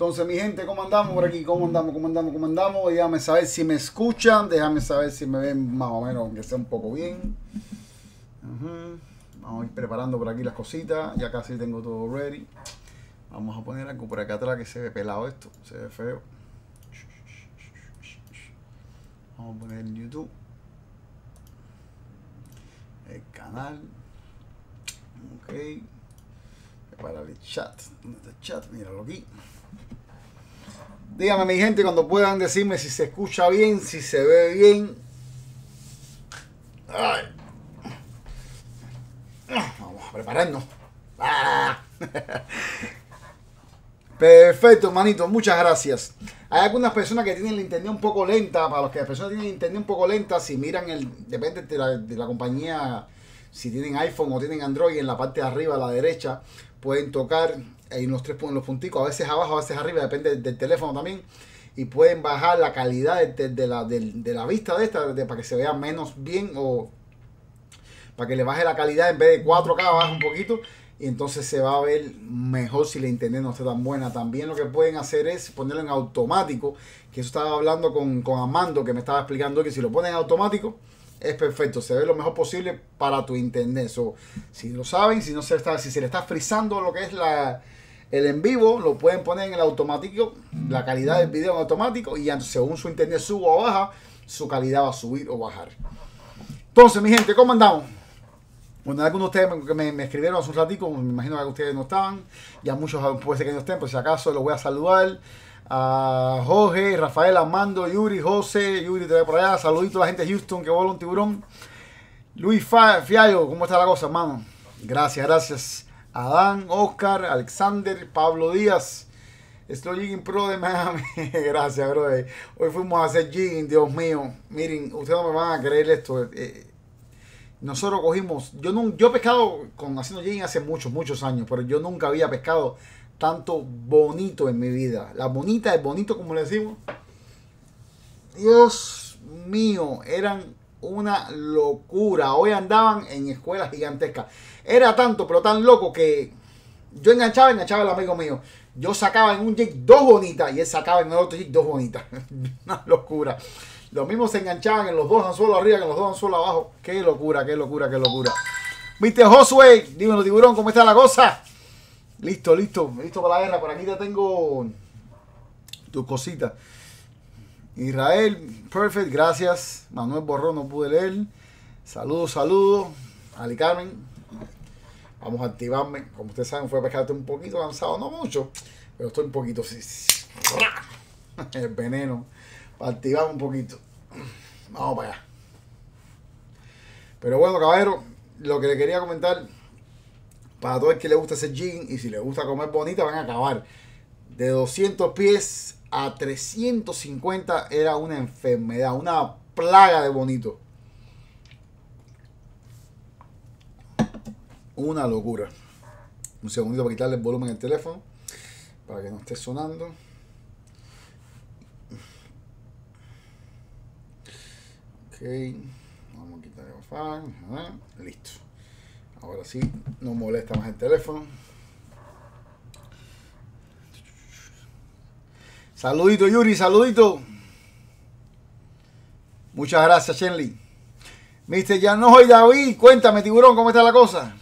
Entonces, mi gente, ¿cómo andamos por aquí? ¿Cómo andamos? ¿Cómo andamos? ¿Cómo andamos? Déjame saber si me escuchan. Déjame saber si me ven más o menos, aunque sea un poco bien. Vamos a ir preparando por aquí las cositas. Ya casi tengo todo ready. Vamos a poner algo por acá atrás que se ve pelado esto. Se ve feo. Vamos a poner el YouTube. El canal. Ok. Para el chat. ¿Dónde está el chat? Míralo aquí. Dígame, mi gente, cuando puedan decirme si se escucha bien, si se ve bien. Vamos a prepararnos. Ah. Perfecto, hermanito. muchas gracias. Hay algunas personas que tienen la internet un poco lenta. Para los que las personas tienen la internet un poco lenta, si miran el. Depende de la, de la compañía. Si tienen iPhone o tienen Android, en la parte de arriba a la derecha pueden tocar hay unos tres los punticos, a veces abajo, a veces arriba, depende del, teléfono también. Y pueden bajar la calidad de, la, vista de esta para que se vea menos bien o para que le baje la calidad en vez de 4K, baja un poquito y entonces se va a ver mejor si la internet no está tan buena. También lo que pueden hacer es ponerlo en automático, que eso estaba hablando con, Amando que me estaba explicando que si lo ponen en automático es perfecto, se ve lo mejor posible para tu internet. si lo saben, si no se está, si se le está frizando lo que es la, el en vivo lo pueden poner en el automático, la calidad del video en automático y según su internet suba o baja, su calidad va a subir o bajar. Entonces, mi gente, ¿cómo andamos? Bueno, algunos de ustedes me, me, escribieron hace un ratico, me imagino que ustedes no estaban, ya muchos puede ser que no estén, por si acaso los voy a saludar. A Jorge, Rafael, Amando Yuri, José, Yuri te veo por allá, saludito a la gente de Houston, que voló un tiburón. Luis Fiallo, ¿cómo está la cosa, hermano? Gracias, gracias. Adán, Oscar, Alexander, Pablo Díaz. Estoy jigging pro de Miami. Gracias, bro. Hoy fuimos a hacer jigging, Dios mío. Miren, ustedes no me van a creer esto. Eh, eh, nosotros cogimos, yo no, he pescado con haciendo jigging hace muchos, muchos años, pero yo nunca había pescado tanto bonito en mi vida. La bonita, es bonito, como le decimos. Dios mío, eran una locura. Hoy andaban en escuelas gigantescas. Era tanto, pero tan loco que yo enganchaba, enganchaba el amigo mío. Yo sacaba en un jig dos bonitas y él sacaba en el otro jig dos bonitas. una locura. Los mismos se enganchaban en los dos anzuelos arriba que en los dos anzuelos abajo. Qué locura, qué locura, qué locura. Viste Josué, dímelo tiburón, ¿cómo está la cosa? Listo, listo, listo para la guerra. Por aquí te tengo tus cositas. Israel, perfect, gracias. Manuel Borrón, no pude leer. Saludos, saludos. Ali Carmen, vamos a activarme. Como ustedes saben, fue a pescarte un poquito cansado, no mucho, pero estoy un poquito El veneno, para activar un poquito. Vamos para allá. Pero bueno, caballero, lo que le quería comentar para todo el que le gusta ese jean. y si le gusta comer bonita, van a acabar de 200 pies a 350 era una enfermedad, una plaga de bonito. Una locura. Un segundito para quitarle el volumen al teléfono. Para que no esté sonando. Ok. Vamos a quitar el fan. Listo. Ahora sí, no molesta más el teléfono. Saludito, Yuri, saludito. Muchas gracias, Shenley. Mister no soy David, cuéntame, tiburón, ¿cómo está la cosa?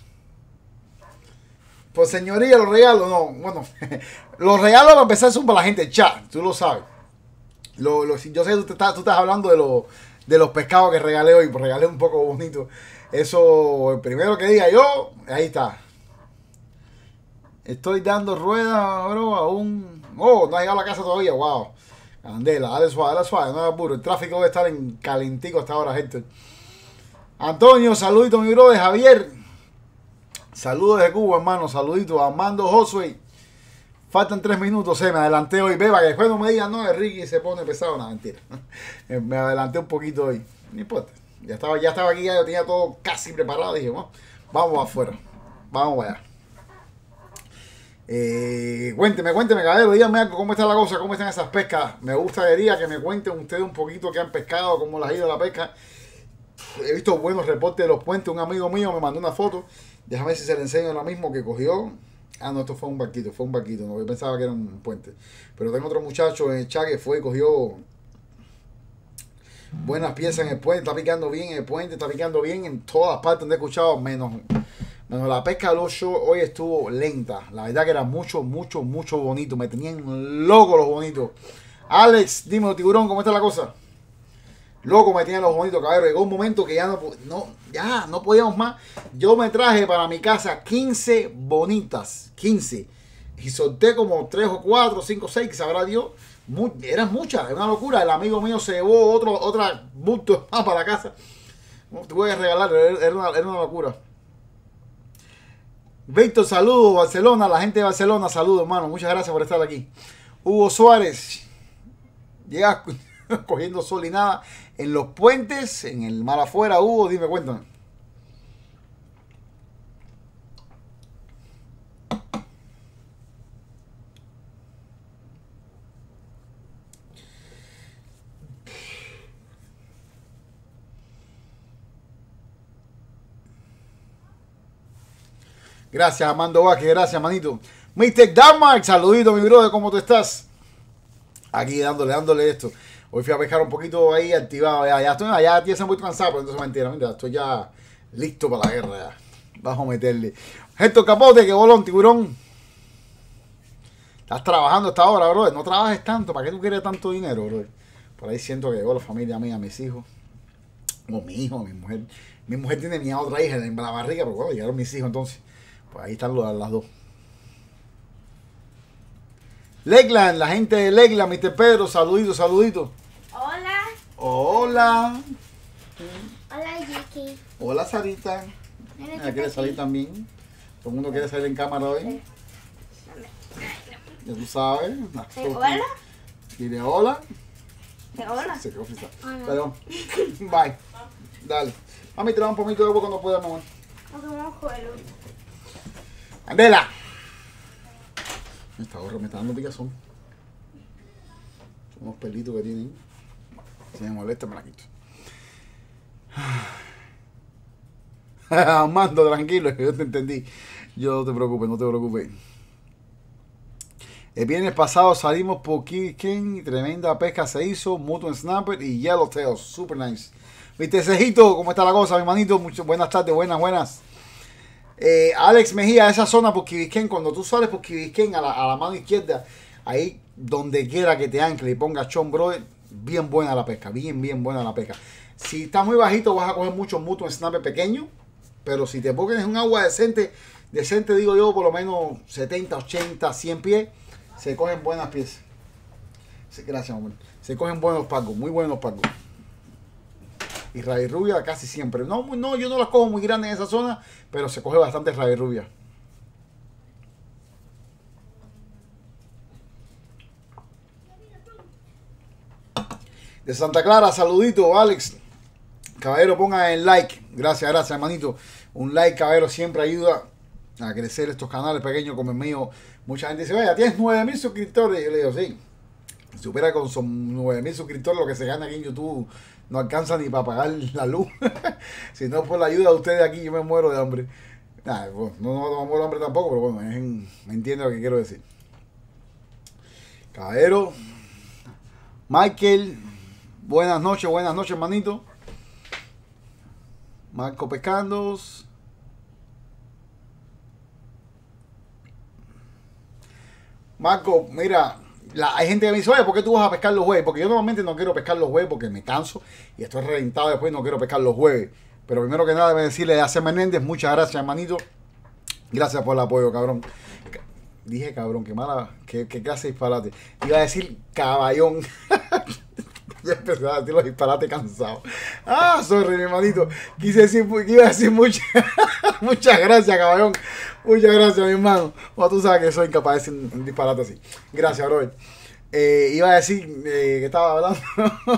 Pues señoría, los regalos, no, bueno, los regalos para empezar son para la gente, chat, tú lo sabes. Lo, yo sé que tú estás, tú estás hablando de, de los pescados que regalé hoy, pues regalé un poco bonito. Eso, el primero que diga yo, ahí está. Estoy dando rueda, bro, a un Oh, no ha llegado a la casa todavía, wow. Candela, dale suave, dale suave, no es puro. El tráfico debe estar en calentico hasta ahora, gente. Antonio, saludito, mi brother. Javier, saludos de Cuba, hermano. Saludito, Armando Josué. Faltan tres minutos, se eh, me adelanté hoy. Beba, que después no me digan, no, es Ricky se pone pesado. una mentira. me adelanté un poquito hoy. No importa. Ya estaba, ya estaba aquí, ya yo tenía todo casi preparado. Dije, vamos afuera. Vamos allá. Eh, cuénteme, cuénteme, caballero, díganme cómo está la cosa, cómo están esas pescas. Me gustaría que me cuenten ustedes un poquito qué han pescado, cómo les ha ido la pesca. He visto buenos reportes de los puentes. Un amigo mío me mandó una foto. Déjame si se le enseño ahora mismo que cogió. Ah, no, esto fue un barquito, fue un barquito. No, yo pensaba que era un puente. Pero tengo otro muchacho en el chat que fue y cogió buenas piezas en el puente. Está picando bien en el puente, está picando bien en todas partes donde he escuchado, menos bueno, la pesca los show hoy estuvo lenta. La verdad que era mucho, mucho, mucho bonito. Me tenían loco los bonitos. Alex, dime, tiburón, ¿cómo está la cosa? Loco, me tenían los bonitos, cabrón. Llegó un momento que ya no, ya no podíamos más. Yo me traje para mi casa 15 bonitas. 15. Y solté como 3 o 4, 5, 6, que sabrá Dios. eran muchas, era una locura. El amigo mío se llevó otro, otra bulto para la casa. voy a regalar, era era una locura. Víctor, saludos, Barcelona, la gente de Barcelona, saludos, hermano, muchas gracias por estar aquí. Hugo Suárez, llegas cogiendo sol y nada en los puentes, en el mar afuera, Hugo, dime, cuéntame. Gracias, Amando Vázquez. Gracias, manito. Mr. Danmark, saludito, mi brother, ¿cómo tú estás? Aquí dándole, dándole esto. Hoy fui a pescar un poquito ahí activado. Ya, estoy, ya, estoy muy cansado, pero entonces mentira, mira, estoy ya listo para la guerra. Ya. a meterle. Héctor Capote, que bolón, tiburón. Estás trabajando hasta ahora, brother. No trabajes tanto. ¿Para qué tú quieres tanto dinero, brother? Por ahí siento que llegó la familia mía, mis hijos. O mi hijo, mi mujer. Mi mujer tiene mi otra hija en la barriga, pero bueno, llegaron mis hijos entonces. Pues ahí están las dos. Legland, la gente de Legla, Mr. Pedro, saludito, saludito. Hola. Hola. Hola, Jackie. Hola, Sarita. Ah, quiere salir también. Todo el mundo quiere salir en cámara hoy. Ya tú sabes. Hola. Dile hola. Hola. Se ah, Perdón. Bye. Dale. Mami, te un poquito de agua cuando pueda, mamá. Nos vemos, ¡Candela! Esta gorra me está dando picazón. Son pelitos que tienen. Si me molesta, me la Amando, tranquilo, yo te entendí. Yo no te preocupes, no te preocupes. El viernes pasado salimos por King, tremenda pesca se hizo, Mutuo Snapper y Yellowtail, super nice. Viste, Cejito, ¿cómo está la cosa, mi manito? Mucho, buenas tardes, buenas, buenas. Eh, Alex Mejía, esa zona por Kibisken. cuando tú sales por Kibisquén a la, mano izquierda, ahí donde quiera que te ancle y pongas chon, bien buena la pesca, bien, bien buena la pesca. Si está muy bajito, vas a coger muchos mutuos en snap pequeño, pero si te pones un agua decente, decente digo yo, por lo menos 70, 80, 100 pies, se cogen buenas piezas. Gracias, hombre. Se cogen buenos pagos, muy buenos pagos. Y raíz rubia casi siempre. No, no, yo no las cojo muy grandes en esa zona pero se coge bastante rabia rubia. De Santa Clara, saludito, Alex. Caballero, ponga el like. Gracias, gracias, hermanito. Un like, caballero, siempre ayuda a crecer estos canales pequeños como el mío. Mucha gente dice, vaya, tienes 9000 suscriptores. Yo le digo, sí. Supera con 9000 suscriptores lo que se gana aquí en YouTube no alcanza ni para pagar la luz. si no por la ayuda de ustedes aquí, yo me muero de hambre. no, no, me muero de hambre tampoco, pero bueno, me entiendo lo que quiero decir. Caballero, Michael, buenas noches, buenas noches, hermanito. Marco Pescandos. Marco, mira, hay gente que me dice, ¿por qué tú vas a pescar los jueves? Porque yo normalmente no quiero pescar los jueves porque me canso y estoy reventado después no quiero pescar los jueves. Pero primero que nada, me decirle a C. Menéndez, muchas gracias, hermanito. Gracias por el apoyo, cabrón. Dije, cabrón, qué mala, qué, qué clase de disparate. Iba a decir, caballón. ya empezaba a decir los disparates cansados Ah, sorry, mi hermanito. Quise decir, iba decir muchas, muchas gracias, caballón. Muchas gracias, mi hermano. O tú sabes que soy incapaz de decir un disparate así. Gracias, Robert. Eh, iba a decir eh, que estaba hablando.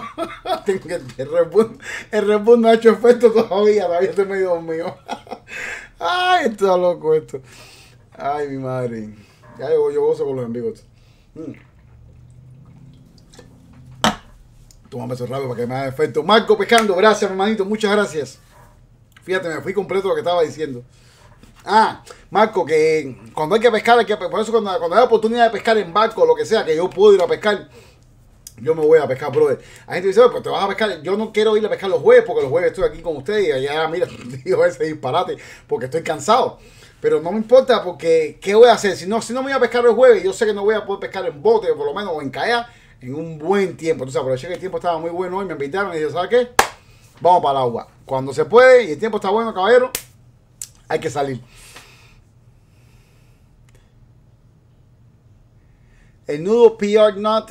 el Red el Red no ha hecho efecto todavía, todavía estoy medio dormido. Ay, está loco esto. Ay, mi madre. Ya yo, yo gozo con los amigos. Mm. Tómame eso rápido para que me haga efecto. Marco Pescando, gracias, hermanito, muchas gracias. Fíjate, me fui completo lo que estaba diciendo. Ah, Marco, que cuando hay que pescar, hay que, por eso cuando, hay oportunidad de pescar en barco, o lo que sea, que yo puedo ir a pescar, yo me voy a pescar, brother. Hay gente dice, pues te vas a pescar. Yo no quiero ir a pescar los jueves porque los jueves estoy aquí con ustedes y allá, mira, digo ese disparate porque estoy cansado. Pero no me importa porque, ¿qué voy a hacer? Si no, si no me voy a pescar los jueves, yo sé que no voy a poder pescar en bote, por lo menos, o en kayak en un buen tiempo. Entonces aproveché que el tiempo estaba muy bueno y me invitaron y yo, ¿sabes qué? Vamos para el agua. Cuando se puede y el tiempo está bueno, caballero, hay que salir. El nudo PR Knot,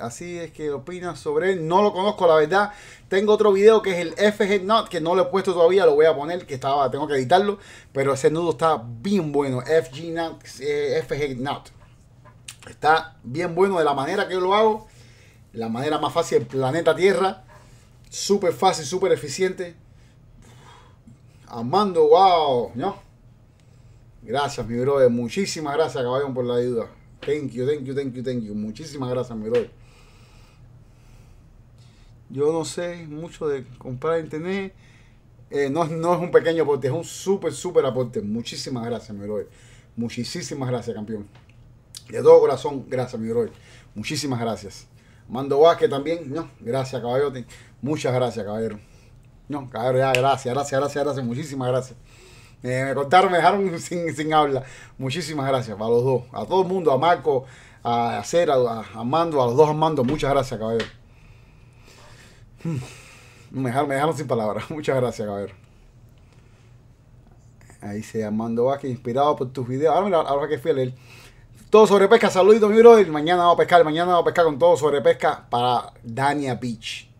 así es que opinas sobre él. No lo conozco, la verdad. Tengo otro video que es el FG Knot, que no lo he puesto todavía, lo voy a poner, que estaba, tengo que editarlo. Pero ese nudo está bien bueno. FG Knot, eh, FG Knot. Está bien bueno de la manera que yo lo hago. La manera más fácil del planeta Tierra. Súper fácil, súper eficiente. Amando, wow, Gracias, mi brother. Muchísimas gracias, caballón, por la ayuda. Thank you, thank you, thank you, thank you. Muchísimas gracias, mi brother. Yo no sé mucho de comprar internet. Eh, no, no es un pequeño aporte, es un súper, súper aporte. Muchísimas gracias, mi brother. Muchísimas gracias, campeón. De todo corazón, gracias, mi brother. Muchísimas gracias. Mando Vázquez también, no, gracias, caballote. Muchas gracias, caballero. No, caballero, ya, gracias, gracias, gracias, gracias. Muchísimas gracias. Eh, me contaron, me dejaron sin, habla. Muchísimas gracias a los dos. A todo el mundo, a Marco, a Cera, a Amando, a los dos Amando, Muchas gracias, caballero. Hmm. Me dejaron, dejaron sin palabras. Muchas gracias, caballero. Ahí se Amando Vázquez, inspirado por tus videos. Ahora, mira, ahora que a leer. Todo sobre pesca, saluditos mi brother. Mañana vamos a pescar, mañana vamos a pescar con todo sobre pesca para Dania Beach.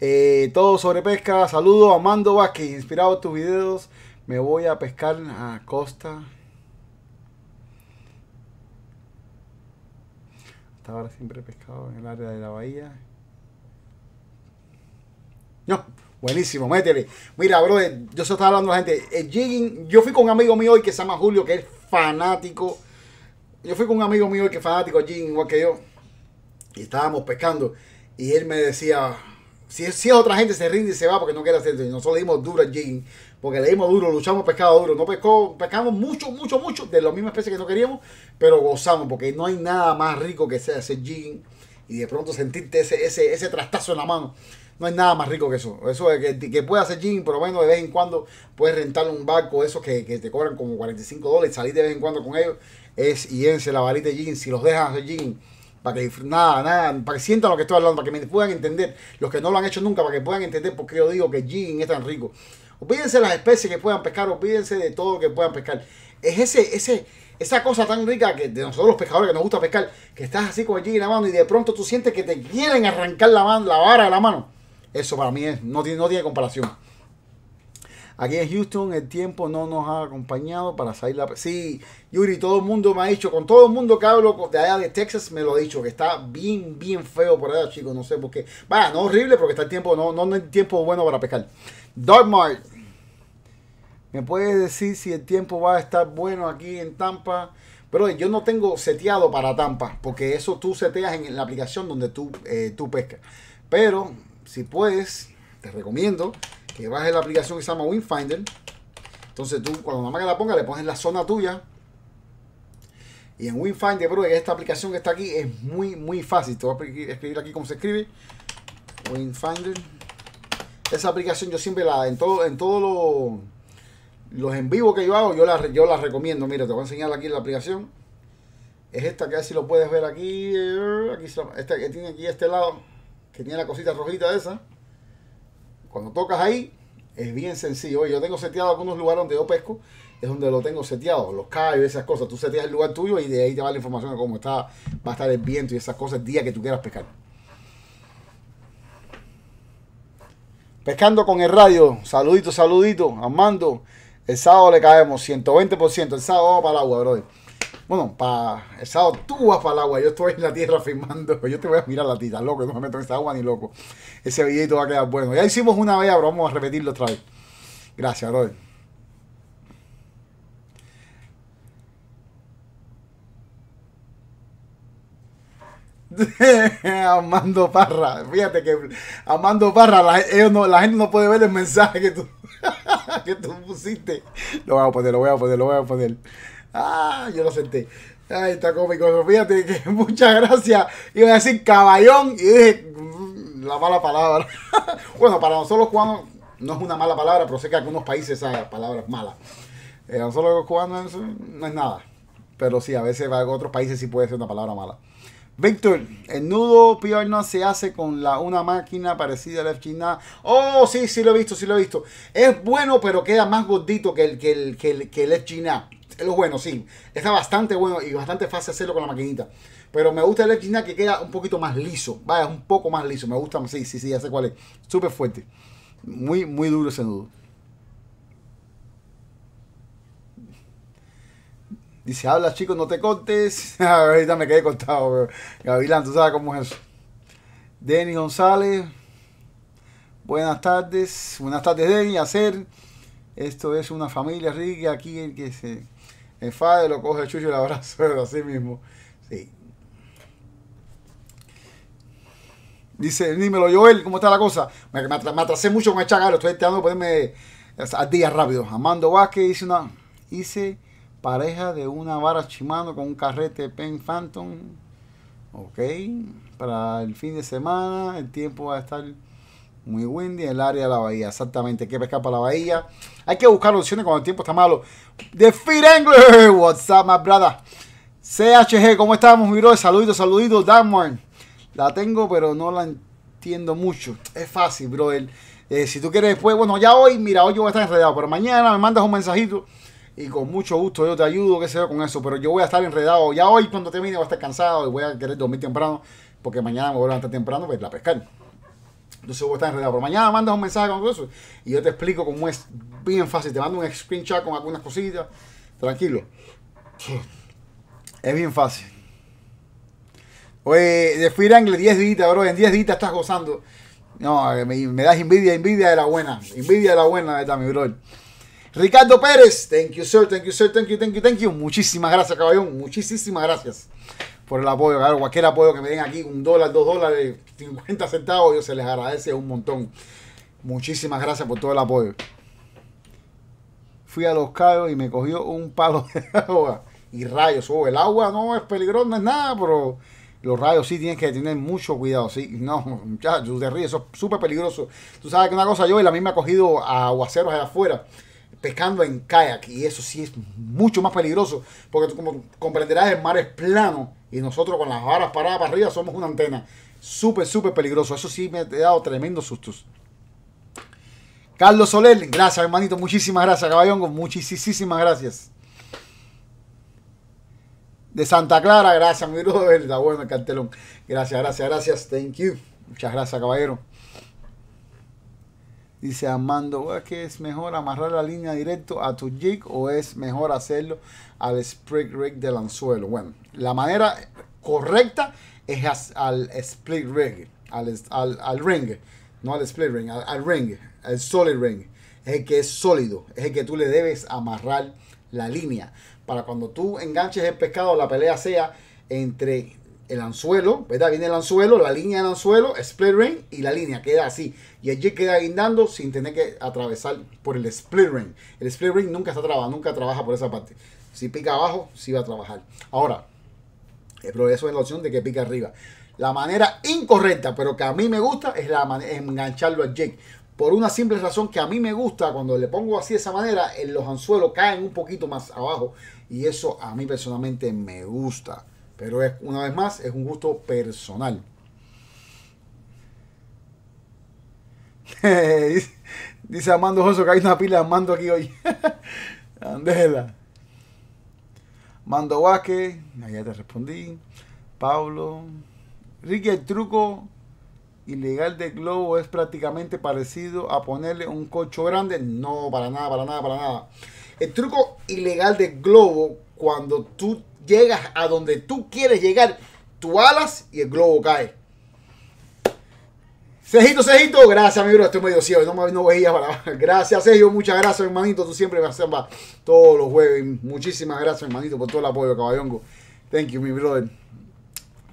Eh, todo sobre pesca, saludos Amando Vázquez, inspirado tus videos. Me voy a pescar a Costa. Hasta ahora siempre he pescado en el área de la bahía. No, buenísimo, métele. Mira, brother, yo se estaba hablando a la gente. Eh, yo fui con un amigo mío hoy que se llama Julio, que es fanático yo fui con un amigo mío que es fanático Jim, igual que yo, y estábamos pescando, y él me decía, si, si es otra gente se rinde y se va porque no quiere hacer y nosotros le dimos duro a porque le dimos duro, luchamos pescado duro, no pescó, pescamos mucho, mucho, mucho, de la misma especie que no queríamos, pero gozamos, porque no hay nada más rico que hacer jean y de pronto sentirte ese, ese, ese trastazo en la mano no hay nada más rico que eso. Eso es que, puede hacer Jin por lo menos de vez en cuando puedes rentar un barco, esos que, que te cobran como 45 dólares, salir de vez en cuando con ellos es yense la varita de Jin, si los dejan hacer Jin, para que nada, nada, para que sientan lo que estoy hablando, para que me puedan entender, los que no lo han hecho nunca, para que puedan entender por qué yo digo que Jin es tan rico. O las especies que puedan pescar, o olvídense de todo lo que puedan pescar. Es ese, ese, esa cosa tan rica que de nosotros los pescadores que nos gusta pescar, que estás así con el en la mano y de pronto tú sientes que te quieren arrancar la, la vara de la mano. Eso para mí es, no, tiene, no tiene comparación. Aquí en Houston el tiempo no nos ha acompañado para salir la... Sí, Yuri, todo el mundo me ha dicho, con todo el mundo que hablo de allá de Texas, me lo ha dicho, que está bien, bien feo por allá, chicos, no sé por qué. Vaya, no horrible, porque está el tiempo, no, no hay tiempo bueno para pescar. Dogmart, ¿me puedes decir si el tiempo va a estar bueno aquí en Tampa? Pero yo no tengo seteado para Tampa, porque eso tú seteas en la aplicación donde tú, eh, tú pescas. Pero si puedes, te recomiendo que la aplicación que se llama WinFinder. Entonces tú, cuando nada más que la ponga, le pones la zona tuya. Y en WinFinder, bro, esta aplicación que está aquí es muy, muy fácil. Te voy a escribir aquí cómo se escribe. WinFinder. Esa aplicación yo siempre la, en todo, en todos los los en vivo que yo hago, yo la, yo recomiendo. Mira, te voy a enseñar aquí la aplicación. Es esta que así lo puedes ver aquí. Eh, aquí esta, que tiene aquí este lado, que tiene la cosita rojita esa. Cuando tocas ahí, es bien sencillo. Yo tengo seteado algunos lugares donde yo pesco, es donde lo tengo seteado, los callos, esas cosas. Tú seteas el lugar tuyo y de ahí te va la información de cómo está, va a estar el viento y esas cosas el día que tú quieras pescar. Pescando con el radio, saludito, saludito, Amando El sábado le caemos 120%, el sábado vamos para el agua, brother. Bueno, para el sábado tú vas para el agua. Yo estoy en la tierra firmando. Yo te voy a mirar la tita, loco. No me meto en esa agua ni loco. Ese videito va a quedar bueno. Ya hicimos una vez, pero vamos a repetirlo otra vez. Gracias, brother. Amando Parra, fíjate que Amando Parra, la, gente no puede ver el mensaje que tú pusiste. Lo voy a poner, lo voy a poner, lo voy a poner. Ah, yo lo senté. Ay, está cómico. Fíjate que muchas gracias. Iba a decir caballón y dije mm, la mala palabra. bueno, para nosotros los cubanos no es una mala palabra, pero sé que en algunos países esa palabra es mala. Eh, nosotros los cubanos no es nada. Pero sí, a veces para otros países sí puede ser una palabra mala. Víctor, el nudo no se hace con la, una máquina parecida a la china. Oh, sí, sí lo he visto, sí lo he visto. Es bueno, pero queda más gordito que el, que el, que el, que es lo bueno, sí. Está bastante bueno y bastante fácil hacerlo con la maquinita. Pero me gusta el China que queda un poquito más liso. Vaya, un poco más liso. Me gusta, sí, sí, sí, ya sé cuál es. Súper fuerte. Muy, muy duro ese nudo. Dice, habla chicos, no te cortes. Ahorita me quedé cortado, pero. Gavilán, tú sabes cómo es eso. Denny González. Buenas tardes. Buenas tardes, Denny. Hacer. Esto es una familia rica aquí el que se enfade, lo coge Chucho y le abraza a sí mismo. Sí. Dice, dímelo Joel, ¿cómo está la cosa? Me, atrasé mucho con el chacal, estoy intentando ponerme al día rápido. Amando Vázquez dice una, hice pareja de una vara chimano con un carrete Pen Phantom. Ok, para el fin de semana, el tiempo va a estar muy windy el área de la bahía. Exactamente. Hay que pescar para la bahía. Hay que buscar opciones cuando el tiempo está malo. The Feed Angler. What's up, my brother? CHG, ¿cómo estamos, mi bro? Saludos, saluditos, Darkman. La tengo, pero no la entiendo mucho. Es fácil, bro. Eh, si tú quieres después, bueno, ya hoy, mira, hoy yo voy a estar enredado, pero mañana me mandas un mensajito y con mucho gusto yo te ayudo, qué sé yo, con eso. Pero yo voy a estar enredado. Ya hoy, cuando termine, voy a estar cansado y voy a querer dormir temprano, porque mañana me voy a levantar temprano para ir pescar no sé estás enredado. Pero mañana mandas un mensaje con eso y yo te explico cómo es bien fácil. Te mando un screenshot con algunas cositas. Tranquilo. Es bien fácil. Oye, de a Angle 10 ditas bro. En 10 ditas estás gozando. No, eh, me, das envidia, envidia de la buena. Envidia de la buena, ¿verdad, mi bro? Ricardo Pérez, thank you, sir, thank you, sir, thank you, thank you, thank you. Muchísimas gracias, caballón. Muchísimas gracias por el apoyo. Claro, cualquier apoyo que me den aquí, un dólar, dos dólares, 50 centavos, yo se les agradece un montón. Muchísimas gracias por todo el apoyo. Fui a Los cabos y me cogió un palo de agua y rayos. Oh, el agua no es peligroso, no es nada, pero los rayos sí tienen que tener mucho cuidado. Sí, no, muchachos, de río, eso es súper peligroso. Tú sabes que una cosa, yo y la misma he cogido aguaceros allá afuera pescando en kayak y eso sí es mucho más peligroso porque tú, como comprenderás el mar es plano y nosotros con las varas paradas para arriba somos una antena. Súper, súper peligroso. Eso sí me ha dado tremendos sustos. Carlos Soler, gracias hermanito, muchísimas gracias, caballongo, muchísimas gracias. De Santa Clara, gracias, mi brother, está bueno el cartelón. Gracias, gracias, gracias, thank you. Muchas gracias, caballero. Dice Armando, ¿es es mejor amarrar la línea directo a tu jig o es mejor hacerlo al split rig del anzuelo. Bueno, la manera correcta es al split rig, al, al, al ring, no al split ring, al, ring, al solid ring. Es el que es sólido, es el que tú le debes amarrar la línea para cuando tú enganches el pescado, la pelea sea entre el anzuelo, ¿verdad? Viene el anzuelo, la línea del anzuelo, split ring y la línea queda así. Y allí queda guindando sin tener que atravesar por el split ring. El split ring nunca está trabajando, nunca trabaja por esa parte. Si pica abajo, sí va a trabajar. Ahora, el progreso es la opción de que pica arriba. La manera incorrecta, pero que a mí me gusta, es la engancharlo al Jake. Por una simple razón que a mí me gusta, cuando le pongo así de esa manera, eh, los anzuelos caen un poquito más abajo. Y eso a mí personalmente me gusta. Pero es, una vez más, es un gusto personal. dice, Armando Josso que hay una pila de Armando aquí hoy. Andela. Mando ya te respondí. Pablo. Ricky, el truco ilegal de globo es prácticamente parecido a ponerle un cocho grande. No, para nada, para nada, para nada. El truco ilegal de globo, cuando tú llegas a donde tú quieres llegar, tú alas y el globo cae. Cejito, Cejito, gracias, mi bro. Estoy medio ciego, no, no veía para. Gracias, Sergio, muchas gracias, hermanito. Tú siempre me haces todos los jueves. Muchísimas gracias, hermanito, por todo el apoyo, caballongo. Thank you, mi brother.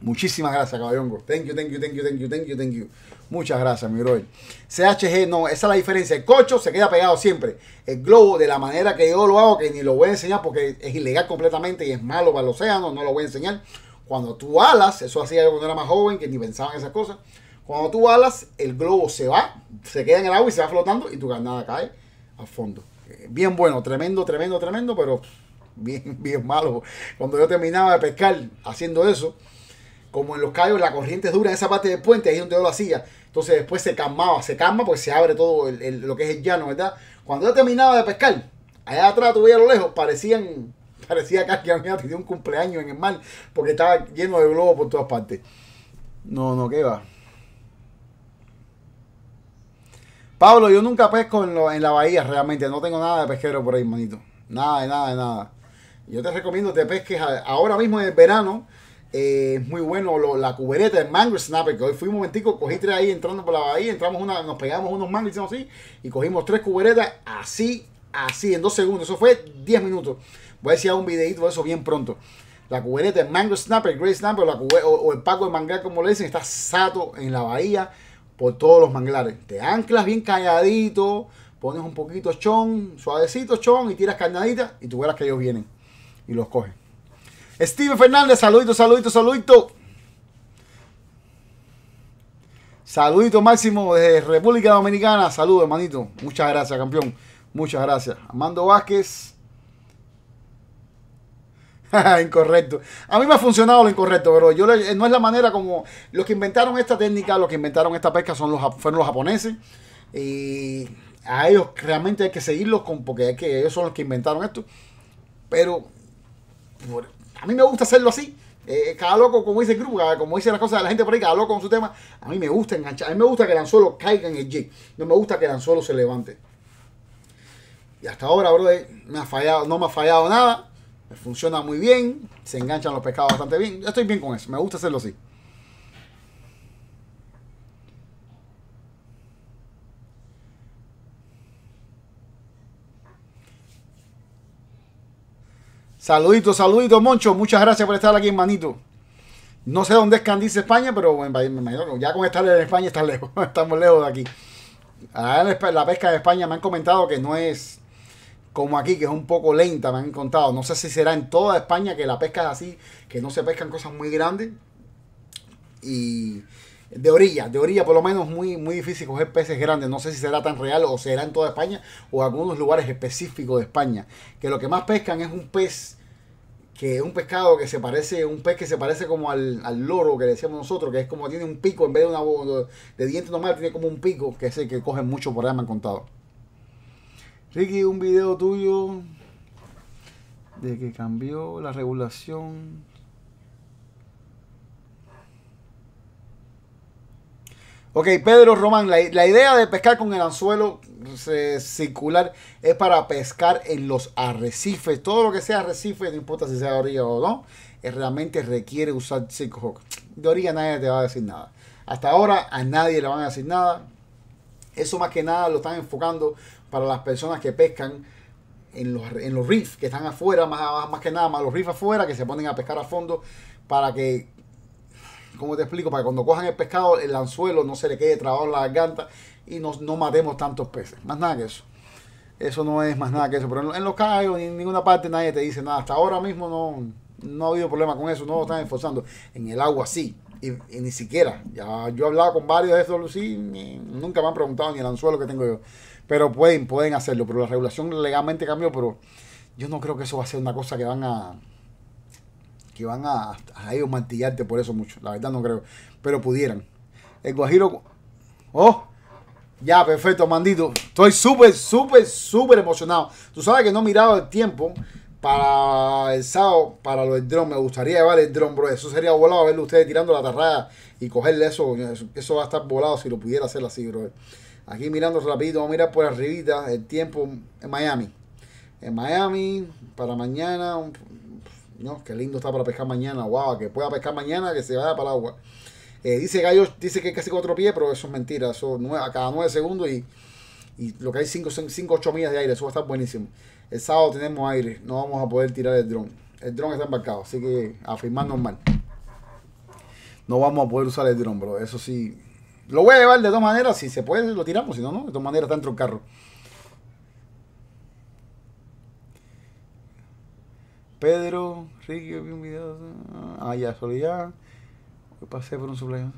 Muchísimas gracias, caballongo. Thank you, thank you, thank you, thank you, thank you, thank you. Muchas gracias, mi brother. CHG, no, esa es la diferencia. El cocho se queda pegado siempre. El globo, de la manera que yo lo hago, que ni lo voy a enseñar porque es ilegal completamente y es malo para el océano, no lo voy a enseñar. Cuando tú alas, eso hacía yo cuando era más joven, que ni pensaba en esas cosas cuando tú balas, el globo se va, se queda en el agua y se va flotando y tu carnada cae a fondo. Eh, bien bueno, tremendo, tremendo, tremendo, pero bien, bien malo. Cuando yo terminaba de pescar haciendo eso, como en los callos la corriente es dura en esa parte del puente, ahí es donde yo lo hacía. Entonces después se calmaba, se calma porque se abre todo el, lo que es el llano, ¿verdad? Cuando yo terminaba de pescar, allá atrás tú veías a lo lejos, parecían, parecía que había un cumpleaños en el mar porque estaba lleno de globos por todas partes. No, no, qué va. Pablo, yo nunca pesco en, la bahía realmente. No tengo nada de pesquero por ahí, manito. Nada, de nada, de nada. Yo te recomiendo que te pesques ahora mismo en el verano. Eh, es muy bueno la cubereta de mango snapper. Que hoy fui un momentico, cogí tres ahí entrando por la bahía. Entramos una, nos pegamos unos mangos, y así. Y cogimos tres cuberetas así, así, en dos segundos. Eso fue diez minutos. Voy a decir un videito de eso bien pronto. La cubereta, de mango snapper, great snapper, o, el paco de manga, como le dicen, está sato en la bahía por todos los manglares. Te anclas bien calladito, pones un poquito chon, suavecito chon y tiras carnadita. y tú verás que ellos vienen y los cogen. Steve Fernández, saludito, saludito, saludito. Saludito máximo desde República Dominicana. Saludos, hermanito. Muchas gracias, campeón. Muchas gracias. Amando Vázquez. incorrecto. A mí me ha funcionado lo incorrecto, pero yo eh, no es la manera como los que inventaron esta técnica, los que inventaron esta pesca son los fueron los japoneses y a ellos realmente hay que seguirlos porque ellos son los que inventaron esto. Pero a mí me gusta hacerlo así. Eh, eh, cada loco, como dice el grupo, como dice las cosas de la gente por ahí, cada loco con su tema. A mí me gusta enganchar, a mí me gusta que el anzuelo caiga en el jig. No me gusta que el anzuelo se levante. Y hasta ahora, bro, me ha fallado, no me ha fallado nada. Funciona muy bien, se enganchan los pescados bastante bien. Yo estoy bien con eso, me gusta hacerlo así. Saluditos, saluditos, Moncho. Muchas gracias por estar aquí, manito. No sé dónde es Candice, España, pero bueno, ya con estar en España está lejos. Estamos lejos de aquí. Ah, la pesca de España me han comentado que no es como aquí, que es un poco lenta, me han contado. No sé si será en toda España que la pesca es así, que no se pescan cosas muy grandes. Y de orilla, de orilla por lo menos muy, muy difícil coger peces grandes. No sé si será tan real o será en toda España o algunos lugares específicos de España. Que lo que más pescan es un pez, que es un pescado que se parece, un pez que se parece como al, al loro que decíamos nosotros, que es como tiene un pico en vez de una de diente normal, tiene como un pico, que es el que cogen mucho por ahí, me han contado. Ricky, un video tuyo de que cambió la regulación. Ok, Pedro Román, la, idea de pescar con el anzuelo eh, circular es para pescar en los arrecifes. Todo lo que sea arrecife, no importa si sea de orilla o no, eh, realmente requiere usar hook. De orilla nadie te va a decir nada. Hasta ahora a nadie le van a decir nada. Eso más que nada lo están enfocando para las personas que pescan en los, en los que están afuera, más, más que nada, más los reefs afuera, que se ponen a pescar a fondo para que, como te explico? Para que cuando cojan el pescado, el anzuelo no se le quede trabado la garganta y no, no matemos tantos peces. Más nada que eso. Eso no es más nada que eso. Pero en, los callos, en ninguna parte nadie te dice nada. Hasta ahora mismo no, no ha habido problema con eso, no lo están esforzando. En el agua sí, y, ni siquiera. Ya yo he hablado con varios de esos, y nunca me han preguntado ni el anzuelo que tengo yo. Pero pueden, pueden hacerlo, pero la regulación legalmente cambió, pero yo no creo que eso va a ser una cosa que van a que van a, a ellos martillarte por eso mucho, la verdad no creo, pero pudieran. El Guajiro Oh, ya, perfecto, mandito. Estoy súper, súper, súper emocionado. Tú sabes que no he mirado el tiempo para el sábado, para lo del dron. Me gustaría llevar el dron, bro. Eso sería volado verlo ustedes tirando la tarrada y cogerle eso. Eso va a estar volado si lo pudiera hacer así, bro. Aquí mirando rapidito, vamos a mirar por arribita el tiempo en Miami. En Miami, para mañana, no, qué lindo está para pescar mañana, Guau, que pueda pescar mañana, que se vaya para el agua. Eh, dice Gallo, dice que es casi cuatro pies, pero eso es mentira, eso a cada nueve segundos y, lo que hay 5 cinco, ocho millas de aire, eso va a estar buenísimo. El sábado tenemos aire, no vamos a poder tirar el dron. El dron está embarcado, así que a firmar normal. No vamos a poder usar el dron, bro, eso sí, lo voy a llevar de todas maneras, si se puede lo tiramos, si no, no, de todas maneras está dentro del carro. Pedro, Ricky, vi Ah, ya, solo ya. Pasé por un suplemento.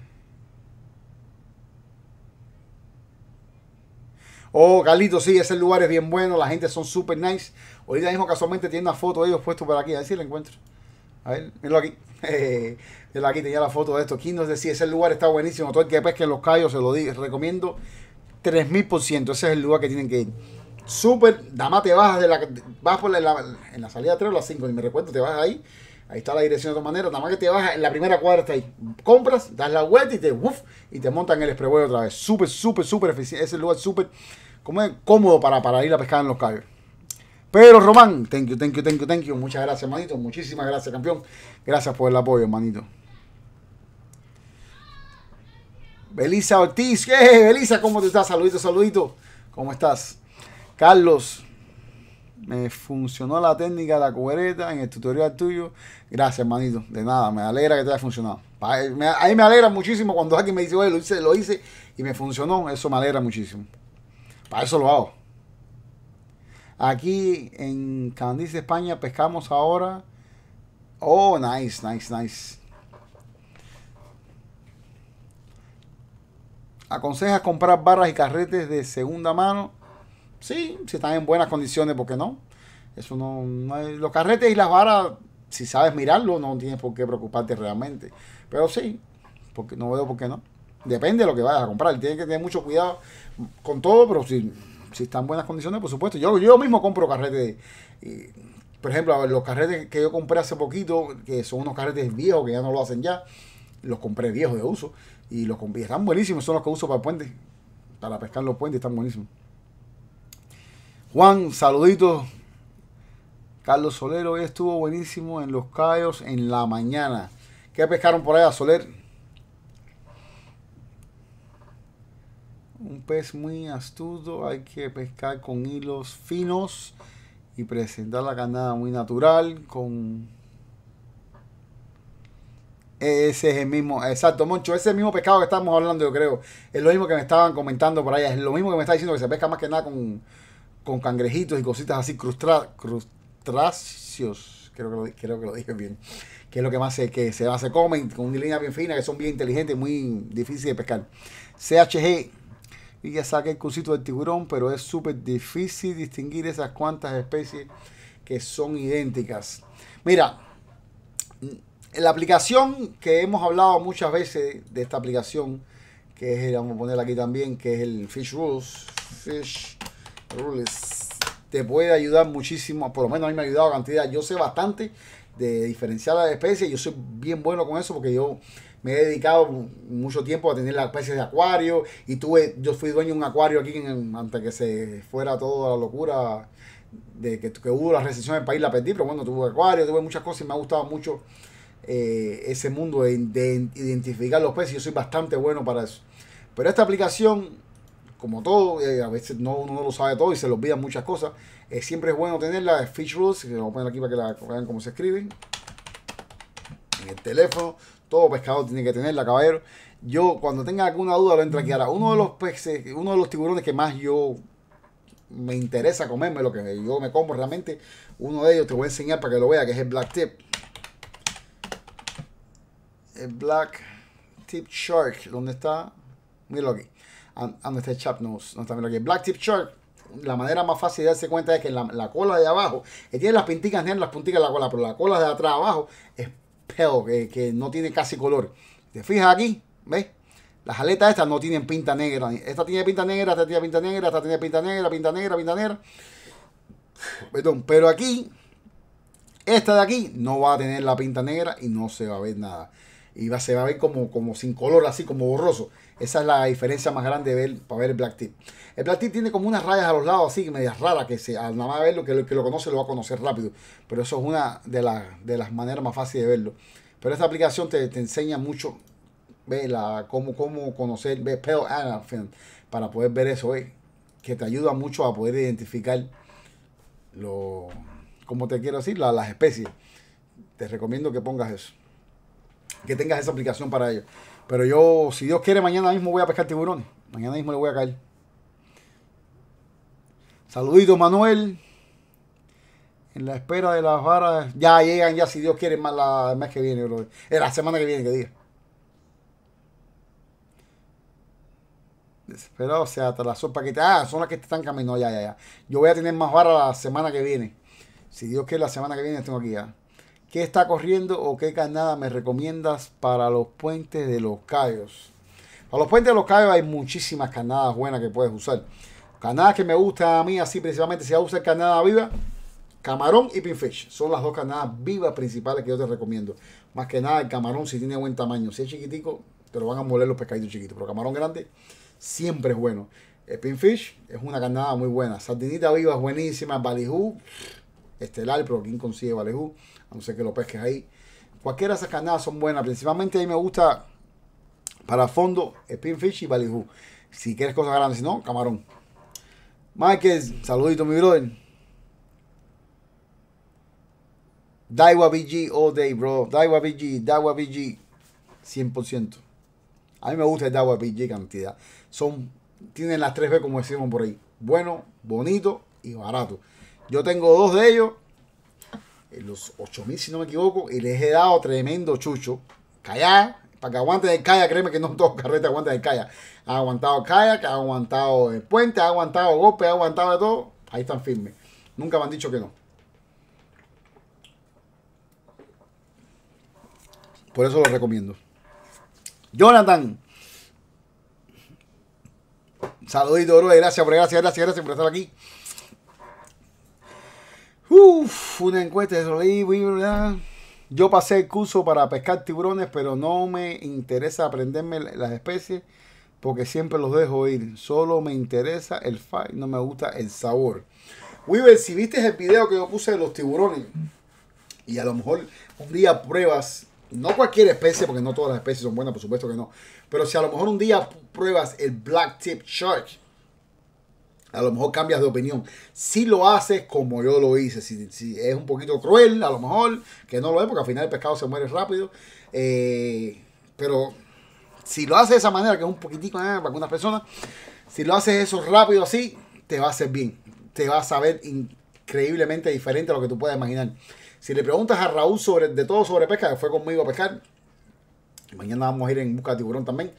Oh, Galito sí, ese lugar es bien bueno, la gente son super nice. Ahorita mismo casualmente tiene una foto de ellos puesto por aquí, a ver si la encuentro. A ver, míralo aquí. Eh, míralo aquí, tenía la foto de esto. Quien nos decía, ese lugar está buenísimo. Todo el que pesque en los callos, se lo digo. Recomiendo 3000%. Ese es el lugar que tienen que ir. Súper, nada más te bajas de la. Vas por la, en la salida 3 o la 5, ni me recuerdo, te bajas ahí. Ahí está la dirección de otra manera, Nada más que te bajas en la primera cuadra, está ahí. Compras, das la vuelta y te, uf, y te montan el expressway otra vez. Súper, súper, súper eficiente. Ese lugar súper cómodo para, para ir a pescar en los callos. Pedro Román, thank you, thank you, thank you, thank you. Muchas gracias, hermanito. Muchísimas gracias, campeón. Gracias por el apoyo, hermanito. Belisa Ortiz, Belisa, ¿cómo te estás? Saludito, saludito. ¿Cómo estás? Carlos, me funcionó la técnica de la cubereta en el tutorial tuyo. Gracias, hermanito. De nada, me alegra que te haya funcionado. A eh, mí me alegra muchísimo cuando alguien me dice, oye, lo hice, lo hice y me funcionó. Eso me alegra muchísimo. Para eso lo hago. Aquí en Candice, España, pescamos ahora. Oh, nice, nice, nice. ¿Aconsejas comprar barras y carretes de segunda mano? Sí, si están en buenas condiciones, ¿por qué no? Eso no, no los carretes y las barras, si sabes mirarlo, no tienes por qué preocuparte realmente. Pero sí, porque no veo por qué no. Depende de lo que vayas a comprar. Tienes que tener mucho cuidado con todo, pero si si están en buenas condiciones, por supuesto. Yo, yo mismo compro carretes. por ejemplo, los carretes que yo compré hace poquito, que son unos carretes viejos que ya no lo hacen ya, los compré viejos de uso. Y los compré, están buenísimos, son los que uso para puentes Para pescar los puentes, están buenísimos. Juan, saluditos. Carlos Solero hoy estuvo buenísimo en Los Cayos en la mañana. ¿Qué pescaron por allá, Soler? un pez muy astuto, hay que pescar con hilos finos y presentar la ganada muy natural con... E-, ese es el mismo, exacto, Moncho, ese es el mismo pescado que estamos hablando, yo creo. Es lo mismo que me estaban comentando por allá, es lo mismo que me está diciendo que se pesca más que nada con, con cangrejitos y cositas así, crustáceos, creo que, lo, creo que lo dije bien, que es lo que más se, que se, se comen con una línea bien fina, que son bien inteligentes, muy difíciles de pescar. CHG y ya saque el cursito del tiburón, pero es súper difícil distinguir esas cuantas especies que son idénticas. Mira, la aplicación que hemos hablado muchas veces de esta aplicación, que es, vamos a ponerla aquí también, que es el Fish Rules, Fish Rules, te puede ayudar muchísimo, por lo menos a mí me ha ayudado cantidad, yo sé bastante de diferenciar las especies, yo soy bien bueno con eso porque yo me he dedicado mucho tiempo a tener las especies de acuario y tuve, yo fui dueño de un acuario aquí antes que se fuera toda la locura de que, hubo la recesión del país, la perdí, pero bueno, tuve acuario, tuve muchas cosas y me ha gustado mucho eh, ese mundo de, identificar los peces, yo soy bastante bueno para eso. Pero esta aplicación, como todo, eh, a veces no, uno no lo sabe todo y se le olvidan muchas cosas, eh, siempre es bueno tenerla, Fish Rules, que lo voy a poner aquí para que la vean cómo se escriben, en el teléfono, todo pescador tiene que tenerla, caballero. Yo, cuando tenga alguna duda, lo entra aquí. Ahora, uno de los peces, uno de los tiburones que más yo me interesa comerme, lo que yo me como realmente, uno de ellos te voy a enseñar para que lo vea, que es el Black Tip. El Black Tip Shark, ¿dónde está? Míralo aquí. ¿Dónde ah, ah, este está el chap está? Míralo aquí. Black Tip Shark la manera más fácil de darse cuenta es que la, la cola de abajo, que tiene las pinticas negras, las punticas de la cola, pero la cola de atrás abajo es que, no tiene casi color. Te fijas aquí, ¿ves? Las aletas estas no tienen pinta negra. Esta tiene pinta negra, esta tiene pinta negra, esta tiene pinta negra, pinta negra, pinta negra. Perdón, pero aquí, esta de aquí no va a tener la pinta negra y no se va a ver nada. Y va, se va a ver como, como sin color, así como borroso. Esa es la diferencia más grande para ver el Black Tip. El platín tiene como unas rayas a los lados así, medias raras, que se, al nada más verlo, que, lo, que lo conoce lo va a conocer rápido. Pero eso es una de, de las maneras más fáciles de verlo. Pero esta aplicación te, enseña mucho, ve, la, cómo, conocer, ve, para poder ver eso, es que te ayuda mucho a poder identificar lo, como te quiero decir, las especies. Te recomiendo que pongas eso, que tengas esa aplicación para ello. Pero yo, si Dios quiere, mañana mismo voy a pescar tiburones. Mañana mismo le voy a caer. Saludito Manuel. En la espera de las varas. Ya llegan, ya si Dios quiere, más la, mes que viene, eh, la semana que viene, que diga. Desesperado, o sea, hasta la sopa que te. Ah, son las que están caminando. Ya, ya, ya. Yo voy a tener más varas la semana que viene. Si Dios quiere, la semana que viene tengo aquí ya. ¿Qué está corriendo o qué carnada me recomiendas para los puentes de los callos? Para los puentes de los callos hay muchísimas carnadas buenas que puedes usar. Canadas que me gustan a mí así principalmente, si vas a canada viva, camarón y pinfish. Son las dos canadas vivas principales que yo te recomiendo. Más que nada el camarón si tiene buen tamaño. Si es chiquitico, te lo van a moler los pescaditos chiquitos. Pero camarón grande siempre es bueno. El eh, pinfish es una canada muy buena. Sardinita viva es buenísima. Balijú, estelar, pero quien consigue Balijú? A no ser que lo pesques ahí. Cualquiera de esas canadas son buenas. Principalmente a mí me gusta para fondo el pinfish y Balijú. Si quieres cosas grandes, si no, camarón. Márquez, saludito, mi brother. Daiwa BG all day, bro. Daiwa BG, Daiwa BG, 100%. A mí me gusta el Daiwa BG cantidad. Son, tienen las tres b como decimos por ahí. Bueno, bonito y barato. Yo tengo dos de ellos, eh, los 8000 si no me equivoco, y les he dado tremendo chucho. Callá, para que aguante de kayak, créeme que no todos los carretes de kayak. Ha aguantado kayak, ha aguantado el puente, ha aguantado golpe, ha aguantado de todo. Ahí están firmes. Nunca me han dicho que no. Por eso lo recomiendo. Jonathan. Saludito, bro. Gracias, por gracias, gracias, gracias por estar aquí. Uf, una encuesta de eso. Yo pasé el curso para pescar tiburones, pero no me interesa aprenderme las especies porque siempre los dejo ir. Solo me interesa el fight. no me gusta el sabor. Weaver, si viste el video que yo puse de los tiburones y a lo mejor un día pruebas, no cualquier especie, porque no todas las especies son buenas, por supuesto que no, pero si a lo mejor un día pruebas el Black Tip Shark, a lo mejor cambias de opinión. Si lo haces como yo lo hice, si, es un poquito cruel, a lo mejor, que no lo es, porque al final el pescado se muere rápido. Eh, pero si lo haces de esa manera, que es un poquitico ah, para algunas personas, si lo haces eso rápido así, te va a hacer bien. Te va a saber increíblemente diferente a lo que tú puedas imaginar. Si le preguntas a Raúl sobre, de todo sobre pesca, que fue conmigo a pescar, mañana vamos a ir en busca de tiburón también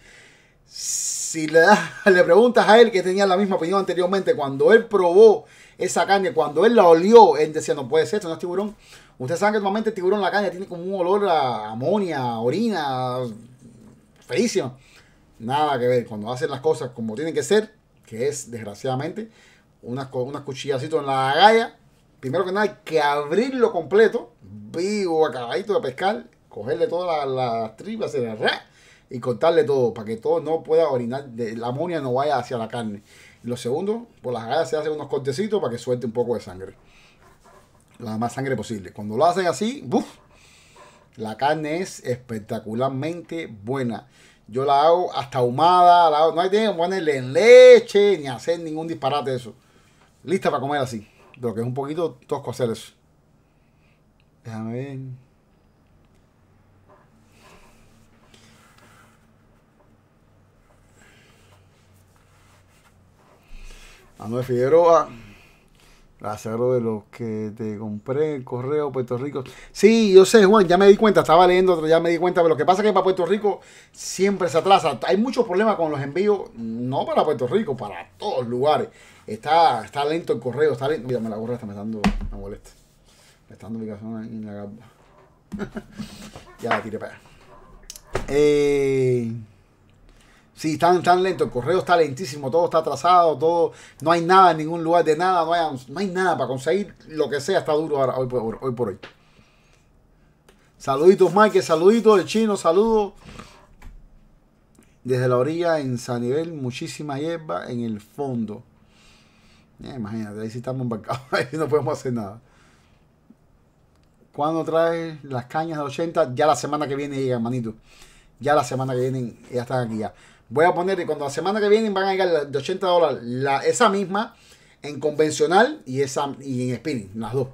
si le, le preguntas a él que tenía la misma opinión anteriormente, cuando él probó esa carne, cuando él la olió, él decía, no puede ser, esto no es tiburón. Ustedes saben que normalmente el tiburón la caña tiene como un olor a amonia, orina, Feísimo Nada que ver. Cuando hacen las cosas como tienen que ser, que es desgraciadamente, unas, unas cuchillacitos en la galla. Primero que nada, hay que abrirlo completo, vivo, acabadito de pescar, cogerle todas las la tripas, y cortarle todo para que todo no pueda orinar, de, la amonia no vaya hacia la carne. Y lo segundo, por las agallas se hacen unos cortecitos para que suelte un poco de sangre. La más sangre posible. Cuando lo hacen así, ¡buf! la carne es espectacularmente buena. Yo la hago hasta ahumada, la hago, no hay que ponerle en leche ni hacer ningún disparate de eso. Lista para comer así. Lo que es un poquito tosco hacer eso. Déjame ver. Andrés Figueroa, hacerlo de los que te compré, el correo Puerto Rico. Sí, yo sé, Juan, ya me di cuenta, estaba leyendo otro, ya me di cuenta, pero lo que pasa es que para Puerto Rico siempre se atrasa. Hay muchos problemas con los envíos, no para Puerto Rico, para todos lugares. Está, está lento el correo, está lento. Mira, me la gorra está me dando, me molesta. Me está dando ubicación en la gamba. ya la tiré para Eh. Sí, están tan lento, el correo está lentísimo, todo está atrasado, todo, no hay nada en ningún lugar de nada, no hay, nada para conseguir lo que sea, está duro ahora, hoy, por, hoy Saluditos Mike, saluditos el chino, saludos. Desde la orilla en San muchísima hierba en el fondo. Eh, imagínate, ahí sí estamos embarcados, ahí no podemos hacer nada. ¿Cuándo traes las cañas de 80? Ya la semana que viene llega, manito. Ya la semana que viene ya están aquí ya. Voy a poner, cuando la semana que viene van a llegar de 80 dólares, esa misma en convencional y, esa, y en spinning, las dos.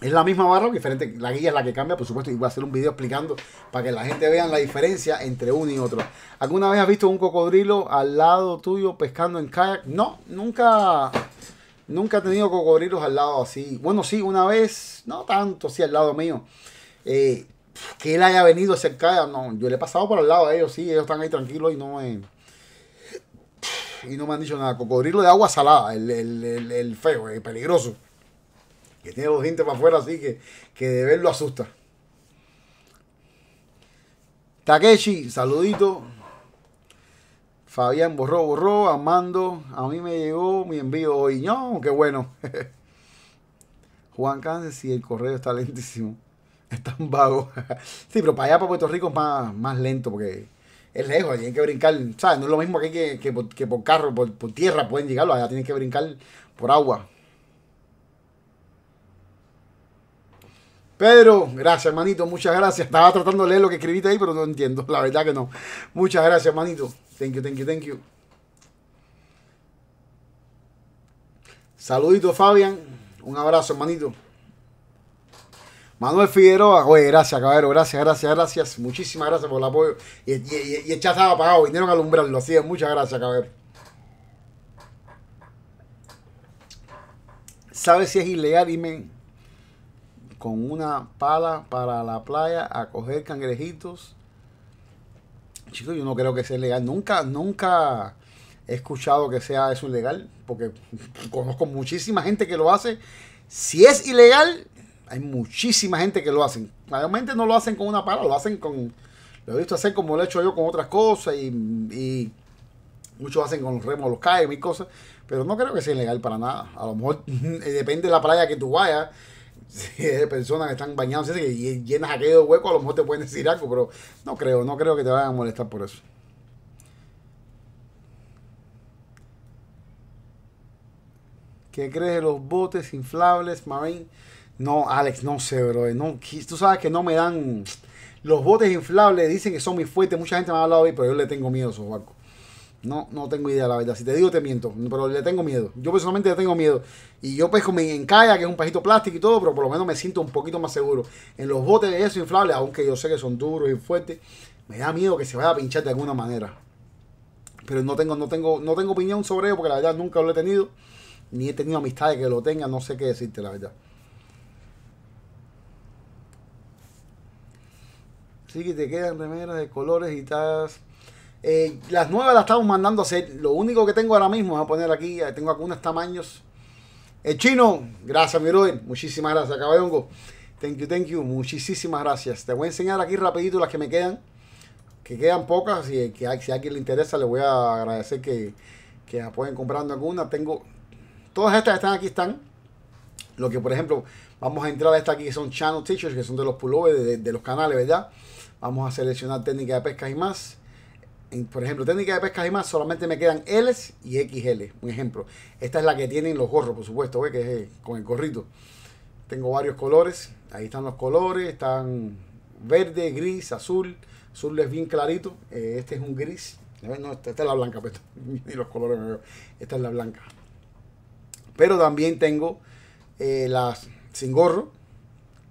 Es la misma barra, diferente, la guía es la que cambia, por supuesto, y voy a hacer un video explicando para que la gente vea la diferencia entre uno y otro. ¿Alguna vez has visto un cocodrilo al lado tuyo pescando en kayak? No, nunca, nunca he tenido cocodrilos al lado así. Bueno, sí, una vez, no tanto, sí, al lado mío. Eh, que él haya venido cerca, no, yo le he pasado por al lado a ellos, sí, ellos están ahí tranquilos y no me, y no me han dicho nada. Cocodrilo de agua salada, el, el, el, feo, el peligroso, que tiene los dientes para afuera así que, que de verlo asusta. Takeshi, saludito. Fabián borró, borró, Amando, a mí me llegó mi envío hoy. No, qué bueno. Juan Cáncer si el correo está lentísimo. Es tan vago. sí, pero para allá, para Puerto Rico, es más, más lento porque es lejos. hay que brincar, ¿sabes? No es lo mismo que, que, por, carro, por, tierra pueden llegarlo. Allá tienen que brincar por agua. Pedro, gracias, hermanito. Muchas gracias. Estaba tratando de leer lo que escribiste ahí, pero no entiendo. La verdad que no. Muchas gracias, hermanito. Thank you, thank you, thank you. Saludito, Fabian. Un abrazo, hermanito. Manuel Figueroa, oye, gracias, caballero, gracias, gracias, gracias. Muchísimas gracias por el apoyo. Y, el chat estaba apagado, vinieron a alumbrarlo, así muchas gracias, caballero. ¿Sabes si es ilegal Dime... con una pala para la playa a coger cangrejitos? Chicos, yo no creo que sea ilegal. Nunca, nunca he escuchado que sea eso ilegal, porque conozco muchísima gente que lo hace. Si es ilegal, hay muchísima gente que lo hacen. Realmente no lo hacen con una pala, lo hacen con. Lo he visto hacer como lo he hecho yo con otras cosas y, muchos hacen con los remos, los cae y cosas. Pero no creo que sea ilegal para nada. A lo mejor eh, depende de la playa que tú vayas. Si hay personas que están bañándose y llenas aquello de hueco, a lo mejor te pueden decir algo, pero no creo, no creo que te vayan a molestar por eso. ¿Qué crees de los botes inflables, Marín? No, Alex, no sé, bro. No, tú sabes que no me dan. Los botes inflables dicen que son muy fuertes. Mucha gente me ha hablado hoy, pero yo le tengo miedo a esos No, no tengo idea, la verdad. Si te digo, te miento. Pero le tengo miedo. Yo personalmente le tengo miedo. Y yo pesco en calla, que es un pajito plástico y todo, pero por lo menos me siento un poquito más seguro. En los botes de esos inflables, aunque yo sé que son duros y fuertes, me da miedo que se vaya a pinchar de alguna manera. Pero no tengo, no tengo, no tengo opinión sobre eso, porque la verdad nunca lo he tenido. Ni he tenido amistades que lo tengan. No sé qué decirte, la verdad. Sí, que te quedan remeras de colores y tas eh, las nuevas las estamos mandando a hacer. Lo único que tengo ahora mismo, es a poner aquí, eh, tengo algunos tamaños. El chino, gracias, mi brother. Muchísimas gracias, caballongo. Thank you, thank you. Muchísimas gracias. Te voy a enseñar aquí rapidito las que me quedan. Que quedan pocas. Y que si a alguien le interesa, le voy a agradecer que, que apoyen comprando alguna. Tengo. Todas estas que están aquí están. Lo que, por ejemplo, vamos a entrar a esta aquí que son channel teachers, que son de los pullovers de los canales, ¿verdad? Vamos a seleccionar técnica de pesca y más. por ejemplo, técnica de pesca y más solamente me quedan Ls y XL. Un ejemplo. Esta es la que tienen los gorros, por supuesto, ¿ve? que es eh, con el gorrito. Tengo varios colores. Ahí están los colores. Están verde, gris, azul. Azul es bien clarito. Eh, este es un gris. Eh, esta, es la blanca, pero pues, los colores Esta es la blanca. Pero también tengo las sin gorro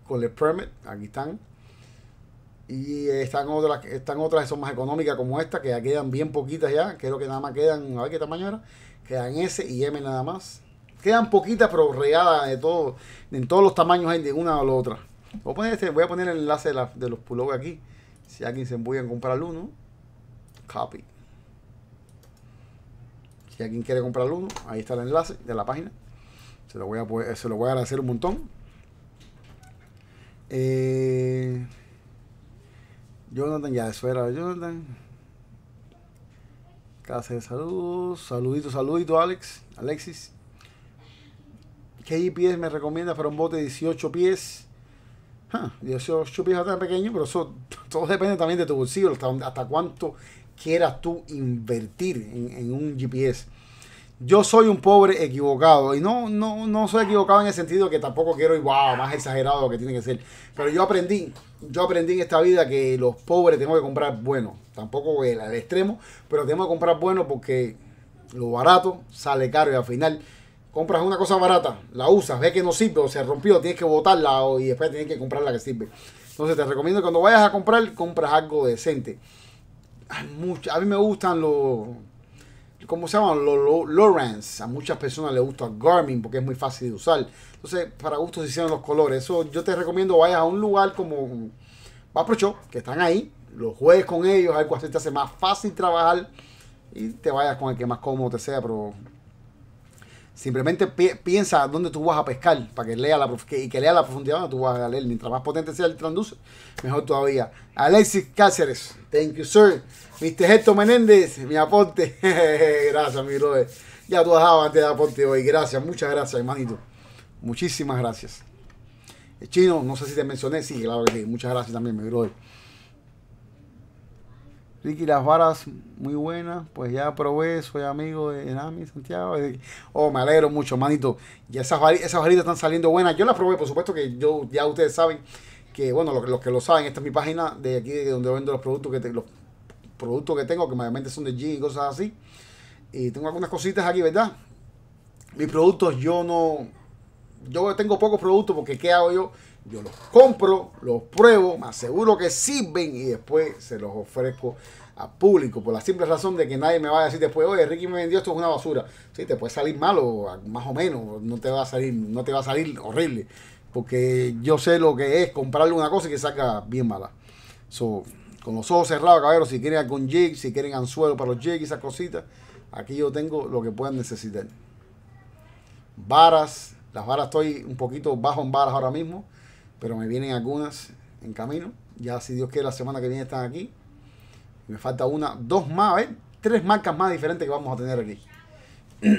con el permit. Aquí están. Y están otras, están otras que son más económicas como esta, que ya quedan bien poquitas ya. Creo que nada más quedan, a ver qué tamaño era. Quedan S y M nada más. Quedan poquitas, pero regadas de todo, en todos los tamaños hay de una o la otra. Voy a poner, este, voy a poner el enlace de, los pulogas aquí. Si alguien se voy a comprar uno, copy. Si alguien quiere comprar uno, ahí está el enlace de la página. Se lo voy a, se lo voy a agradecer un montón. Eh... Jonathan, ya fuera yo Jonathan. Casa de saludos. Saludito, saludito, Alex. Alexis. ¿Qué GPS me recomienda para un bote de 18 pies? 18 pies tan pequeño, pero eso todo depende también de tu bolsillo, hasta, hasta cuánto quieras tú invertir en, en un GPS yo soy un pobre equivocado. Y no, no, soy equivocado en el sentido que tampoco quiero ir, wow, más exagerado lo que tiene que ser. Pero yo aprendí, yo aprendí en esta vida que los pobres tengo que comprar bueno. Tampoco el, al extremo, pero tengo que comprar bueno porque lo barato sale caro y al final compras una cosa barata, la usas, ves que no sirve o se rompió, tienes que botarla y después tienes que comprar la que sirve. Entonces te recomiendo que cuando vayas a comprar, compras algo decente. Hay a mí me gustan los ¿cómo se llama? Lawrence. A muchas personas les gusta Garmin porque es muy fácil de usar. Entonces, para gustos hicieron los colores. Eso yo te recomiendo vayas a un lugar como Vaprocho, que están ahí, los juegues con ellos, algo así te hace más fácil trabajar y te vayas con el que más cómodo te sea, pero Simplemente piensa dónde tú vas a pescar para que lea la, y que lea la profundidad donde tú vas a leer. Mientras más potente sea el transduce, mejor todavía. Alexis Cáceres, thank you, sir. Mr. Gesto Menéndez, mi aporte. gracias, mi brother. Ya tú has dado antes de aporte hoy. Gracias, muchas gracias, hermanito. Muchísimas gracias. El eh, chino, no sé si te mencioné, sí, claro que sí. Muchas gracias también, mi brother. Ricky Las Varas, muy buenas. Pues ya probé, soy amigo de Nami Santiago. Oh, me alegro mucho, manito. Ya esas, esas varitas están saliendo buenas. Yo las probé, por supuesto que yo, ya ustedes saben que, bueno, los, los que lo saben, esta es mi página de aquí de donde vendo los productos que te, los productos que tengo, que mayormente son de G y cosas así. Y tengo algunas cositas aquí, ¿verdad? Mis productos yo no. Yo tengo pocos productos porque ¿qué hago yo? Yo los compro, los pruebo, me aseguro que sirven y después se los ofrezco al público. Por la simple razón de que nadie me vaya a decir después, oye, Ricky me vendió esto es una basura. Sí, te puede salir malo, más o menos, no te va a salir, no te va a salir horrible. Porque yo sé lo que es comprarle una cosa y que saca bien mala. con los ojos cerrados, caballeros, si quieren algún jig, si quieren anzuelo para los jigs, esas cositas, aquí yo tengo lo que puedan necesitar. Varas, las varas estoy un poquito bajo en varas ahora mismo pero me vienen algunas en camino. Ya si Dios quiere, la semana que viene están aquí. Me falta una, dos más, Tres marcas más diferentes que vamos a tener aquí.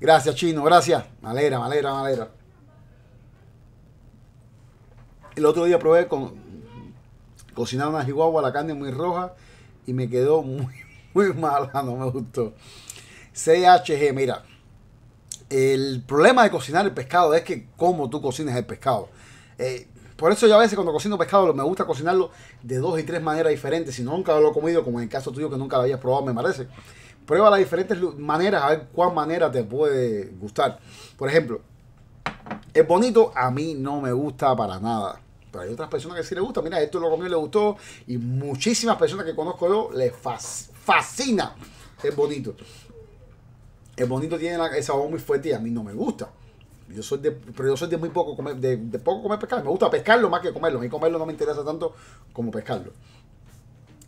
gracias, Chino, gracias. malera malera malera El otro día probé con cocinar una chihuahua, la carne muy roja y me quedó muy, muy mala, no me gustó. CHG, mira, el problema de cocinar el pescado es que cómo tú cocinas el pescado. Eh, por eso yo a veces cuando cocino pescado me gusta cocinarlo de dos y tres maneras diferentes. Si nunca lo he comido, como en el caso tuyo que nunca lo habías probado, me parece. Prueba las diferentes maneras, a ver cuál manera te puede gustar. Por ejemplo, es bonito a mí no me gusta para nada. Pero hay otras personas que sí le gusta. Mira, esto lo comió y le gustó. Y muchísimas personas que conozco yo les fascina es bonito. El bonito tiene la, el sabor muy fuerte y a mí no me gusta. Yo soy de, pero yo soy de muy poco comer, de, poco comer pescado. Me gusta pescarlo más que comerlo. A mí comerlo no me interesa tanto como pescarlo.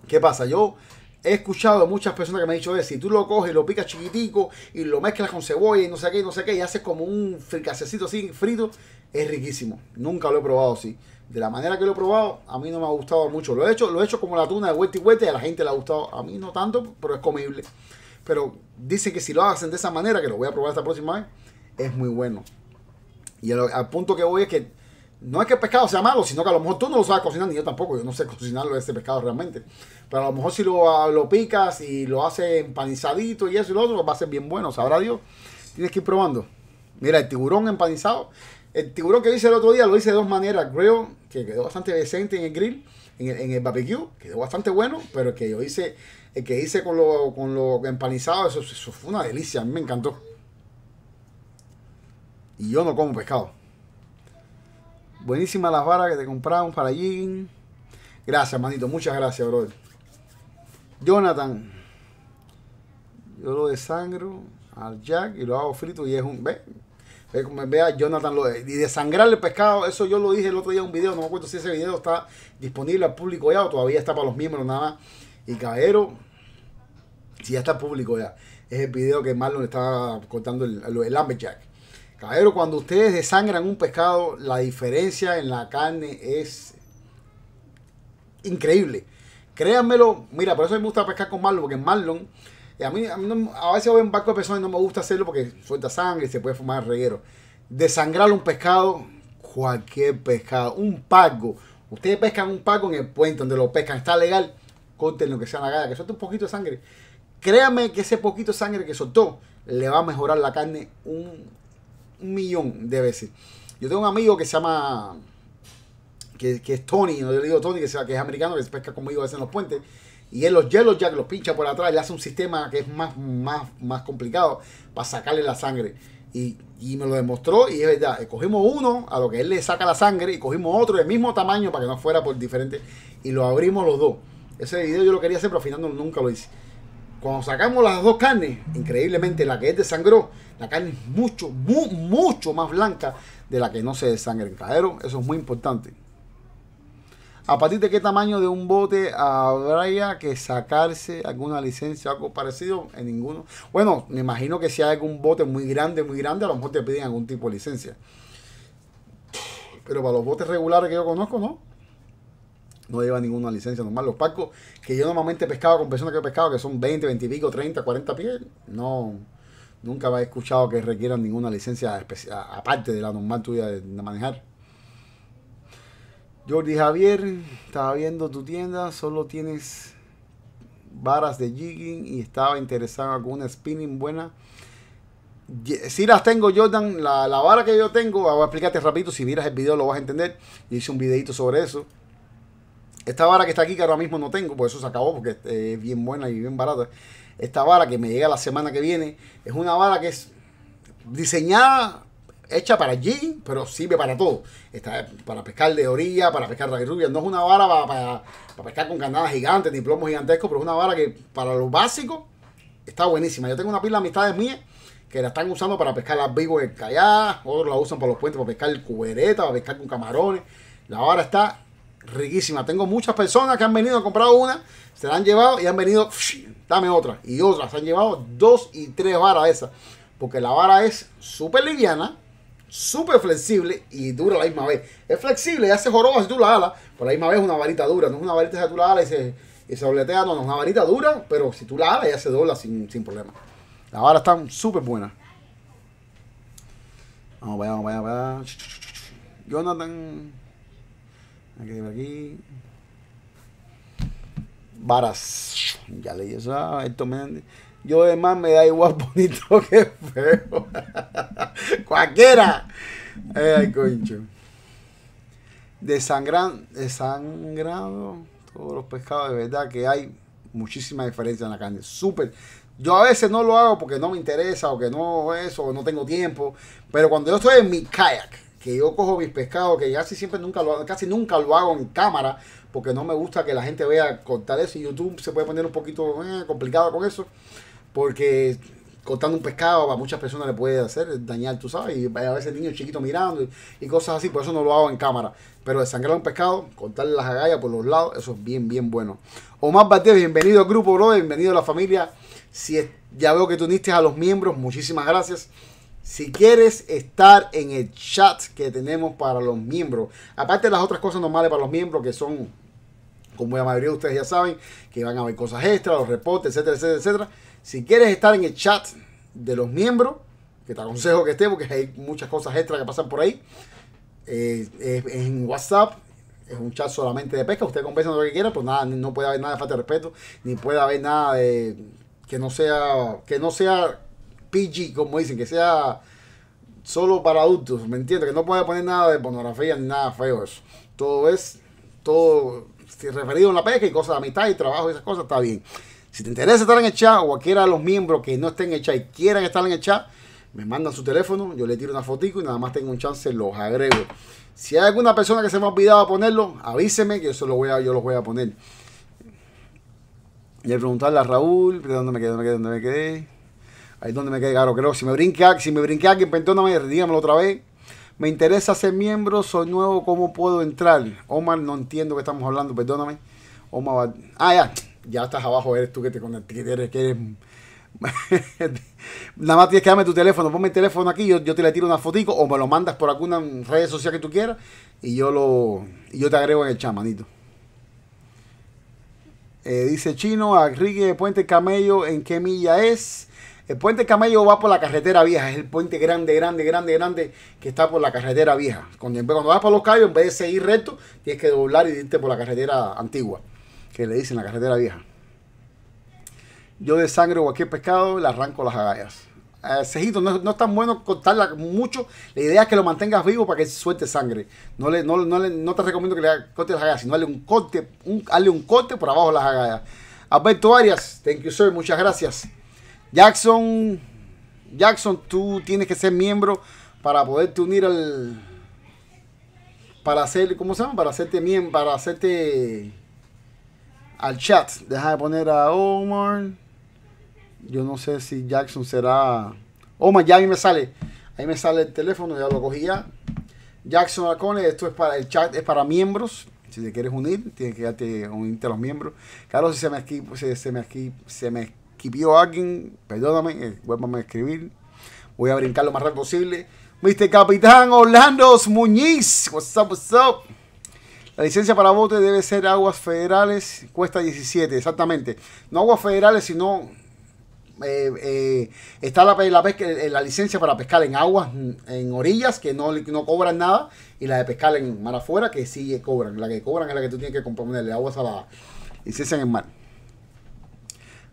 ¿Qué pasa? Yo he escuchado a muchas personas que me han dicho, si tú lo coges, lo picas chiquitico y lo mezclas con cebolla y no sé qué, no sé qué, y haces como un fricasecito así frito, es riquísimo. Nunca lo he probado así. De la manera que lo he probado, a mí no me ha gustado mucho. Lo he hecho, lo he hecho como la tuna de huete y huete, a la gente le ha gustado. A mí no tanto, pero es comible. Pero dicen que si lo hacen de esa manera, que lo voy a probar esta próxima vez, es muy bueno. Y al, punto que voy es que no es que el pescado sea malo, sino que a lo mejor tú no lo sabes cocinar, ni yo tampoco, yo no sé cocinarlo ese pescado realmente. Pero a lo mejor si lo, ah, lo picas y lo haces empanizadito y eso y lo otro, va a ser bien bueno, sabrá Dios. Tienes que ir probando. Mira, el tiburón empanizado. El tiburón que hice el otro día lo hice de dos maneras. Grill, que quedó bastante decente en el grill, en el, en el barbecue, quedó bastante bueno, pero que yo hice el que hice con lo, con lo empanizado, eso, fue una delicia, a mí me encantó. Y yo no como pescado. Buenísima las varas que te compraron para allí. Gracias, manito. Muchas gracias, brother. Jonathan. Yo lo desangro al Jack y lo hago frito y es un... Ve, ve, vea Jonathan lo... Y desangrar el pescado, eso yo lo dije el otro día en un video. No me acuerdo si ese video está disponible al público ya o todavía está para los miembros nada más. Y Caero si ya está público ya, es el video que Marlon estaba contando, el, el Amberjack. Caballero, cuando ustedes desangran un pescado, la diferencia en la carne es increíble. Créanmelo, mira, por eso me gusta pescar con Marlon, porque Marlon, eh, a mí, a, mí a veces voy barco de personas y no me gusta hacerlo porque suelta sangre y se puede fumar reguero. Desangrar un pescado, cualquier pescado, un pago. Ustedes pescan un pago en el puente donde lo pescan, está legal, corten lo que sea la gana, que suelte un poquito de sangre Créame que ese poquito sangre que soltó le va a mejorar la carne un, millón de veces. Yo tengo un amigo que se llama, que, es Tony, no le digo Tony, que, que es americano, que se pesca conmigo a veces en los puentes. Y él los ya que los pincha por atrás, le hace un sistema que es más, más, más complicado para sacarle la sangre. Y, me lo demostró y es verdad, cogimos uno a lo que él le saca la sangre y cogimos otro del mismo tamaño para que no fuera por diferente y lo abrimos los dos. Ese video yo lo quería hacer pero al final nunca lo hice. Cuando sacamos las dos carnes, increíblemente la que es de sangró, la carne es mucho, mucho más blanca de la que no se desangra el cajero. Eso es muy importante. ¿A partir de qué tamaño de un bote habrá que sacarse alguna licencia o algo parecido? En ninguno. Bueno, me imagino que si hay algún bote muy grande, muy grande, a lo mejor te piden algún tipo de licencia. Pero para los botes regulares que yo conozco, no. No lleva ninguna licencia normal. Los pacos que yo normalmente pescaba con personas que he pescado, que son 20, 20 y pico, 30, 40 pies, no. Nunca he escuchado que requieran ninguna licencia aparte de la normal tuya de, manejar. Jordi Javier, estaba viendo tu tienda, solo tienes varas de jigging y estaba interesado en alguna spinning buena. Si las tengo, Jordan, la, la vara que yo tengo, voy a explicarte rapidito, si miras el video lo vas a entender. Hice un videito sobre eso. Esta vara que está aquí, que ahora mismo no tengo, por eso se acabó, porque eh, es bien buena y bien barata. Esta vara que me llega la semana que viene, es una vara que es diseñada, hecha para allí, pero sirve para todo. Está para pescar de orilla, para pescar rubia. No es una vara para, pescar con canadas gigantes ni plomos gigantescos, pero es una vara que para lo básico está buenísima. Yo tengo una pila de amistades mías que la están usando para pescar las vivos en Callá, otros la usan para los puentes, para pescar cubereta, para pescar con camarones. La vara está riquísima. Tengo muchas personas que han venido, a comprar una, se la han llevado y han venido, dame otra. Y otra, se han llevado dos y tres varas esas. Porque la vara es súper liviana, súper flexible y dura la misma vez. Es flexible, ya se joroba si tú la alas, pero la misma vez es una varita dura. No es una varita si tú la alas y se, dobletea, no, no es una varita dura, pero si tú la alas ya se dobla sin, problema. Las varas están súper buenas. Vamos vaya, vamos Jonathan. Aquí, Varas. Ya leí ah, eso yo además me da igual bonito que feo. Cualquiera. Eh, ay, concho. Desangran, desangrado todos los pescados, de verdad que hay muchísima diferencia en la carne. Súper. Yo a veces no lo hago porque no me interesa o que no eso, o no tengo tiempo. Pero cuando yo estoy en mi kayak, que yo cojo mis pescados, que casi siempre nunca lo, casi nunca lo hago en cámara, porque no me gusta que la gente vea contar eso. Y YouTube se puede poner un poquito eh, complicado con eso, porque contando un pescado a muchas personas le puede hacer dañar, tú sabes, y a veces niños chiquitos mirando y, cosas así, por eso no lo hago en cámara. Pero desangrar un pescado, cortarle las agallas por los lados, eso es bien, bien bueno. Omar Bate, bienvenido al grupo, bro, bienvenido a la familia. Si ya veo que tú uniste a los miembros, muchísimas gracias. Si quieres estar en el chat que tenemos para los miembros, aparte de las otras cosas normales para los miembros que son, como la mayoría de ustedes ya saben, que van a haber cosas extras, los reportes, etcétera, etcétera, etcétera. Si quieres estar en el chat de los miembros, que te aconsejo que estés porque hay muchas cosas extras que pasan por ahí, eh, en WhatsApp, es un chat solamente de pesca. Usted conversan lo que quiera, pues nada, no puede haber nada de falta de respeto, ni puede haber nada que no sea, que no sea PG, como dicen, que sea solo para adultos, ¿me entiendes? Que no puede poner nada de pornografía ni nada feo eso. Todo es, todo si referido a la pesca y cosas de amistad y trabajo y esas cosas, está bien. Si te interesa estar en el chat o cualquiera de los miembros que no estén en el chat y quieran estar en el chat, me mandan su teléfono, yo le tiro una fotico y nada más tengo un chance, los agrego. Si hay alguna persona que se me ha olvidado ponerlo, avíseme que yo lo voy a, yo los voy a poner. Y preguntarle a Raúl, ¿dónde me quedé? ¿Dónde me quedé? ¿Dónde me quedé? Ahí es donde me quedé claro, creo. Si me brinqué, si me brinqué alguien, perdóname, pues, dígamelo otra vez. Me interesa ser miembro, soy nuevo, ¿cómo puedo entrar? Omar, no entiendo qué estamos hablando, perdóname. Omar, ah, ya, ya estás abajo, eres tú que te conectas, que eres, Nada más tienes que darme tu teléfono, ponme el teléfono aquí, yo, te le tiro una fotico o me lo mandas por alguna red social que tú quieras y yo lo yo te agrego en el chamanito. manito. Eh, dice Chino, a de Puente Camello, ¿en qué milla es? El puente Camello va por la carretera vieja, es el puente grande, grande, grande, grande que está por la carretera vieja. Cuando, vas por Los Cayos, en vez de seguir recto, tienes que doblar y irte por la carretera antigua, que le dicen la carretera vieja. Yo de sangre o cualquier pescado le arranco las agallas. Eh, cejito, no, es tan bueno cortarla mucho. La idea es que lo mantengas vivo para que suelte sangre. No, le, no, le, no te recomiendo que le cortes las agallas, sino hazle un corte, un, un por abajo las agallas. Alberto Arias, thank you sir, muchas gracias. Jackson, Jackson, tú tienes que ser miembro para poderte unir al, para hacer, ¿cómo se llama? Para hacerte miembro, para hacerte al chat. Deja de poner a Omar. Yo no sé si Jackson será. Omar, ya a me sale. Ahí me sale el teléfono, ya lo cogí ya. Jackson Arcone, esto es para el chat, es para miembros. Si te quieres unir, tienes que unirte a los miembros. Carlos, si se me, aquí, se, me, aquí, se me esquipió a perdóname, eh, vuélvame a escribir. Voy a brincar lo más rápido posible. Mr. Capitán Orlando Muñiz, what's up, what's up? La licencia para bote debe ser aguas federales, cuesta 17, exactamente. No aguas federales, sino eh, eh, está la, la, licencia para pescar en aguas, mm, en orillas, que no, no cobran nada, y la de pescar en mar afuera, que sí cobran. La que cobran es la que tú tienes que componerle aguas a la licencia en mar.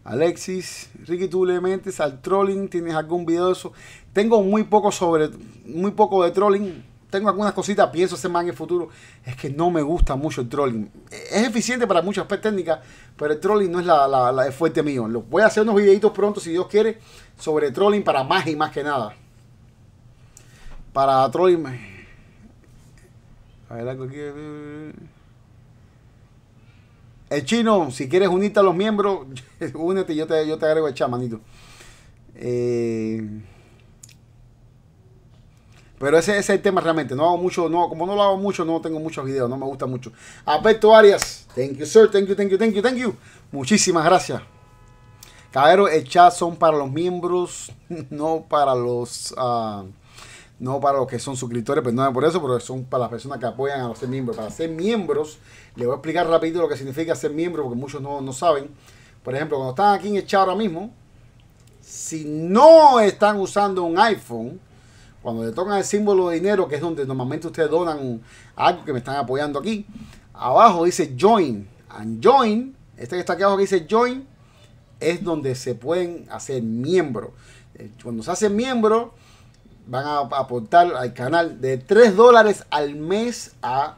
Alexis, Ricky, tú le metes al trolling, ¿tienes algún video de eso? Tengo muy poco sobre, muy poco de trolling. Tengo algunas cositas, pienso hacer más en el futuro. Es que no me gusta mucho el trolling. Es eficiente para muchas técnicas, pero el trolling no es la, la, la fuerte mío. Lo, voy a hacer unos videitos pronto, si Dios quiere, sobre trolling para más y más que nada. Para trolling. Eh, a ver, algo aquí. El chino, si quieres unirte a los miembros, únete, yo te, yo te agrego el chamanito. manito. Eh, pero ese, es el tema realmente. No hago mucho, no, como no lo hago mucho, no tengo muchos videos, no me gusta mucho. Alberto Arias, thank you, sir, thank you, thank you, thank you, thank you. Muchísimas gracias. Caballero, el chat son para los miembros, no para los. Ah, no para los que son suscriptores, pues es por eso, pero son para las personas que apoyan a los miembros. Para ser miembros, les voy a explicar rapidito lo que significa ser miembro, porque muchos no, saben. Por ejemplo, cuando están aquí en el chat ahora mismo, si no están usando un iPhone, cuando le tocan el símbolo de dinero, que es donde normalmente ustedes donan algo que me están apoyando aquí, abajo dice Join. And Join, este que está aquí abajo que dice Join, es donde se pueden hacer miembros. Eh, cuando se hace miembro, van a aportar al canal de 3 dólares al mes a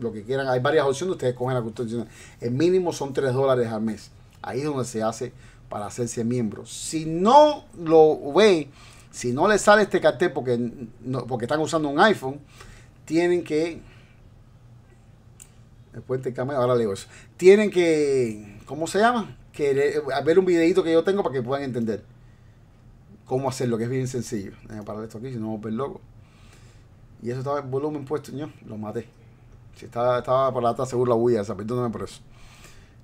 lo que quieran. Hay varias opciones, ustedes cogen la construcción El mínimo son 3 dólares al mes. Ahí es donde se hace para hacerse miembro. Si no lo ve, si no le sale este cartel porque, no, porque están usando un iPhone, tienen que... después de cámara, ahora leo eso. Tienen que... ¿Cómo se llama? Que eh, ver un videito que yo tengo para que puedan entender cómo hacerlo, que es bien sencillo. para parar esto aquí, si no me ver loco. Y eso estaba el volumen puesto, yo lo maté. Si estaba, estaba por la seguro la voy a perdóname por eso.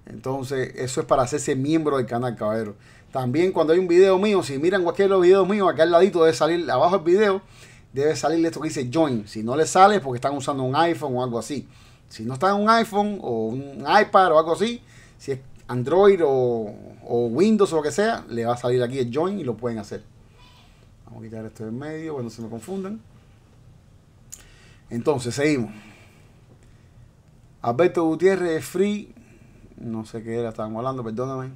Entonces, eso es para hacerse miembro del canal, caballero. También cuando hay un video mío, si miran cualquier de los videos míos, acá al ladito debe salir, abajo el video, debe salir esto que dice Join. Si no le sale, porque están usando un iPhone o algo así. Si no están en un iPhone o un iPad o algo así, si es Android o Windows o lo que sea, le va a salir aquí el Join y lo pueden hacer. Vamos a quitar esto en medio, bueno se me confunden. Entonces, seguimos. Alberto Gutiérrez, Free. No sé qué era, estaban hablando, perdóname.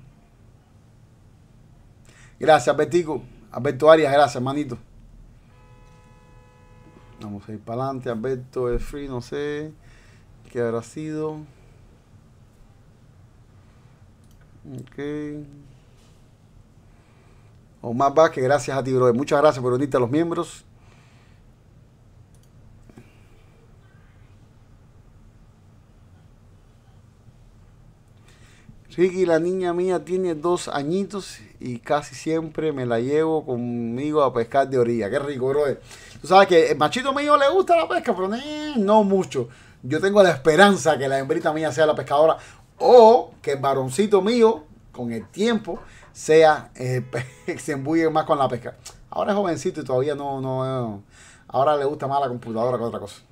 Gracias, Albertico. Alberto Arias, gracias, hermanito. Vamos a ir para adelante. Alberto es free, no sé qué habrá sido. Ok. Omar que gracias a ti, brother. Muchas gracias por unirte a los miembros. Ricky, la niña mía tiene dos añitos y casi siempre me la llevo conmigo a pescar de orilla. Qué rico, brother. Tú sabes que el machito mío le gusta la pesca, pero no mucho. Yo tengo la esperanza que la hembrita mía sea la pescadora o que el varoncito mío, con el tiempo, sea, eh, se embulle más con la pesca. Ahora es jovencito y todavía no, no, ahora le gusta más la computadora que otra cosa.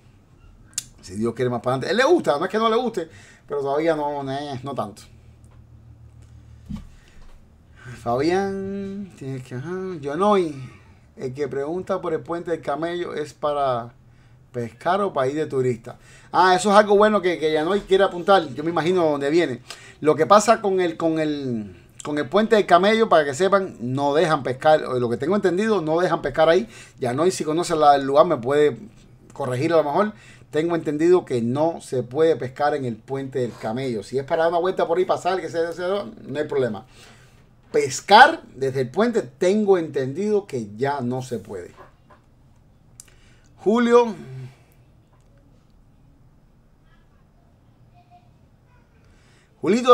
Si Dios quiere más para adelante. Él le gusta, no es que no le guste, pero todavía no, no, tanto. Fabián, tienes que, ajá, el que pregunta por el puente del camello es para pescar o país de turista. Ah, eso es algo bueno que, que Yanoy quiere apuntar. Yo me imagino dónde viene. Lo que pasa con el, con el, con el puente del camello, para que sepan, no dejan pescar. Lo que tengo entendido, no dejan pescar ahí. Ya no, y si conoce el lugar, me puede corregir a lo mejor. Tengo entendido que no se puede pescar en el puente del camello. Si es para dar una vuelta por ahí, pasar, que se no hay problema. Pescar desde el puente, tengo entendido que ya no se puede. Julio,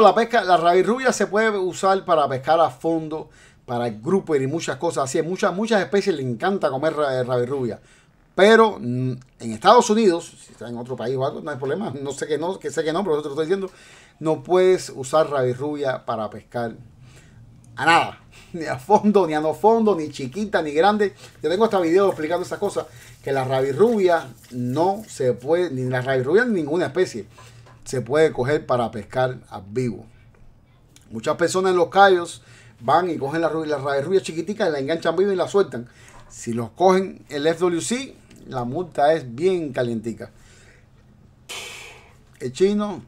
la pesca, la rabirrubia se puede usar para pescar a fondo, para el grouper y muchas cosas así. Muchas, muchas especies le encanta comer rabirrubia. Eh, pero mm, en Estados Unidos, si está en otro país o algo, no hay problema. No sé que no, que sé que no, pero yo te lo estoy diciendo. No puedes usar rabirrubia para pescar a nada. Ni a fondo, ni a no fondo, ni chiquita, ni grande. Yo tengo hasta video explicando esas cosas. Que la rabirrubia no se puede, ni la rabirrubia ni ninguna especie se puede coger para pescar a vivo. Muchas personas en los callos van y cogen la, la chiquititas. chiquitica y la enganchan vivo y la sueltan. Si los cogen el FWC, la multa es bien calentica El chino.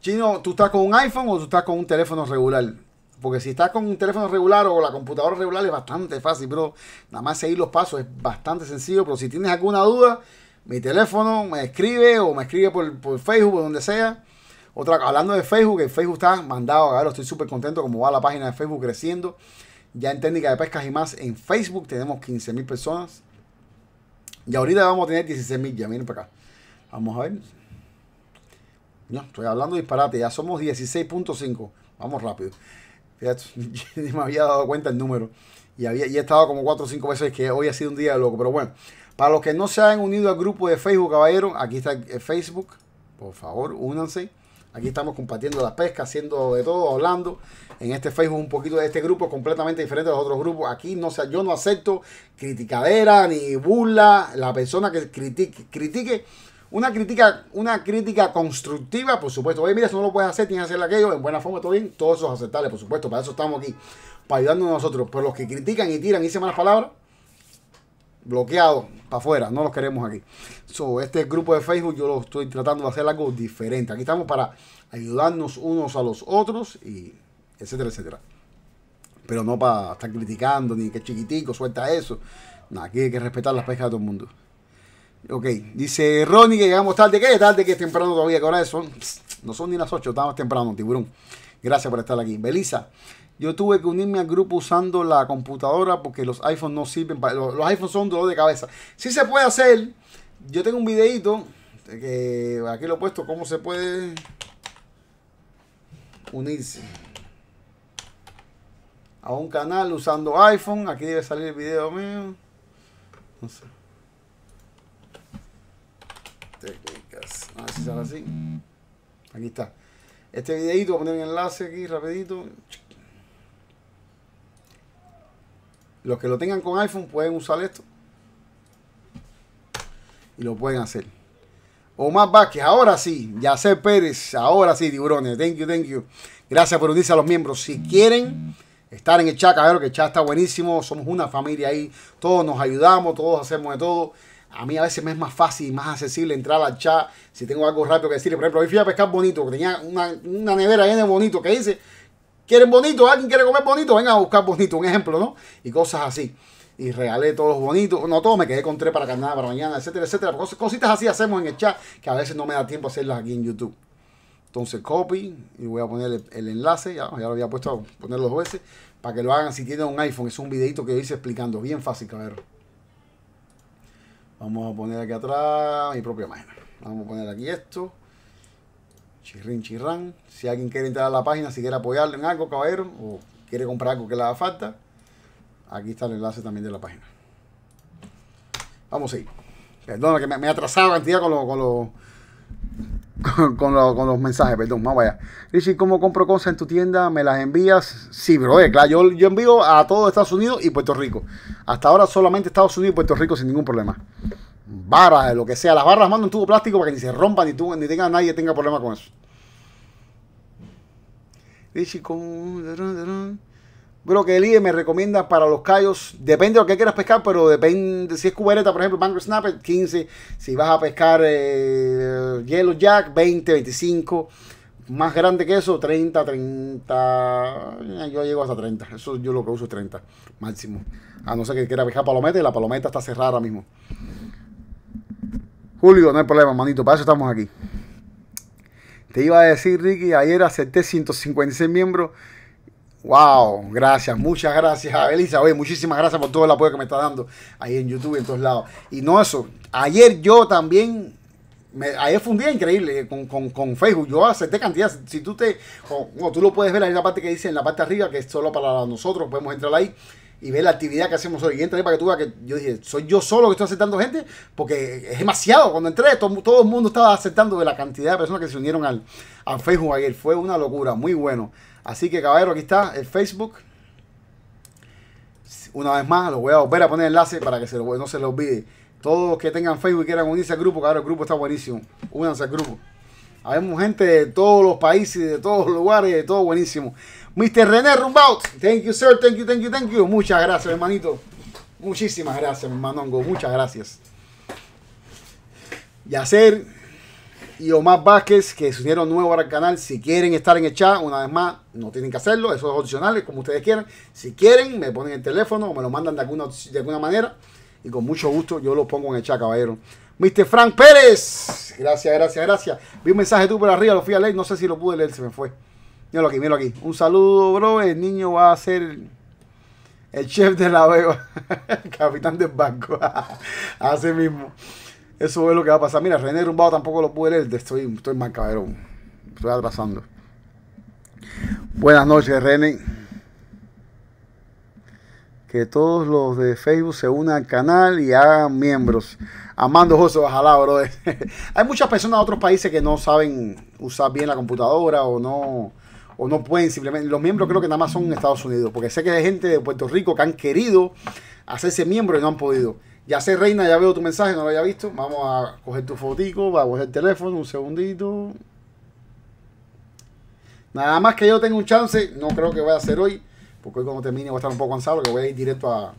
Chino, ¿tú estás con un iPhone o tú estás con un teléfono regular? Porque si estás con un teléfono regular o la computadora regular es bastante fácil, bro. Nada más seguir los pasos es bastante sencillo. Pero si tienes alguna duda, mi teléfono, me escribe o me escribe por, Facebook o donde sea. Otra, hablando de Facebook, el Facebook está mandado, Estoy súper contento como va la página de Facebook creciendo. Ya en técnica de pescas y más, en Facebook tenemos 15 mil personas. Y ahorita vamos a tener 16 mil. Ya miren para acá. Vamos a ver. No, estoy hablando disparate. Ya somos 16.5. Vamos rápido. Fíjate, yo me había dado cuenta el número. Y, había, y he estado como 4 o 5 veces que hoy ha sido un día de loco. Pero bueno. Para los que no se han unido al grupo de Facebook, caballero, aquí está el Facebook. Por favor, únanse. Aquí estamos compartiendo la pesca, haciendo de todo, hablando. En este Facebook un poquito de este grupo completamente diferente a los otros grupos. Aquí no yo no acepto criticadera ni burla. La persona que critique, critique una crítica, una crítica constructiva, por supuesto. Oye, mira, eso no lo puedes hacer, tienes que hacer aquello, en buena forma, todo bien. Todos esos aceptable, por supuesto. Para eso estamos aquí, para ayudarnos nosotros. Pero los que critican y tiran y dicen malas palabras, bloqueado para afuera, no los queremos aquí. So, este grupo de Facebook yo lo estoy tratando de hacer algo diferente. Aquí estamos para ayudarnos unos a los otros y etcétera, etcétera. Pero no para estar criticando ni que chiquitico suelta eso. aquí hay que respetar las pescas de todo el mundo. Ok, dice Ronnie que llegamos tarde. ¿Qué tarde? Que es temprano todavía. ¿Qué hora son? no son ni las 8, estamos temprano, tiburón. Gracias por estar aquí. Belisa. Yo tuve que unirme al grupo usando la computadora porque los iPhones no sirven. Para, los, iPhones son dolor de cabeza. Si se puede hacer, yo tengo un videito que aquí lo he puesto, cómo se puede unirse a un canal usando iPhone. Aquí debe salir el video mío. No sé. Técnicas. A ver si sale así. Aquí está. Este videito, voy a poner un enlace aquí rapidito. Los que lo tengan con iPhone pueden usar esto. Y lo pueden hacer. o Omar Vázquez, ahora sí. ya Yacer Pérez, ahora sí, tiburones. Thank you, thank you. Gracias por unirse a los miembros. Si quieren estar en el chat, cabrón, que el chat está buenísimo. Somos una familia ahí. Todos nos ayudamos, todos hacemos de todo. A mí a veces me es más fácil y más accesible entrar al chat si tengo algo rápido que decirle. Por ejemplo, hoy fui a pescar bonito, que tenía una, una nevera llena de bonito que hice ¿Quieren bonito? ¿Alguien quiere comer bonito? Vengan a buscar bonito, un ejemplo, ¿no? Y cosas así. Y regalé todos los bonitos. No todos, me quedé con tres para carnada para mañana, etcétera, etcétera. cositas así hacemos en el chat que a veces no me da tiempo hacerlas aquí en YouTube. Entonces copy y voy a poner el, enlace, ya, lo había puesto a poner los veces, para que lo hagan si tienen un iPhone. Es un videito que yo hice explicando, bien fácil, cabrón. Vamos a poner aquí atrás mi propia imagen. Vamos a poner aquí esto. Chirrin chirrán. Si alguien quiere entrar a la página, si quiere apoyarle en algo, caballero, o quiere comprar algo que le haga falta, aquí está el enlace también de la página. Vamos a ir. perdón que me, me atrasaba cantidad con los. Con los mensajes, perdón, vamos allá. Richie, ¿cómo compro cosas en tu tienda? ¿Me las envías? Sí, bro, claro, yo, yo envío a todo Estados Unidos y Puerto Rico. Hasta ahora solamente Estados Unidos y Puerto Rico sin ningún problema. Barra, lo que sea. Las barras mando en tubo plástico para que ni se rompa, ni, tú, tenga, nadie tenga problema con eso. Bro, que el IE me recomienda para los callos. Depende de lo que quieras pescar, pero depende. Si es cubereta, por ejemplo, Banger Snapper, 15. Si vas a pescar eh, Yellow Jack, 20, 25. Más grande que eso, 30, 30. Yo llego hasta 30. Eso yo lo que uso es 30, máximo. A no ser que quiera pescar palometa y la palometa está cerrada ahora mismo. Julio, no hay problema, manito, para eso estamos aquí. Te iba a decir, Ricky, ayer acepté 156 miembros. Wow, gracias, muchas gracias, Belisa. Oye, muchísimas gracias por todo el apoyo que me está dando ahí en YouTube y en todos lados. Y no eso, ayer yo también ayer fue un día increíble eh, con, Facebook. Yo acepté cantidad. Si tú te. tú lo puedes ver ahí en la parte que dice, en la parte arriba, que es solo para nosotros. Podemos entrar ahí y ve la actividad que hacemos hoy. Y ahí para que tú veas que yo dije, soy yo solo que estoy aceptando gente, porque es demasiado. Cuando entré, todo, el mundo estaba aceptando de la cantidad de personas que se unieron al, al Facebook ayer. Fue una locura, muy bueno. Así que, caballero, aquí está el Facebook. Una vez más, lo voy a volver a poner enlace para que se no se lo olvide. Todos los que tengan Facebook y quieran unirse al grupo, claro, el grupo está buenísimo. Únanse al grupo. Habemos gente de todos los países, de todos los lugares, de todo buenísimo. Mr. René Rumbaut. Thank you, sir. Thank you, thank you, thank you. Muchas gracias, hermanito. Muchísimas gracias, hermanongo. Muchas gracias. Yacer y Omar Vázquez, que se unieron nuevo al canal. Si quieren estar en el chat, una vez más, no tienen que hacerlo. Eso es opcional, como ustedes quieran. Si quieren, me ponen el teléfono o me lo mandan de alguna, de alguna manera. Y con mucho gusto yo lo pongo en el chat, caballero. Mr. Frank Pérez. Gracias, gracias, gracias. Vi un mensaje tú por arriba, lo fui a leer. No sé si lo pude leer, se me fue. Míralo aquí, míralo aquí. Un saludo, bro. El niño va a ser el chef de la beba. capitán del banco. Así mismo. Eso es lo que va a pasar. Mira, René Rumbado tampoco lo pude leer. Estoy, estoy mal cabrón. Estoy atrasando. Buenas noches, René. Que todos los de Facebook se unan al canal y hagan miembros. Amando José, ojalá, bro. Hay muchas personas de otros países que no saben usar bien la computadora o no o no pueden simplemente. Los miembros creo que nada más son en Estados Unidos, porque sé que hay gente de Puerto Rico que han querido hacerse miembro y no han podido. Ya sé, Reina, ya veo tu mensaje, no lo había visto. Vamos a coger tu fotico, vamos a coger el teléfono, un segundito. Nada más que yo tenga un chance, no creo que vaya a hacer hoy, porque hoy cuando termine voy a estar un poco cansado, porque voy a ir directo a,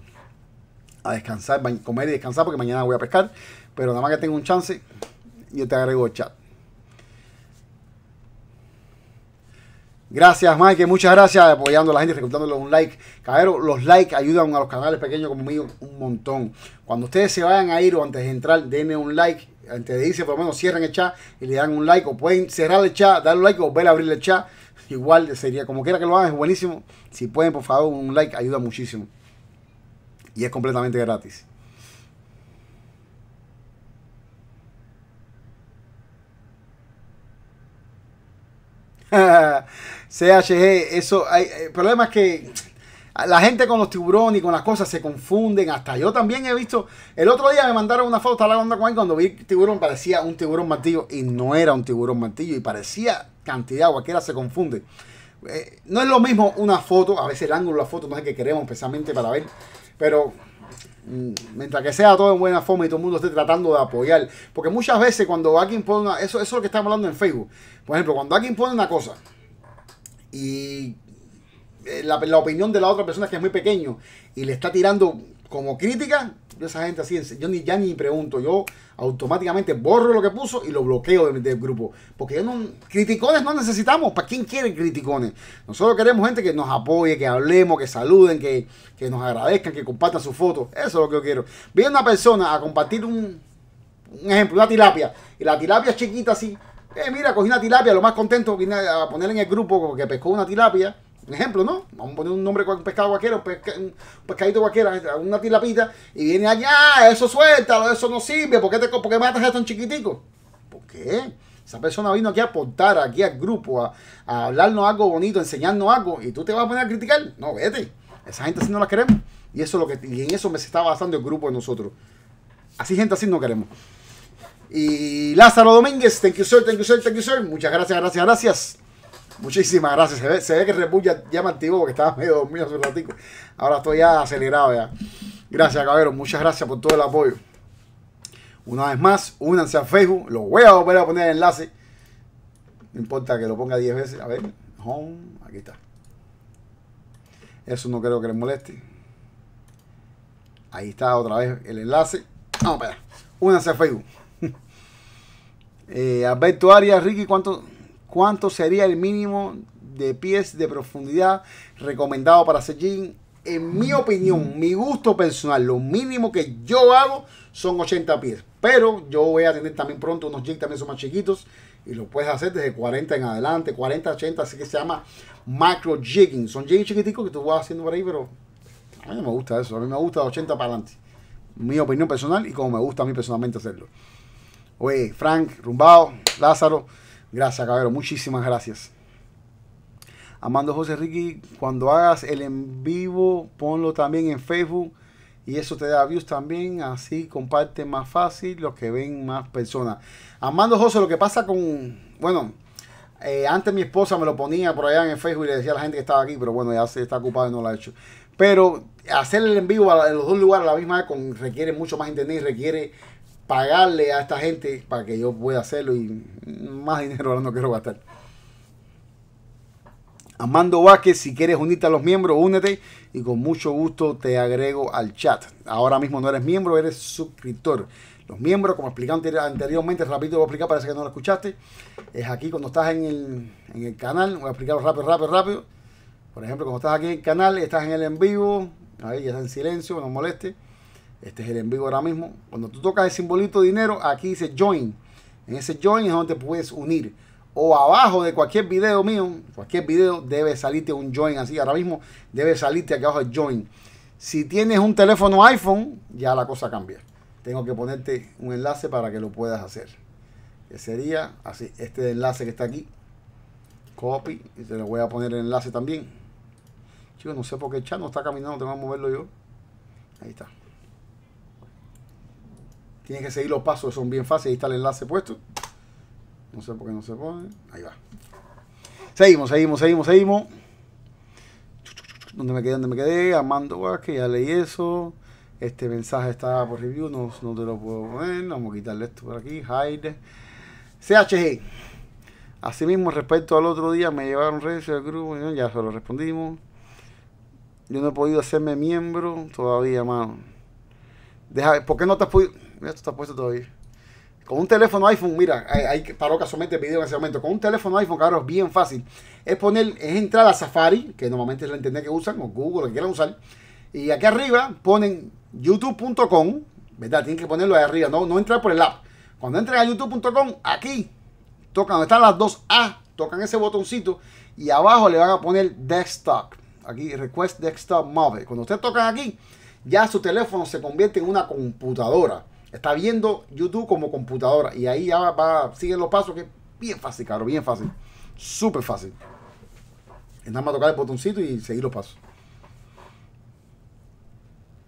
a descansar, comer y descansar, porque mañana voy a pescar. Pero nada más que tengo un chance, yo te agrego el chat. Gracias, Mike. Muchas gracias apoyando a la gente, recortándole un like. Cabrero, los likes ayudan a los canales pequeños como mío un montón. Cuando ustedes se vayan a ir o antes de entrar, denle un like. Antes de irse, por lo menos cierren el chat y le dan un like. O pueden cerrar el chat, darle un like o ver a abrir el chat. Igual sería, como quiera que lo hagan, es buenísimo. Si pueden, por favor, un like ayuda muchísimo. Y es completamente gratis. CHG, eso, hay, el problema es que la gente con los tiburones y con las cosas se confunden. Hasta yo también he visto. El otro día me mandaron una foto, hablando con cuando vi el tiburón parecía un tiburón martillo y no era un tiburón martillo y parecía cantidad, cualquiera se confunde. Eh, no es lo mismo una foto, a veces el ángulo de la foto no es el que queremos especialmente para ver, pero Mm, mientras que sea todo en buena forma y todo el mundo esté tratando de apoyar. Porque muchas veces cuando alguien pone Eso, es lo que estamos hablando en Facebook. Por ejemplo, cuando alguien pone una cosa y eh, la, la opinión de la otra persona es que es muy pequeño y le está tirando como crítica, esa gente así, yo ni, ya ni pregunto, yo automáticamente borro lo que puso y lo bloqueo del, grupo. Porque yo no, criticones no necesitamos, ¿para quién quiere criticones? Nosotros queremos gente que nos apoye, que hablemos, que saluden, que, nos agradezcan, que compartan sus fotos. Eso es lo que yo quiero. Vi a una persona a compartir un, ejemplo, una tilapia, y la tilapia es chiquita así. Eh, mira, cogí una tilapia, lo más contento vine a poner en el grupo porque pescó una tilapia un ejemplo, ¿no? Vamos a poner un nombre, un pescado cualquiera, un, pescadito cualquiera, una tilapita, y viene allá, eso suelta, eso no sirve, ¿por qué, te, por qué matas a tan chiquitico? ¿Por qué? Esa persona vino aquí a aportar, aquí al grupo, a, hablarnos algo bonito, a enseñarnos algo, y tú te vas a poner a criticar. No, vete. Esa gente así no la queremos. Y eso lo que y en eso me se está basando el grupo de nosotros. Así gente así no queremos. Y Lázaro Domínguez, thank you sir, thank you sir, thank you sir. Muchas gracias, gracias, gracias. Muchísimas gracias. Se ve, se ve que Repul ya, activó porque estaba medio dormido hace un ratito Ahora estoy ya acelerado ya. Gracias, cabrón. Muchas gracias por todo el apoyo. Una vez más, únanse a Facebook. Lo voy a volver a poner el enlace. No importa que lo ponga 10 veces. A ver, home. Aquí está. Eso no creo que les moleste. Ahí está otra vez el enlace. Vamos a Únanse a Facebook. Eh, Alberto Arias, Ricky, ¿cuánto? cuánto sería el mínimo de pies de profundidad recomendado para hacer jigging? En mi opinión, mi gusto personal, lo mínimo que yo hago son 80 pies. Pero yo voy a tener también pronto unos jeans también son más chiquitos y lo puedes hacer desde 40 en adelante, 40, 80, así que se llama macro jigging. Son jeans chiquiticos que tú vas haciendo por ahí, pero a mí no me gusta eso, a mí me gusta 80 para adelante. Mi opinión personal y como me gusta a mí personalmente hacerlo. Oye, Frank, Rumbao, Lázaro. Gracias, cabrón. Muchísimas gracias. Amando José Ricky, cuando hagas el en vivo, ponlo también en Facebook y eso te da views también, así comparte más fácil los que ven más personas. Amando José, lo que pasa con, bueno, eh, antes mi esposa me lo ponía por allá en el Facebook y le decía a la gente que estaba aquí, pero bueno, ya se está ocupado y no lo ha hecho. Pero hacer el en vivo en los dos lugares a la misma vez con, requiere mucho más internet requiere pagarle a esta gente para que yo pueda hacerlo y más dinero ahora no quiero gastar. Amando Vázquez, si quieres unirte a los miembros, únete y con mucho gusto te agrego al chat. Ahora mismo no eres miembro, eres suscriptor. Los miembros, como explicé anteriormente, rápido voy a explicar, parece que no lo escuchaste. Es aquí cuando estás en el, en el canal, voy a explicarlo rápido, rápido, rápido. Por ejemplo, cuando estás aquí en el canal, estás en el en vivo, ahí ya está en silencio, no moleste este es el en vivo ahora mismo. Cuando tú tocas el simbolito de dinero, aquí dice join. En ese join es donde te puedes unir. O abajo de cualquier video mío, cualquier video debe salirte un join así. Ahora mismo debe salirte aquí abajo el join. Si tienes un teléfono iPhone, ya la cosa cambia. Tengo que ponerte un enlace para que lo puedas hacer. Que sería así, este enlace que está aquí. Copy. Y te lo voy a poner el enlace también. Chicos, no sé por qué el chat no está caminando. Tengo que moverlo yo. Ahí está. Tienes que seguir los pasos, son bien fáciles. Ahí está el enlace puesto. No sé por qué no se pone. Ahí va. Seguimos, seguimos, seguimos, seguimos. ¿Dónde me quedé? ¿Dónde me quedé? Amando que ya leí eso. Este mensaje está por review, no, te lo puedo poner. Vamos a quitarle esto por aquí. Hide. CHG. Asimismo, respecto al otro día, me llevaron redes del grupo. Ya se lo respondimos. Yo no he podido hacerme miembro todavía, mano. ¿Por qué no te has podido? Mira, esto está puesto todavía. Con un teléfono iPhone, mira, hay, que paró casualmente el video en ese momento. Con un teléfono iPhone, cabrón, es bien fácil. Es poner, es entrar a Safari, que normalmente es la internet que usan, o Google, lo que quieran usar. Y aquí arriba ponen youtube.com, ¿verdad? Tienen que ponerlo ahí arriba, no, no entrar por el app. Cuando entren a youtube.com, aquí tocan donde están las dos A, tocan ese botoncito y abajo le van a poner desktop. Aquí, request desktop mobile. Cuando ustedes tocan aquí, ya su teléfono se convierte en una computadora está viendo YouTube como computadora. Y ahí ya va, siguen los pasos que es bien fácil, caro. bien fácil. Súper fácil. Es nada más tocar el botoncito y seguir los pasos.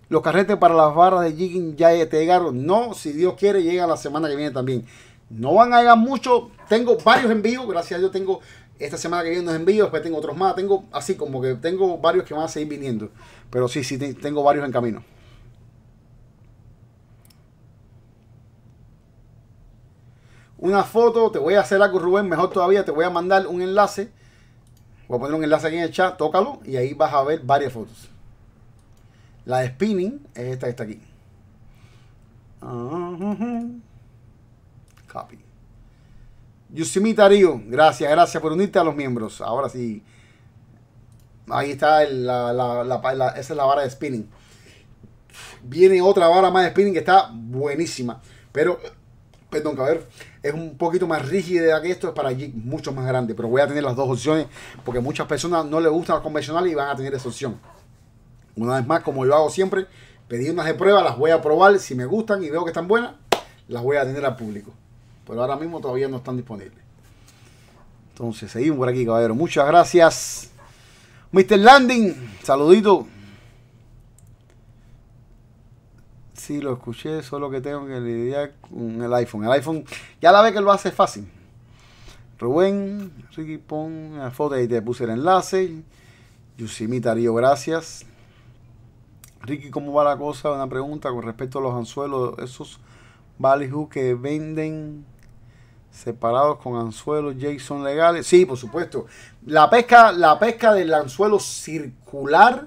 Los carretes para las barras de jigging ya te llegaron. No, si Dios quiere, llega la semana que viene también. No van a llegar mucho. Tengo varios envíos. Gracias a Dios tengo esta semana que viene unos envíos. Después tengo otros más. Tengo así como que tengo varios que van a seguir viniendo. Pero sí, sí, tengo varios en camino. una foto, te voy a hacer algo, Rubén, mejor todavía, te voy a mandar un enlace. Voy a poner un enlace aquí en el chat, tócalo y ahí vas a ver varias fotos. La de spinning es esta que está aquí. Ah, copy. Yusimita gracias, gracias por unirte a los miembros. Ahora sí. Ahí está la, esa es la vara de spinning. Viene otra vara más de spinning que está buenísima. Pero perdón, ver es un poquito más rígida que esto, es para allí mucho más grande, pero voy a tener las dos opciones porque muchas personas no les gustan las convencionales y van a tener esa opción. Una vez más, como yo hago siempre, pedí unas de prueba, las voy a probar, si me gustan y veo que están buenas, las voy a tener al público. Pero ahora mismo todavía no están disponibles. Entonces, seguimos por aquí, caballero. Muchas gracias. Mr. Landing, saludito. Sí, lo escuché, solo que tengo que lidiar con el iPhone. El iPhone, ya la ve que lo hace fácil. Rubén, Ricky, pon la foto y te puse el enlace. Yusimita Río, gracias. Ricky, ¿cómo va la cosa? Una pregunta con respecto a los anzuelos, esos Ballyhoo que venden separados con anzuelos Jason legales. Sí, por supuesto. La pesca, la pesca del anzuelo circular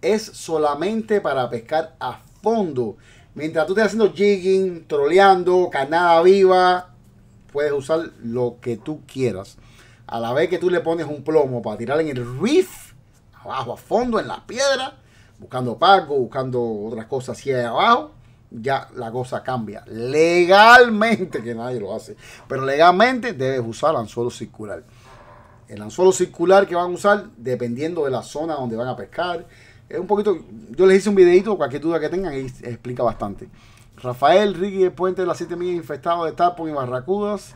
es solamente para pescar a fondo. Mientras tú estés haciendo jigging, troleando, canada viva, puedes usar lo que tú quieras. A la vez que tú le pones un plomo para tirar en el reef, abajo a fondo, en la piedra, buscando pago, buscando otras cosas así ahí abajo, ya la cosa cambia. Legalmente, que nadie lo hace, pero legalmente debes usar anzuelo circular. El anzuelo circular que van a usar, dependiendo de la zona donde van a pescar, un poquito, yo les hice un videito, cualquier duda que tengan, y explica bastante. Rafael, Ricky, el puente de las 7 millas infestado de tapón y barracudas.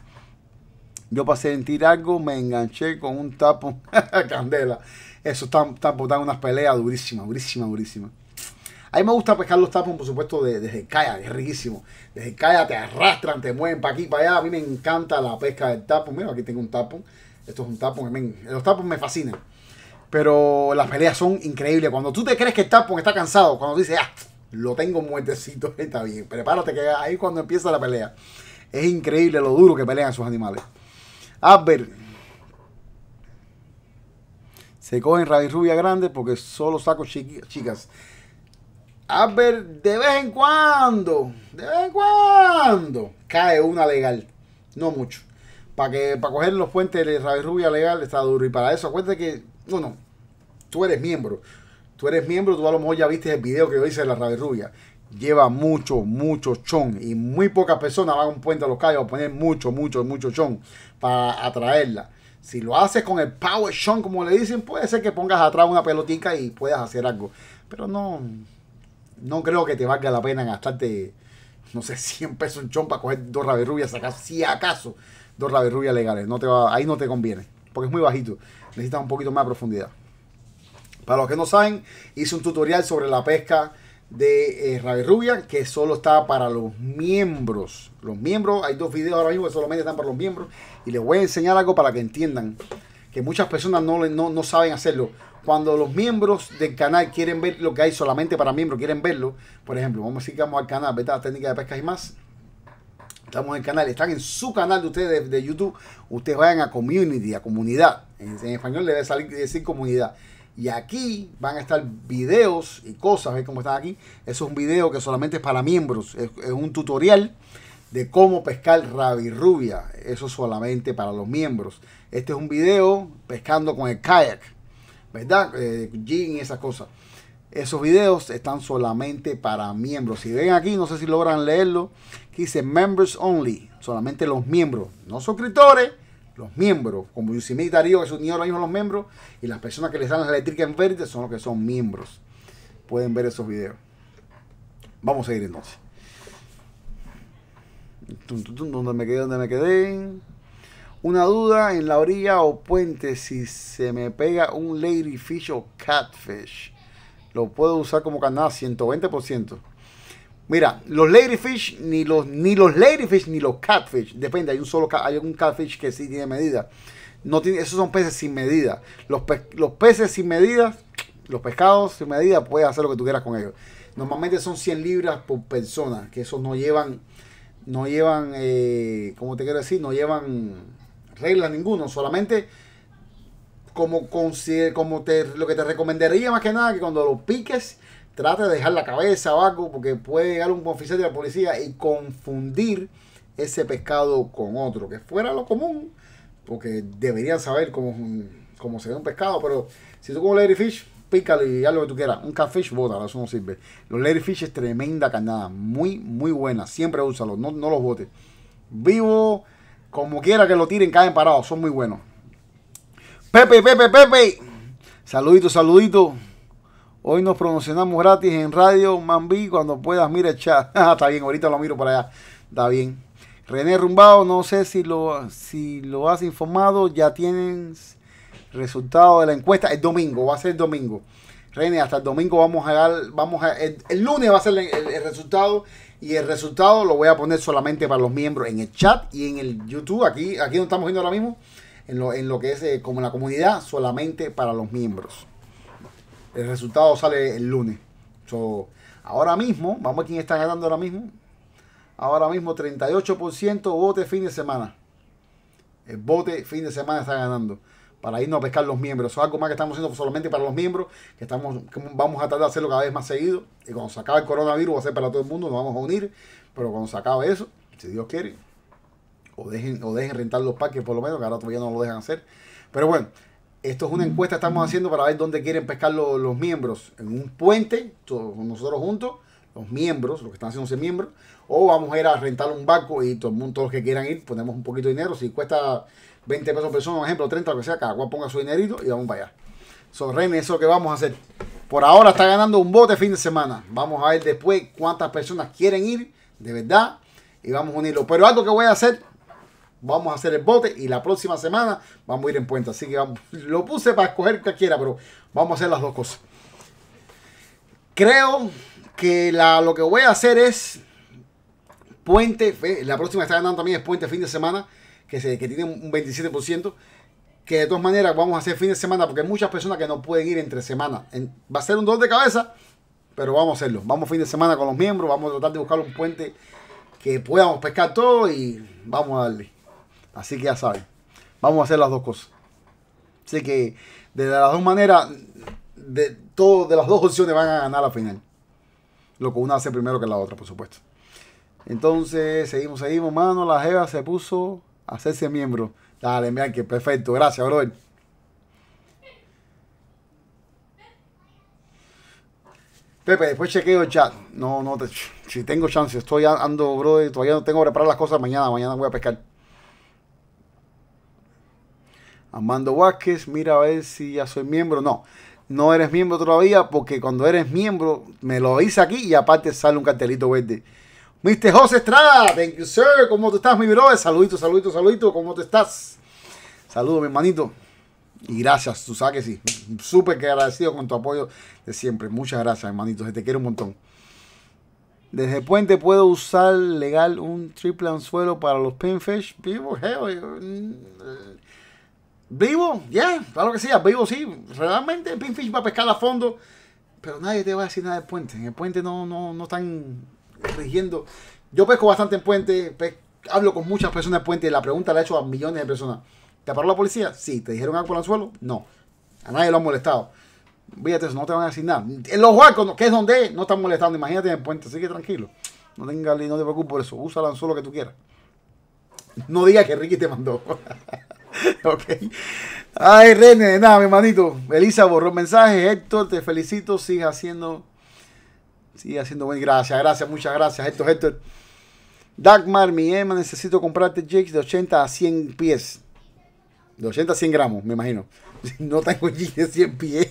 Yo pasé en sentir algo, me enganché con un tapón. Candela. Eso están botando unas peleas durísimas, durísimas, durísimas. A mí me gusta pescar los tapón, por supuesto, desde el es riquísimo. Desde el te arrastran, te mueven para aquí, para allá. A mí me encanta la pesca del tapón. Mira, aquí tengo un tapón. Esto es un tapón. Los tapones me fascinan. Pero las peleas son increíbles. Cuando tú te crees que está porque está cansado, cuando dices, ah, lo tengo muertecito, está bien. Prepárate que ahí cuando empieza la pelea. Es increíble lo duro que pelean esos animales. A ver. Se cogen rubia grande porque solo saco chicas. A ver, de vez en cuando, de vez en cuando, cae una legal. No mucho. Para que coger los puentes de rubia legal está duro. Y para eso, acuérdate que. No, no tú eres miembro, tú eres miembro, tú a lo mejor ya viste el video que yo hice de la rabe rubia. Lleva mucho, mucho chon y muy pocas personas van a un puente a los calles a poner mucho, mucho, mucho chon para atraerla. Si lo haces con el power chon, como le dicen, puede ser que pongas atrás una pelotica y puedas hacer algo. Pero no, no creo que te valga la pena gastarte, no sé, 100 pesos en chon para coger dos raberrubias, sacar si acaso dos raberrubias legales. No te va, ahí no te conviene, porque es muy bajito. Necesitas un poquito más de profundidad. Para los que no saben, hice un tutorial sobre la pesca de eh, Rubia que solo está para los miembros. Los miembros, hay dos videos ahora mismo que solamente están para los miembros. Y les voy a enseñar algo para que entiendan que muchas personas no, no, saben hacerlo. Cuando los miembros del canal quieren ver lo que hay solamente para miembros, quieren verlo, por ejemplo, vamos a decir que vamos al canal, ¿verdad? Técnica de pesca y más. Estamos en el canal, están en su canal de ustedes de, YouTube. Ustedes vayan a community, a comunidad. En, español le debe salir decir comunidad y aquí van a estar videos y cosas, ¿ves cómo están aquí? Eso es un video que solamente es para miembros, es, un tutorial de cómo pescar rabirrubia. Eso solamente para los miembros. Este es un video pescando con el kayak, ¿verdad? Eh, y esas cosas. Esos videos están solamente para miembros. Si ven aquí, no sé si logran leerlo, que dice Members Only, solamente los miembros, no suscriptores los miembros, como Yusimi Darío, que se unieron ahora mismo los miembros, y las personas que les dan la eléctricas en verde son los que son miembros. Pueden ver esos videos. Vamos a ir entonces. ¿Dónde me quedé? ¿Dónde me quedé? Una duda en la orilla o puente si se me pega un ladyfish o catfish. Lo puedo usar como canal 120%. Mira, los ladyfish, ni los, ni los ladyfish, ni los catfish, depende, hay un solo hay un catfish que sí tiene medida. No esos son peces sin medida. Los, los peces sin medida, los pescados sin medida, puedes hacer lo que tú quieras con ellos. Normalmente son 100 libras por persona, que eso no llevan, no llevan, eh, ¿cómo te quiero decir? No llevan reglas ninguno, solamente como, como te, lo que te recomendaría más que nada que cuando lo piques Trata de dejar la cabeza abajo porque puede llegar un oficial de la policía y confundir ese pescado con otro, que fuera lo común, porque deberían saber cómo, cómo se ve un pescado, pero si tú comes Fish, pícalo y haz lo que tú quieras. Un catfish, bota. eso no sirve. Los Fish es tremenda carnada, muy, muy buena, siempre úsalo. no, no los botes. Vivo, como quiera que lo tiren, caen parados, son muy buenos. Pepe, Pepe, Pepe. Saludito, saludito. Hoy nos promocionamos gratis en Radio Mambi. Cuando puedas, mira el chat. Ah, está bien, ahorita lo miro para allá. Está bien. René Rumbao, no sé si lo, si lo has informado. Ya tienes resultado de la encuesta. El domingo, va a ser el domingo. René, hasta el domingo vamos a dar, vamos a, el, lunes va a ser el, resultado y el resultado lo voy a poner solamente para los miembros en el chat y en el YouTube, aquí, aquí donde estamos viendo ahora mismo, en lo, que es eh, como la comunidad, solamente para los miembros. El resultado sale el lunes. ahora mismo, vamos a quién está ganando ahora mismo. Ahora mismo 38% bote fin de semana. El bote fin de semana está ganando. Para irnos a pescar los miembros. Eso es algo más que estamos haciendo solamente para los miembros. Que estamos, vamos a tratar de hacerlo cada vez más seguido. Y cuando se acabe el coronavirus va a ser para todo el mundo. Nos vamos a unir. Pero cuando se acabe eso, si Dios quiere. O dejen, o dejen rentar los parques por lo menos. Que ahora todavía no lo dejan hacer. Pero bueno, esto es una encuesta que estamos haciendo para ver dónde quieren pescar los, miembros. En un puente, todos nosotros juntos, los miembros, los que están haciendo ese miembros. O vamos a ir a rentar un barco y todo el mundo, todos los que quieran ir, ponemos un poquito de dinero. Si cuesta 20 pesos por persona, por ejemplo, 30, lo que sea, cada cual ponga su dinerito y vamos para allá. So, eso que vamos a hacer. Por ahora está ganando un bote fin de semana. Vamos a ver después cuántas personas quieren ir, de verdad, y vamos a unirlo. Pero algo que voy a hacer vamos a hacer el bote y la próxima semana vamos a ir en puente. Así que lo puse para escoger cualquiera, pero vamos a hacer las dos cosas. Creo que lo que voy a hacer es puente. La próxima que está ganando también es puente fin de semana, que, tiene un 27%. Que de todas maneras vamos a hacer fin de semana porque hay muchas personas que no pueden ir entre semana. va a ser un dolor de cabeza, pero vamos a hacerlo. Vamos fin de semana con los miembros, vamos a tratar de buscar un puente que podamos pescar todo y vamos a darle. Así que ya saben, vamos a hacer las dos cosas. Así que de las dos maneras, de, todo, de las dos opciones van a ganar la final. Lo que una hace primero que la otra, por supuesto. Entonces, seguimos, seguimos, mano. La Jeva se puso a hacerse miembro. Dale, mira que perfecto. Gracias, brother. Pepe, después chequeo el chat. No, no, si tengo chance, estoy ando, brother. Todavía no tengo que preparar las cosas. Mañana, mañana voy a pescar. Armando Vázquez, mira a ver si ya soy miembro. No, no eres miembro todavía porque cuando eres miembro me lo dice aquí y aparte sale un cartelito verde. Mr. José Estrada, thank you, sir. ¿Cómo tú estás, mi brother? Saludito, saludito, saludito. ¿Cómo te estás? Saludo, mi hermanito. Y gracias, tú sabes que sí. Súper agradecido con tu apoyo de siempre. Muchas gracias, hermanito. te quiero un montón. Desde puente puedo usar legal un triple anzuelo para los pinfish. vivo, hell, Vivo, ya, yeah, claro que sea. vivo sí. Realmente el Pinfish va a pescar a fondo, pero nadie te va a decir nada del puente. En el puente no, no, no están rigiendo. Yo pesco bastante en puente, hablo con muchas personas en puente. La pregunta la he hecho a millones de personas. ¿Te paró la policía? Sí. ¿Te dijeron algo al el anzuelo? No. A nadie lo han molestado. Fíjate, eso, no te van a decir nada. En los huacos, que es donde no están molestando. Imagínate en el puente, así que tranquilo. No tengas no te preocupes por eso. Usa el anzuelo que tú quieras. No digas que Ricky te mandó. ok. Ay, René, nada, mi hermanito. Elisa borró mensaje. Héctor, te felicito. Sigue haciendo. Sigue haciendo buen. Gracias, gracias, muchas gracias, Héctor, Héctor. Dagmar, mi Emma, necesito comprarte jigs de 80 a 100 pies. De 80 a 100 gramos, me imagino. No tengo jigs de 100 pies.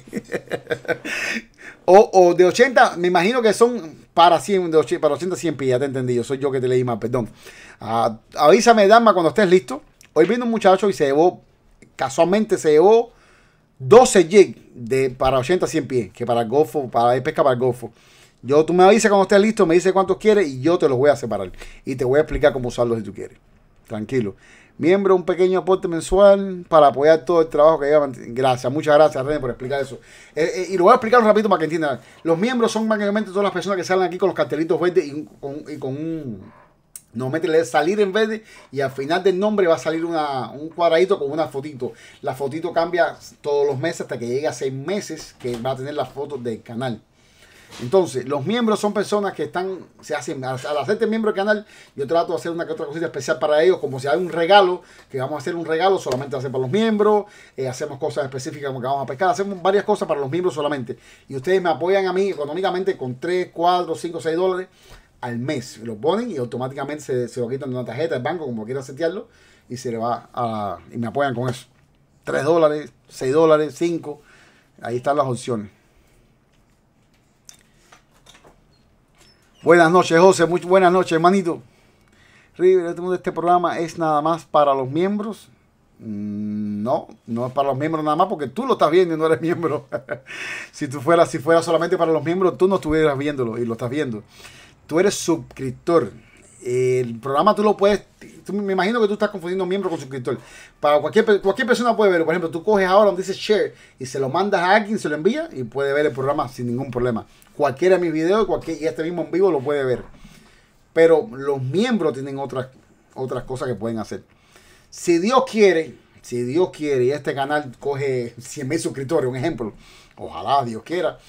o, de 80, me imagino que son para 100, 80, para 80 a 100 pies. Ya te entendí, yo soy yo que te leí más, perdón. Ah, avísame, Dagmar, cuando estés listo. Hoy vino un muchacho y se llevó, casualmente se llevó 12 jigs de, para 80, 100 pies, que para el para pesca para el golfo. Yo, tú me avisas cuando estés listo, me dices cuántos quieres y yo te los voy a separar. Y te voy a explicar cómo usarlos si tú quieres. Tranquilo. Miembro, un pequeño aporte mensual para apoyar todo el trabajo que llevan. Gracias, muchas gracias, René, por explicar eso. Eh, eh, y lo voy a explicar un ratito para que entiendan. Los miembros son básicamente todas las personas que salen aquí con los cartelitos verdes y con un no, de salir en verde y al final del nombre va a salir un cuadradito con una fotito. La fotito cambia todos los meses hasta que llegue a seis meses que va a tener la foto del canal. Entonces, los miembros son personas que están, se hacen, al, hacerte miembro del canal, yo trato de hacer una que otra cosita especial para ellos, como si hay un regalo, que vamos a hacer un regalo solamente hacer para los miembros, eh, hacemos cosas específicas como que vamos a pescar, hacemos varias cosas para los miembros solamente. Y ustedes me apoyan a mí económicamente con 3, 4, 5, 6 dólares al mes. Lo ponen y automáticamente se, lo quitan de una tarjeta del banco, como quiera setearlo, y se le va a. y me apoyan con eso. 3 dólares, 6 dólares, 5. Ahí están las opciones. Buenas noches, José. Muy buenas noches, hermanito. River, este, este programa es nada más para los miembros. Mm, no, no es para los miembros nada más porque tú lo estás viendo y no eres miembro. si tú fueras, si fuera solamente para los miembros, tú no estuvieras viéndolo y lo estás viendo tú eres suscriptor. El programa tú lo puedes. me imagino que tú estás confundiendo miembro con suscriptor. Para cualquier, cualquier persona puede verlo. Por ejemplo, tú coges ahora donde dice share y se lo mandas a alguien, se lo envía y puede ver el programa sin ningún problema. Cualquiera de mis videos cualquier, y este mismo en vivo lo puede ver. Pero los miembros tienen otras, otras cosas que pueden hacer. Si Dios quiere, si Dios quiere, y este canal coge 100 mil suscriptores, un ejemplo, ojalá Dios quiera,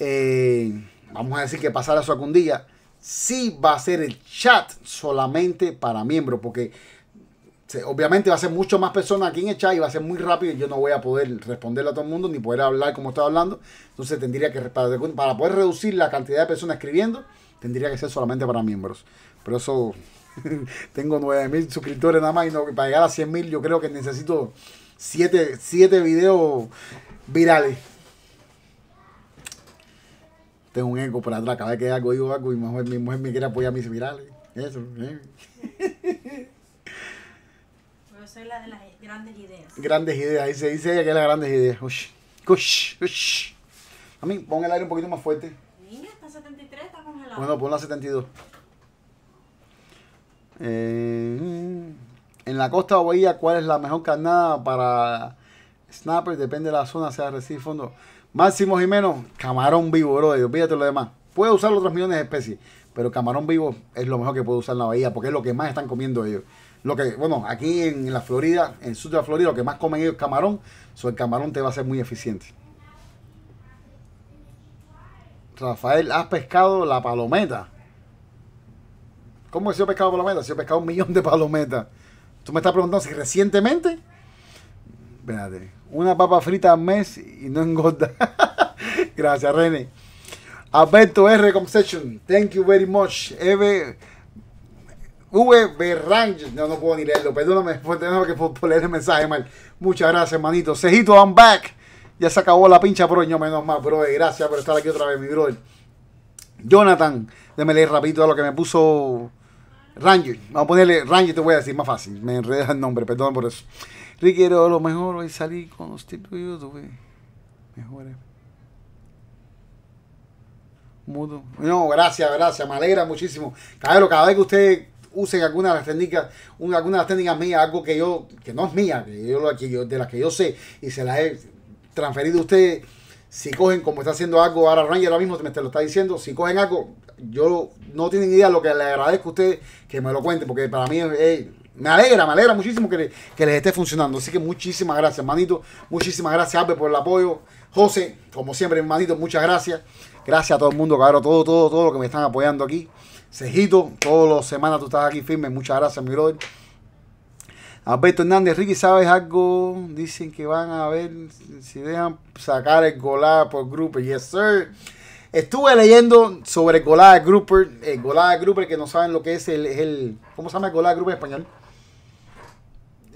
eh, vamos a decir que pasar eso algún día, sí va a ser el chat solamente para miembros, porque obviamente va a ser mucho más personas aquí en el chat y va a ser muy rápido y yo no voy a poder responderle a todo el mundo ni poder hablar como estaba hablando. Entonces tendría que, para, poder reducir la cantidad de personas escribiendo, tendría que ser solamente para miembros. Pero eso, tengo 9000 suscriptores nada más y no, para llegar a 100.000 yo creo que necesito 7 siete videos virales tengo un eco por atrás, cada vez que hago digo algo y mi mujer, me quiere apoyar, a mis virales, eso. ¿eh? Yo soy la de las grandes ideas. Grandes ideas, ahí se dice ella que es la grandes ideas. Ush, ush, A mí, pon el aire un poquito más fuerte. Niña, está 73, está congelado. Bueno, pon la 72. Eh, en la costa o bahía, ¿cuál es la mejor carnada para snapper? Depende de la zona, sea recibir fondo. Máximo menos camarón vivo, bro. Pídate lo demás. Puede usar otras millones de especies, pero camarón vivo es lo mejor que puede usar en la bahía porque es lo que más están comiendo ellos. Lo que, bueno, aquí en la Florida, en el sur de la Florida, lo que más comen ellos es camarón. So, el camarón te va a ser muy eficiente. Rafael, ¿has pescado la palometa? ¿Cómo que sido yo he pescado palometa? Si yo he pescado un millón de palometas. ¿Tú me estás preguntando si recientemente? espérate, una papa frita al mes y no engorda. Gracias, René. Alberto R. Concession, thank you very much. Eve, v. Ranger, no, no puedo ni leerlo, perdóname, que por, el mensaje mal. Muchas gracias, hermanito. Cejito, I'm back. Ya se acabó la pincha bro yo menos mal, bro Gracias por estar aquí otra vez, mi brother. Jonathan, déme leer rapidito a lo que me puso Ranger. Vamos a ponerle Ranger, te voy a decir más fácil. Me enreda el nombre, perdón por eso. Requiero lo mejor hoy salir con los títulos güey. Mejores. Mudo. No, gracias, gracias. Me alegra muchísimo. Cabelo, cada vez que usted usen alguna de las técnicas, una, alguna de las técnicas mías, algo que yo, que no es mía, que yo, que yo, de las que yo sé y se las he transferido a usted, si cogen como está haciendo algo, ahora Ranger ahora mismo me te lo está diciendo, si cogen algo, yo no tienen idea lo que le agradezco a usted que me lo cuente, porque para mí es, me alegra, me alegra muchísimo que, les esté funcionando. Así que muchísimas gracias, hermanito Muchísimas gracias, Abe, por el apoyo. José, como siempre, hermanito, muchas gracias. Gracias a todo el mundo, cabrón, todo, todo, todo lo que me están apoyando aquí. Cejito, todos los semanas tú estás aquí firme. Muchas gracias, mi brother. Alberto Hernández, Ricky, ¿sabes algo? Dicen que van a ver si dejan sacar el Golada por grupo Yes, sir. Estuve leyendo sobre el Golada Grouper. El Golada Grouper, que no saben lo que es el, el ¿Cómo se llama el Golada Grouper en español?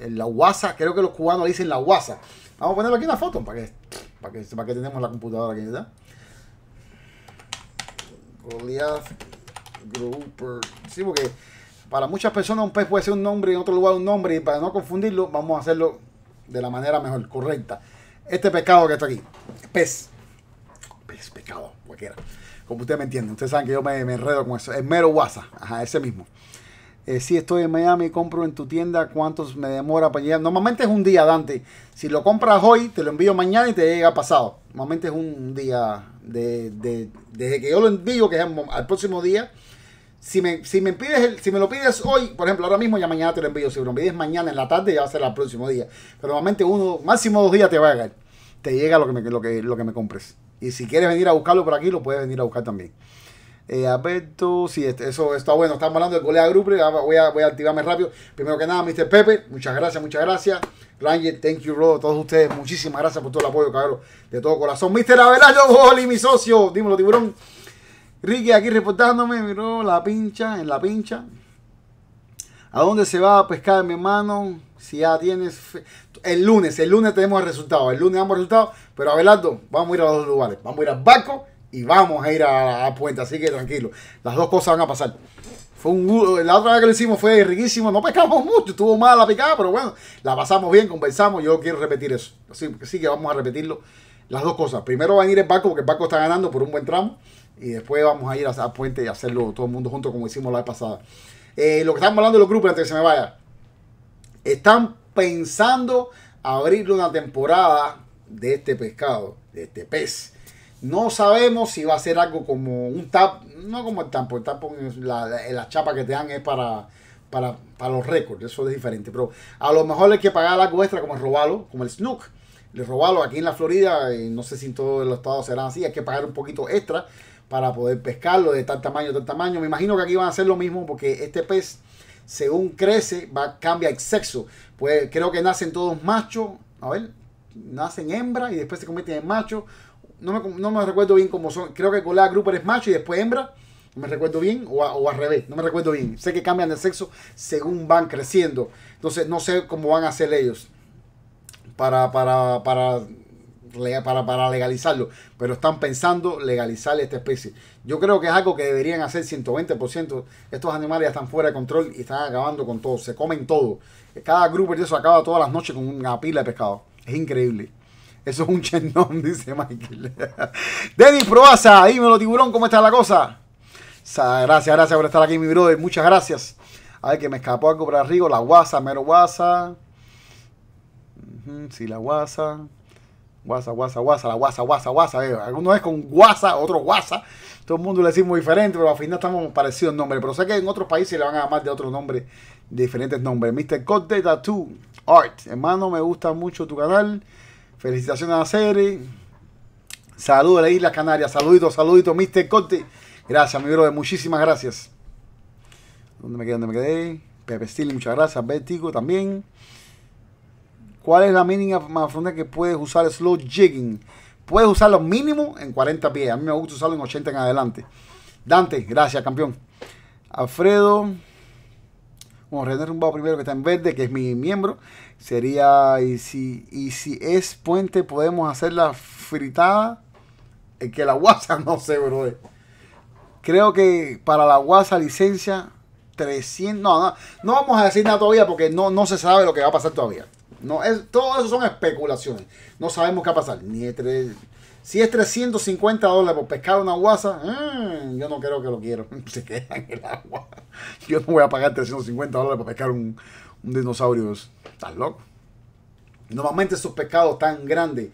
la guasa, creo que los cubanos le dicen la guasa. Vamos a ponerle aquí una foto para que, para que tenemos la computadora aquí, Goliath Sí, porque para muchas personas un pez puede ser un nombre y en otro lugar un nombre. Y para no confundirlo, vamos a hacerlo de la manera mejor, correcta. Este pescado que está aquí, pez. Pez, pecado, cualquiera. Como ustedes me entienden, ustedes saben que yo me, enredo con eso. Es mero guasa, ajá, ese mismo. Eh, si estoy en Miami, compro en tu tienda, ¿cuántos me demora para llegar? Normalmente es un día, Dante. Si lo compras hoy, te lo envío mañana y te llega pasado. Normalmente es un día de, de desde que yo lo envío, que es al próximo día. Si me, si me, pides si me lo pides hoy, por ejemplo, ahora mismo ya mañana te lo envío. Si me lo pides mañana en la tarde, ya va a ser al próximo día. Pero normalmente uno, máximo dos días te va a llegar. Te llega lo que me, lo que, lo que me compres. Y si quieres venir a buscarlo por aquí, lo puedes venir a buscar también. Eh, sí, este, eso está bueno. Estamos hablando del golea grupo, Voy a, activarme rápido. Primero que nada, Mr. Pepe, muchas gracias, muchas gracias. Ranger, thank you, bro. todos ustedes, muchísimas gracias por todo el apoyo, cabrón. De todo corazón. Mr. Abelardo Y mi socio. Dímelo, tiburón. Ricky aquí reportándome, miró la pincha, en la pincha. ¿A dónde se va a pescar, mi hermano? Si ya tienes. El lunes, el lunes tenemos el resultado. El lunes damos el resultado. Pero Abelardo, vamos a ir a los dos lugares. Vamos a ir al barco y vamos a ir a, la Puente, así que tranquilo. Las dos cosas van a pasar. Fue la otra vez que lo hicimos fue riquísimo, no pescamos mucho, estuvo mal la picada, pero bueno, la pasamos bien, conversamos, yo quiero repetir eso. Así, que vamos a repetirlo. Las dos cosas. Primero van a ir el barco, porque el barco está ganando por un buen tramo, y después vamos a ir a, Puente y hacerlo todo el mundo junto como hicimos la vez pasada. Eh, lo que están hablando de los grupos, antes que se me vaya, están pensando abrir una temporada de este pescado, de este pez no sabemos si va a ser algo como un tap, no como el tampo, el tapo la, la, chapa que te dan es para, para, los récords, eso es diferente. Pero a lo mejor hay que pagar algo extra como el robalo, como el snook. El robalo aquí en la Florida, eh, no sé si en todos los estados serán así, hay que pagar un poquito extra para poder pescarlo de tal tamaño, tal tamaño. Me imagino que aquí van a hacer lo mismo porque este pez, según crece, va, cambia el sexo. Pues creo que nacen todos machos, a ver, nacen hembra y después se convierten en machos no me, recuerdo bien cómo son. Creo que con la grupo es macho y después hembra. No me recuerdo bien, o, al revés, no me recuerdo bien. Sé que cambian de sexo según van creciendo. Entonces, no sé cómo van a hacer ellos para, para, para, legalizarlo. Pero están pensando legalizar esta especie. Yo creo que es algo que deberían hacer 120%. Estos animales ya están fuera de control y están acabando con todo. Se comen todo. Cada grupo de eso acaba todas las noches con una pila de pescado. Es increíble. Eso es un chenón, dice Michael. Denis Proaza, lo tiburón, ¿cómo está la cosa? Gracias, gracias por estar aquí, mi brother. Muchas gracias. A que me escapó algo para arriba. La guasa, mero guasa. Sí, la guasa. Guasa, guasa, guasa, la guasa, guasa, guasa. Eh, Algunos es con guasa, otro guasa. Todo el mundo le decimos diferente, pero al final estamos parecidos en nombre. Pero sé que en otros países le van a llamar de otros nombres, diferentes nombres. Mr. Code Tattoo Art. Hermano, me gusta mucho tu canal. Felicitaciones a la Saludos a la Isla Canarias. Saluditos, saluditos, Mr. corte Gracias, mi brother. Muchísimas gracias. ¿Dónde me quedé? ¿Dónde me quedé? Pepe Stilly, muchas gracias. Bético también. ¿Cuál es la mínima frontera que puedes usar slow jigging? Puedes usar los mínimo en 40 pies. A mí me gusta usarlo en 80 en adelante. Dante, gracias, campeón. Alfredo. Bueno, un Rumbado primero que está en verde, que es mi miembro. Sería, y si, y si es puente, podemos hacer la fritada. El que la guasa, no sé, bro. Creo que para la guasa licencia 300. No, no, no vamos a decir nada todavía porque no, no se sabe lo que va a pasar todavía. No, es, todo eso son especulaciones. No sabemos qué va a pasar. Ni tres, si es 350 dólares por pescar una guasa, eh, yo no creo que lo quiero. Se queda en el agua. Yo no voy a pagar 350 dólares por pescar un, un dinosaurios. ¿Estás loco? Normalmente esos pescados tan grandes.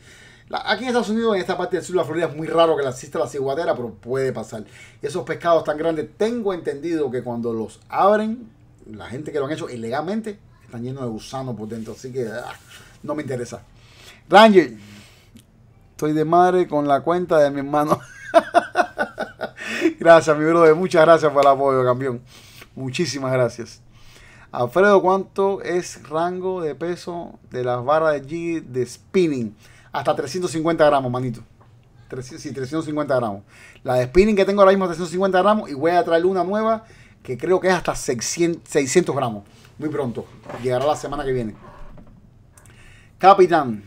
aquí en Estados Unidos, en esta parte del sur de la Florida, es muy raro que la exista la ciguatera, pero puede pasar. Esos pescados tan grandes, tengo entendido que cuando los abren, la gente que lo han hecho ilegalmente, están llenos de gusanos por dentro. Así que ah, no me interesa. Ranger, estoy de madre con la cuenta de mi hermano. gracias, mi brother. Muchas gracias por el apoyo, campeón. Muchísimas gracias. Alfredo, ¿cuánto es rango de peso de las barras de G de spinning? Hasta 350 gramos, manito. sí, 350 gramos. La de spinning que tengo ahora mismo es 350 gramos y voy a traer una nueva que creo que es hasta 600, gramos. Muy pronto. Llegará la semana que viene. Capitán,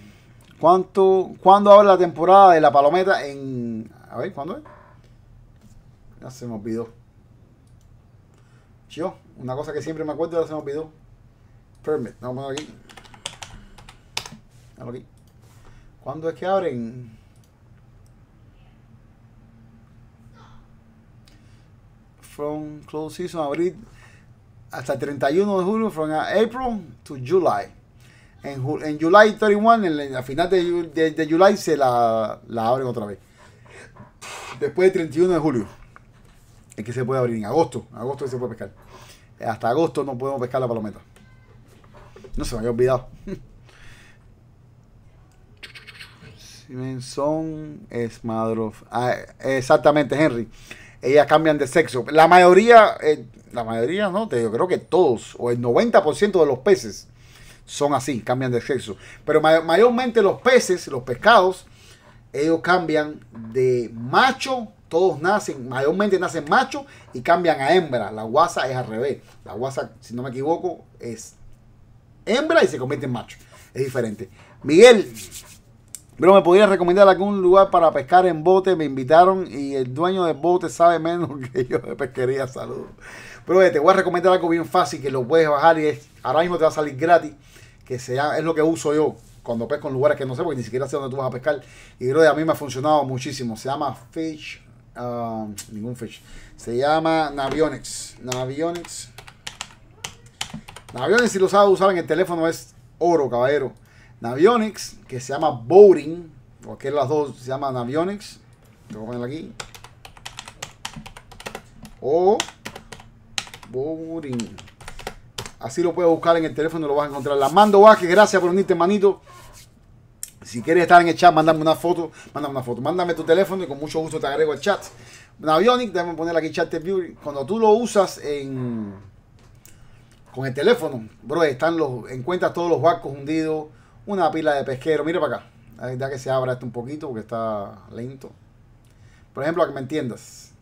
¿cuánto, ¿cuándo abre la temporada de la palometa en... A ver, ¿cuándo es? Ya se me olvidó. ¿Yo? Una cosa que siempre me acuerdo ahora se me olvidó. Permit, vamos a aquí. Vamos aquí. ¿Cuándo es que abren? From close season, abril hasta el 31 de julio, from April to July. En, July 31, en la final de, de, July, se la, la abren otra vez. Después del 31 de julio es que se puede abrir en agosto. En agosto se puede pescar hasta agosto no podemos pescar la palometa. No se me había olvidado. Son es ah, exactamente, Henry. Ellas cambian de sexo. La mayoría, eh, la mayoría, no, yo creo que todos, o el 90% de los peces son así, cambian de sexo. Pero mayormente los peces, los pescados, ellos cambian de macho todos nacen, mayormente nacen machos y cambian a hembra. La guasa es al revés. La guasa, si no me equivoco, es hembra y se convierte en macho. Es diferente. Miguel, pero me podrías recomendar algún lugar para pescar en bote. Me invitaron y el dueño del bote sabe menos que yo de pesquería. Saludos. Pero eh, te voy a recomendar algo bien fácil que lo puedes bajar y es, ahora mismo te va a salir gratis. Que sea, es lo que uso yo cuando pesco en lugares que no sé, porque ni siquiera sé dónde tú vas a pescar. Y creo que a mí me ha funcionado muchísimo. Se llama Fish Ah, ningún Fish. Se llama Navionics. Navionics. Navionics, si lo sabes usar en el teléfono, es oro, caballero. Navionics, que se llama Boring. Cualquiera de las dos se llama Navionics. Te voy a aquí. O Boring. Así lo puedes buscar en el teléfono lo vas a encontrar. La mando Vázquez, gracias por unirte, manito. Si quieres estar en el chat, mándame una foto, mándame una foto, mándame tu teléfono y con mucho gusto te agrego al chat. Navionic, déjame poner aquí chat view. Cuando tú lo usas en con el teléfono, bro, están los encuentras todos los barcos hundidos, una pila de pesquero. Mira para acá. Déjame que se abra esto un poquito porque está lento. Por ejemplo, a que me entiendas.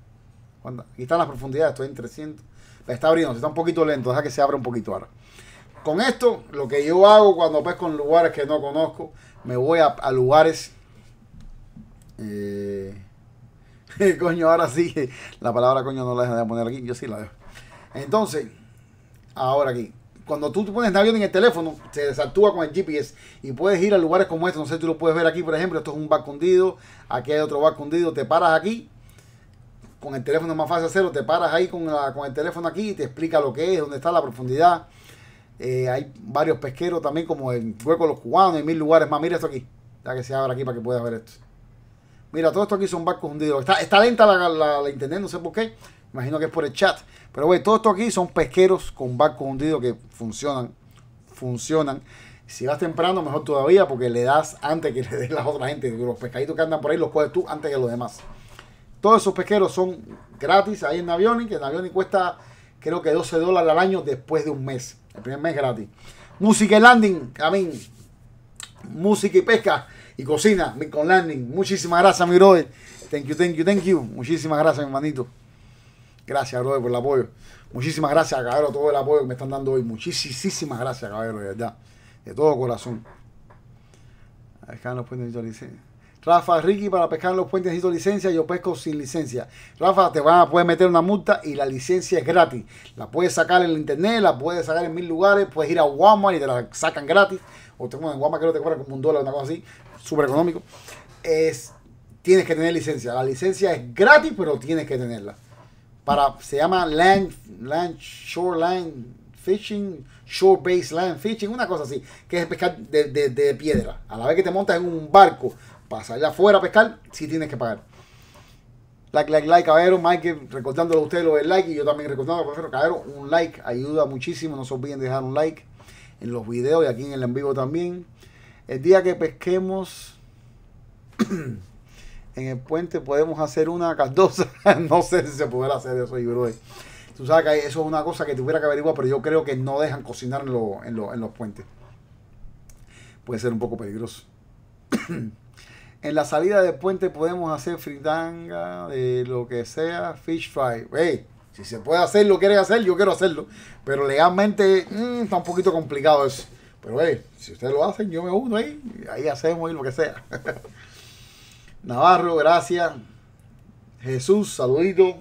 aquí están las profundidades, estoy en 300. está abriendo, está un poquito lento, deja que se abra un poquito ahora. Con esto, lo que yo hago cuando pesco en lugares que no conozco, me voy a, lugares. Eh, coño, ahora sí, la palabra coño no la dejan poner aquí, yo sí la veo. Entonces, ahora aquí, cuando tú pones Navion en el teléfono, se desactúa con el GPS y puedes ir a lugares como este. No sé, tú lo puedes ver aquí, por ejemplo. Esto es un barco Aquí hay otro barco Te paras aquí. Con el teléfono es más fácil hacerlo. Te paras ahí con, con el teléfono aquí y te explica lo que es, dónde está la profundidad. Eh, hay varios pesqueros también, como el Hueco de los Cubanos y mil lugares más. Mira esto aquí. Ya que se abra aquí para que puedas ver esto. Mira, todo esto aquí son barcos hundidos. Está, lenta la, la, internet, no sé por qué. Imagino que es por el chat. Pero bueno, todo esto aquí son pesqueros con barcos hundidos que funcionan. Funcionan. Si vas temprano, mejor todavía, porque le das antes que le des la otra gente. Los pescaditos que andan por ahí los coges tú antes que los demás. Todos esos pesqueros son gratis ahí en Navioni Que Navionic cuesta creo que 12 dólares al año después de un mes. El primer mes gratis. Música y Landing, Camín. Música y pesca y cocina, con Landing. Muchísimas gracias, mi brother. Thank you, thank you, thank you. Muchísimas gracias, mi hermanito. Gracias, brother, por el apoyo. Muchísimas gracias, caballero, todo el apoyo que me están dando hoy. Muchísimas gracias, caballero, de verdad. De todo corazón. Acá nos pueden Rafa, Ricky, para pescar los puentes necesito licencia, yo pesco sin licencia. Rafa, te van a poder meter una multa y la licencia es gratis. La puedes sacar en el internet, la puedes sacar en mil lugares, puedes ir a Walmart y te la sacan gratis. O tengo en Walmart que que te cobran como un dólar, o una cosa así, súper económico. Es, tienes que tener licencia. La licencia es gratis, pero tienes que tenerla. Para, se llama Land, land Shoreline Fishing, Shore based Land Fishing, una cosa así, que es pescar de, de piedra. A la vez que te montas en un barco Pasa allá afuera a pescar, si tienes que pagar. Like, like, like, cabero Mike, recordándolo a ustedes lo del like y yo también recordando, profesor, cabero un like ayuda muchísimo. No se olviden de dejar un like en los videos y aquí en el en vivo también. El día que pesquemos en el puente podemos hacer una cardosa. no sé si se podrá hacer eso, yo Tú sabes que eso es una cosa que tuviera que averiguar, pero yo creo que no dejan cocinar en los puentes. Puede ser un poco peligroso. En la salida del puente podemos hacer fritanga, de lo que sea, fish fry. Hey, si se puede hacer, lo quiere hacer, yo quiero hacerlo. Pero legalmente mm, está un poquito complicado eso. Pero hey, si ustedes lo hacen, yo me uno ahí, ahí hacemos y lo que sea. Navarro, gracias. Jesús, saludito.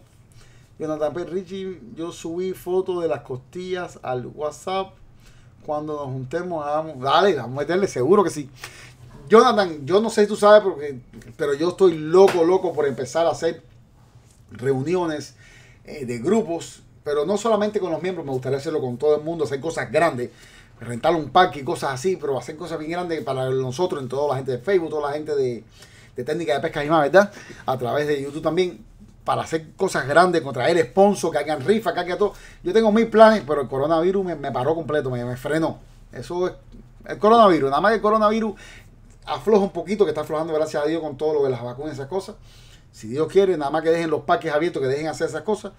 Jonathan P. Richie, yo subí fotos de las costillas al WhatsApp. Cuando nos juntemos, Dale, vamos a meterle, seguro que sí. Jonathan, yo no sé si tú sabes, porque, eh, pero yo estoy loco, loco por empezar a hacer reuniones eh, de grupos, pero no solamente con los miembros, me gustaría hacerlo con todo el mundo, hacer cosas grandes, rentar un parque y cosas así, pero hacer cosas bien grandes para nosotros, en toda la gente de Facebook, toda la gente de, técnica de pesca y más, ¿verdad? A través de YouTube también, para hacer cosas grandes, contraer sponsor, que hagan rifas, que hagan todo. Yo tengo mil planes, pero el coronavirus me, paró completo, me, me frenó. Eso es el coronavirus. Nada más que el coronavirus afloja un poquito, que está aflojando, gracias a Dios, con todo lo de las vacunas y esas cosas. Si Dios quiere, nada más que dejen los parques abiertos, que dejen hacer esas cosas,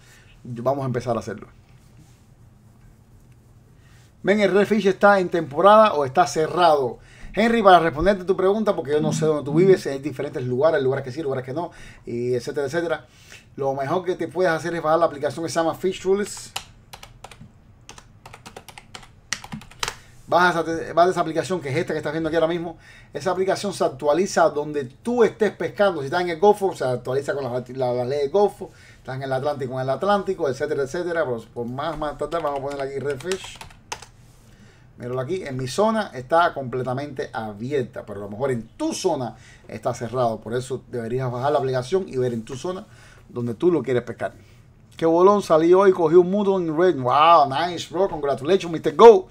vamos a empezar a hacerlo. ¿Ven el Redfish está en temporada o está cerrado? Henry, para responderte tu pregunta, porque yo no sé dónde tú vives, hay diferentes lugares, lugares que sí, lugares que no, y etcétera, etcétera. Lo mejor que te puedes hacer es bajar la aplicación que se llama Fish Rules vas a esa aplicación que es esta que estás viendo aquí ahora mismo. Esa aplicación se actualiza donde tú estés pescando. Si estás en el Golfo, se actualiza con la, la de del Golfo. Estás en el Atlántico, en el Atlántico, etcétera, etcétera. Por, más, más tratar, vamos a poner aquí Redfish. Míralo aquí. En mi zona está completamente abierta, pero a lo mejor en tu zona está cerrado. Por eso deberías bajar la aplicación y ver en tu zona donde tú lo quieres pescar. Qué bolón salió hoy, cogió un mudo en Red. Wow, nice, bro. Congratulations, Mr. Go.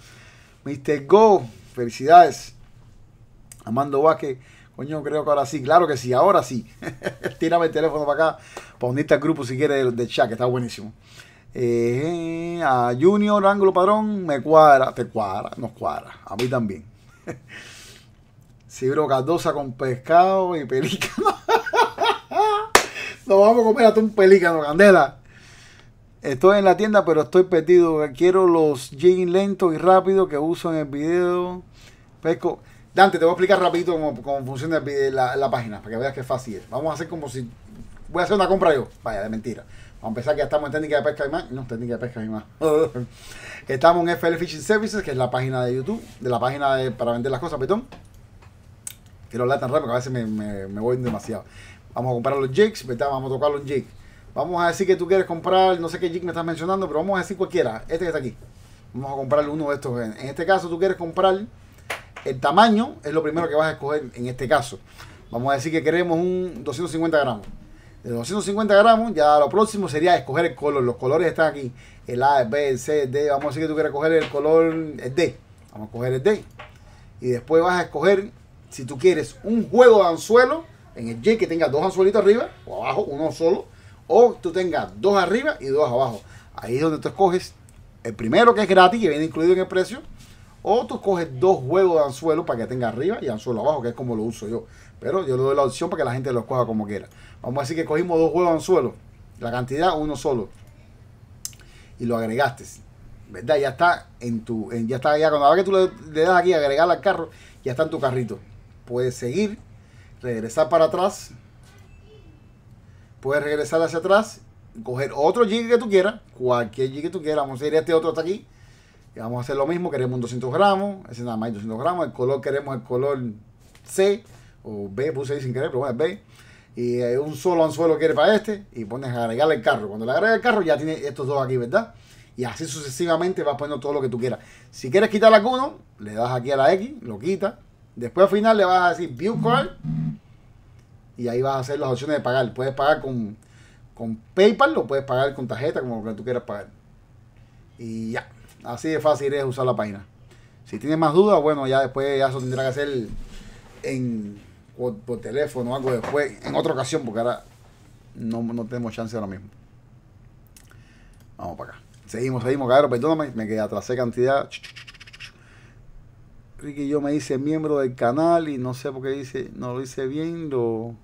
Mr. Go, felicidades. Amando Vázquez, coño, creo que ahora sí, claro que sí, ahora sí. Tírame el teléfono para acá, para unirte al grupo si quieres del, chat, que está buenísimo. Eh, a Junior Ángulo Padrón me cuadra, te cuadra, nos cuadra, a mí también. Cibro Cardosa con pescado y pelícano. nos vamos a comer hasta un pelícano, Candela. Estoy en la tienda, pero estoy perdido. Quiero los jeans lentos y rápidos que uso en el video. Pesco. Dante, te voy a explicar rapidito cómo, funciona la, la, página, para que veas que fácil Vamos a hacer como si... Voy a hacer una compra yo. Vaya, de mentira. Vamos a empezar que estamos en técnica de pesca y más. No, técnica de pesca y más. estamos en FL Fishing Services, que es la página de YouTube, de la página de, para vender las cosas, petón. Quiero hablar tan rápido que a veces me, me voy demasiado. Vamos a comprar los jigs, ¿verdad? Vamos a tocar los jigs. Vamos a decir que tú quieres comprar, no sé qué jig me estás mencionando, pero vamos a decir cualquiera, este que está aquí. Vamos a comprar uno de estos. En este caso, tú quieres comprar el tamaño, es lo primero que vas a escoger en este caso. Vamos a decir que queremos un 250 gramos. De 250 gramos, ya lo próximo sería escoger el color. Los colores están aquí. El A, el B, el C, el D. Vamos a decir que tú quieres coger el color el D. Vamos a coger el D. Y después vas a escoger, si tú quieres, un juego de anzuelo en el J que tenga dos anzuelitos arriba o abajo, uno solo o tú tengas dos arriba y dos abajo. Ahí es donde tú escoges el primero que es gratis, que viene incluido en el precio, o tú escoges dos juegos de anzuelo para que tenga arriba y anzuelo abajo, que es como lo uso yo. Pero yo le doy la opción para que la gente lo escoja como quiera. Vamos a decir que cogimos dos juegos de anzuelo, la cantidad uno solo, y lo agregaste. ¿Verdad? Ya está en tu. ya está ya Cuando ahora que tú le, le das aquí agregar al carro, ya está en tu carrito. Puedes seguir, regresar para atrás, puedes regresar hacia atrás, coger otro jig que tú quieras, cualquier jig que tú quieras, vamos a ir a este otro hasta aquí, y vamos a hacer lo mismo, queremos un 200 gramos, ese nada más 200 gramos, el color queremos el color C, o B, puse ahí sin querer, pero bueno, es B, y un solo anzuelo quiere para este, y pones a agregarle el carro, cuando le agregas el carro ya tiene estos dos aquí, ¿verdad? Y así sucesivamente vas poniendo todo lo que tú quieras. Si quieres quitar alguno, le das aquí a la X, lo quita. Después al final le vas a decir View Call y ahí vas a hacer las opciones de pagar. Puedes pagar con, con PayPal o puedes pagar con tarjeta, como que tú quieras pagar. Y ya, así de fácil es usar la página. Si tienes más dudas, bueno, ya después ya eso tendrá que hacer en, por, teléfono o algo después, en otra ocasión, porque ahora no, no tenemos chance ahora mismo. Vamos para acá. Seguimos, seguimos, cabrón. Perdóname, me quedé atrasé cantidad. Ricky yo me hice miembro del canal y no sé por qué dice, no lo hice bien, lo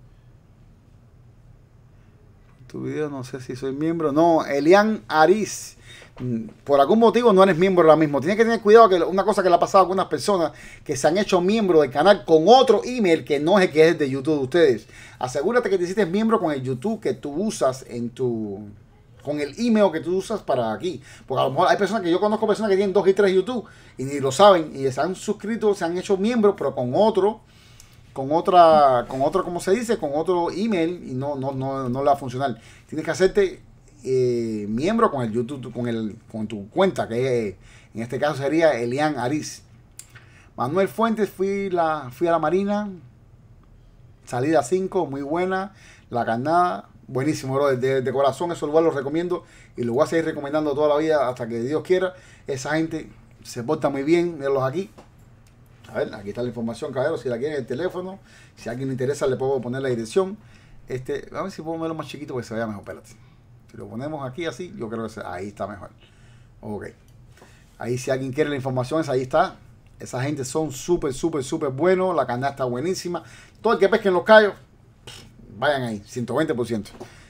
tu video, no sé si soy miembro. No, Elian Ariz. Mm, por algún motivo no eres miembro ahora mismo. Tienes que tener cuidado que una cosa que le ha pasado a algunas personas que se han hecho miembro del canal con otro email que no es el que es de YouTube de ustedes. Asegúrate que te hiciste miembro con el YouTube que tú usas en tu con el email que tú usas para aquí. Porque a lo mejor hay personas que yo conozco personas que tienen dos y tres YouTube y ni lo saben y se han suscrito, se han hecho miembro, pero con otro con otra, con otro, como se dice? Con otro email y no, no, no, no le va a funcionar. Tienes que hacerte eh, miembro con el YouTube, con el, con tu cuenta, que en este caso sería Elian Ariz. Manuel Fuentes, fui, la, fui a la Marina. Salida 5, muy buena. La carnada, buenísimo, bro. De, de, corazón, eso lugar lo recomiendo. Y lo voy a seguir recomendando toda la vida hasta que Dios quiera. Esa gente se porta muy bien, verlos aquí. A ver, aquí está la información, caballeros. Si la quieren el teléfono, si a alguien le interesa, le puedo poner la dirección. Este, a ver si puedo ponerlo más chiquito que se vea mejor. Espérate. Si lo ponemos aquí así, yo creo que ahí está mejor. Ok. Ahí si alguien quiere la información, ahí está. Esa gente son súper, súper, súper buenos. La canasta buenísima. Todo el que pesque en los callos, vayan ahí, 120%. Ese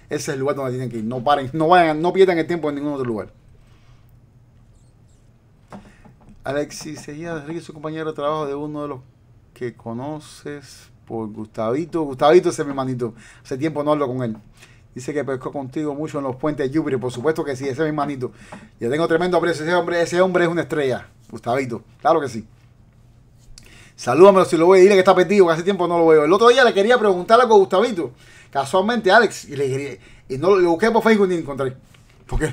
es el lugar donde tienen que ir. No paren, no vayan, no pierdan el tiempo en ningún otro lugar. Alexis Seguía es su compañero de trabajo de uno de los que conoces por Gustavito. Gustavito es mi hermanito, Hace tiempo no hablo con él. Dice que pescó contigo mucho en los puentes de Júpiter. Por supuesto que sí, ese es mi hermanito, Yo tengo tremendo aprecio. Ese hombre, ese hombre es una estrella. Gustavito. Claro que sí. Salúdamelo si lo veo. Dile que está perdido, que hace tiempo no lo veo. El otro día le quería preguntar algo a Gustavito. Casualmente, Alex. Y, le, y no, lo busqué por Facebook ni encontré porque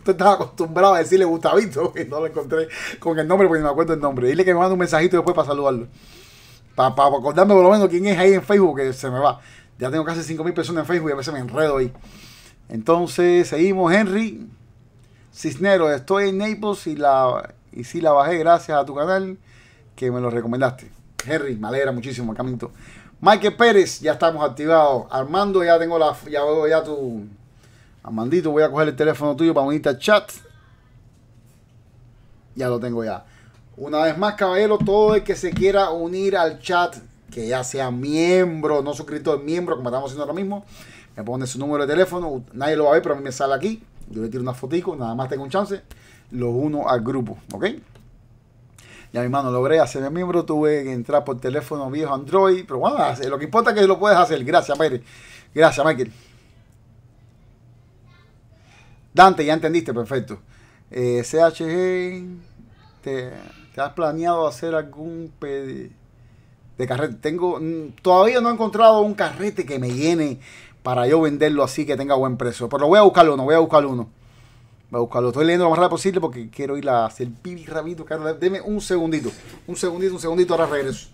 estaba acostumbrado a decirle Gustavito, que no lo encontré con el nombre porque no me acuerdo el nombre. Dile que me mande un mensajito después para saludarlo. Para, acordarme por lo menos quién es ahí en Facebook, que se me va. Ya tengo casi 5.000 personas en Facebook y a veces me enredo ahí. Entonces, seguimos, Henry. Cisneros, estoy en Naples y, la, y sí la bajé gracias a tu canal que me lo recomendaste. Henry, me alegra muchísimo, Camito. Michael Pérez, ya estamos activados. Armando, ya tengo la, ya veo ya tu, Amandito, ah, voy a coger el teléfono tuyo para unirte al chat. Ya lo tengo ya. Una vez más, caballero, todo el que se quiera unir al chat, que ya sea miembro, no suscriptor, miembro, como estamos haciendo ahora mismo, me pone su número de teléfono. Nadie lo va a ver, pero a mí me sale aquí. Yo le tiro una fotico, nada más tengo un chance. Lo uno al grupo, ¿ok? Ya mi hermano logré hacerme miembro, tuve que entrar por teléfono viejo Android, pero bueno, lo que importa es que lo puedes hacer. Gracias, Michael. Gracias, Michael. Dante, ya entendiste, perfecto. Eh, CHG, te, has planeado hacer algún pedido de carrete? Tengo, mm, todavía no he encontrado un carrete que me llene para yo venderlo así que tenga buen precio. Pero voy a buscar uno, voy a buscar uno. Voy a buscarlo. Estoy leyendo lo más rápido posible porque quiero ir a hacer pibi rabito. Deme un segundito. Un segundito, un segundito, ahora regreso.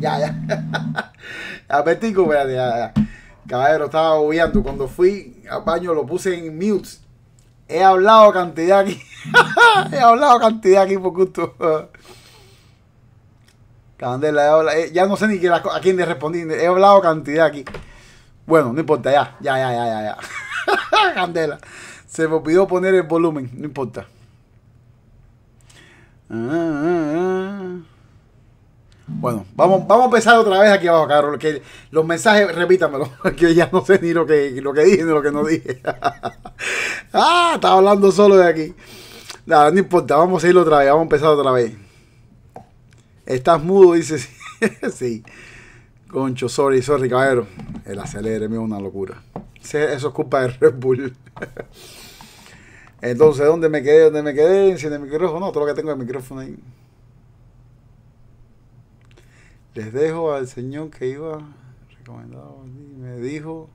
Ya, ya. a ya, ya. Caballero, estaba obviando. Cuando fui al baño lo puse en mute. He hablado cantidad aquí. he hablado cantidad aquí por gusto. Candela, eh, ya no sé ni a quién le respondí. He hablado cantidad aquí. Bueno, no importa, ya, ya, ya, ya, ya. ya. Candela. Se me olvidó poner el volumen, no importa. Ah, ah, ah. Bueno, vamos, vamos a empezar otra vez aquí abajo, cabrón, Que los mensajes, repítamelo, que ya no sé ni lo que, lo que dije ni lo que no dije. ah, estaba hablando solo de aquí. Nada, no importa, vamos a irlo otra vez, vamos a empezar otra vez. Estás mudo, dices. sí. Concho, sorry, sorry, caballero. El acelere mío es una locura. Eso es culpa de Red Bull. Entonces, ¿dónde me quedé? ¿Dónde me quedé? ¿Enciende el micrófono? No, todo lo que tengo es el micrófono ahí les dejo al señor que iba recomendado y me dijo.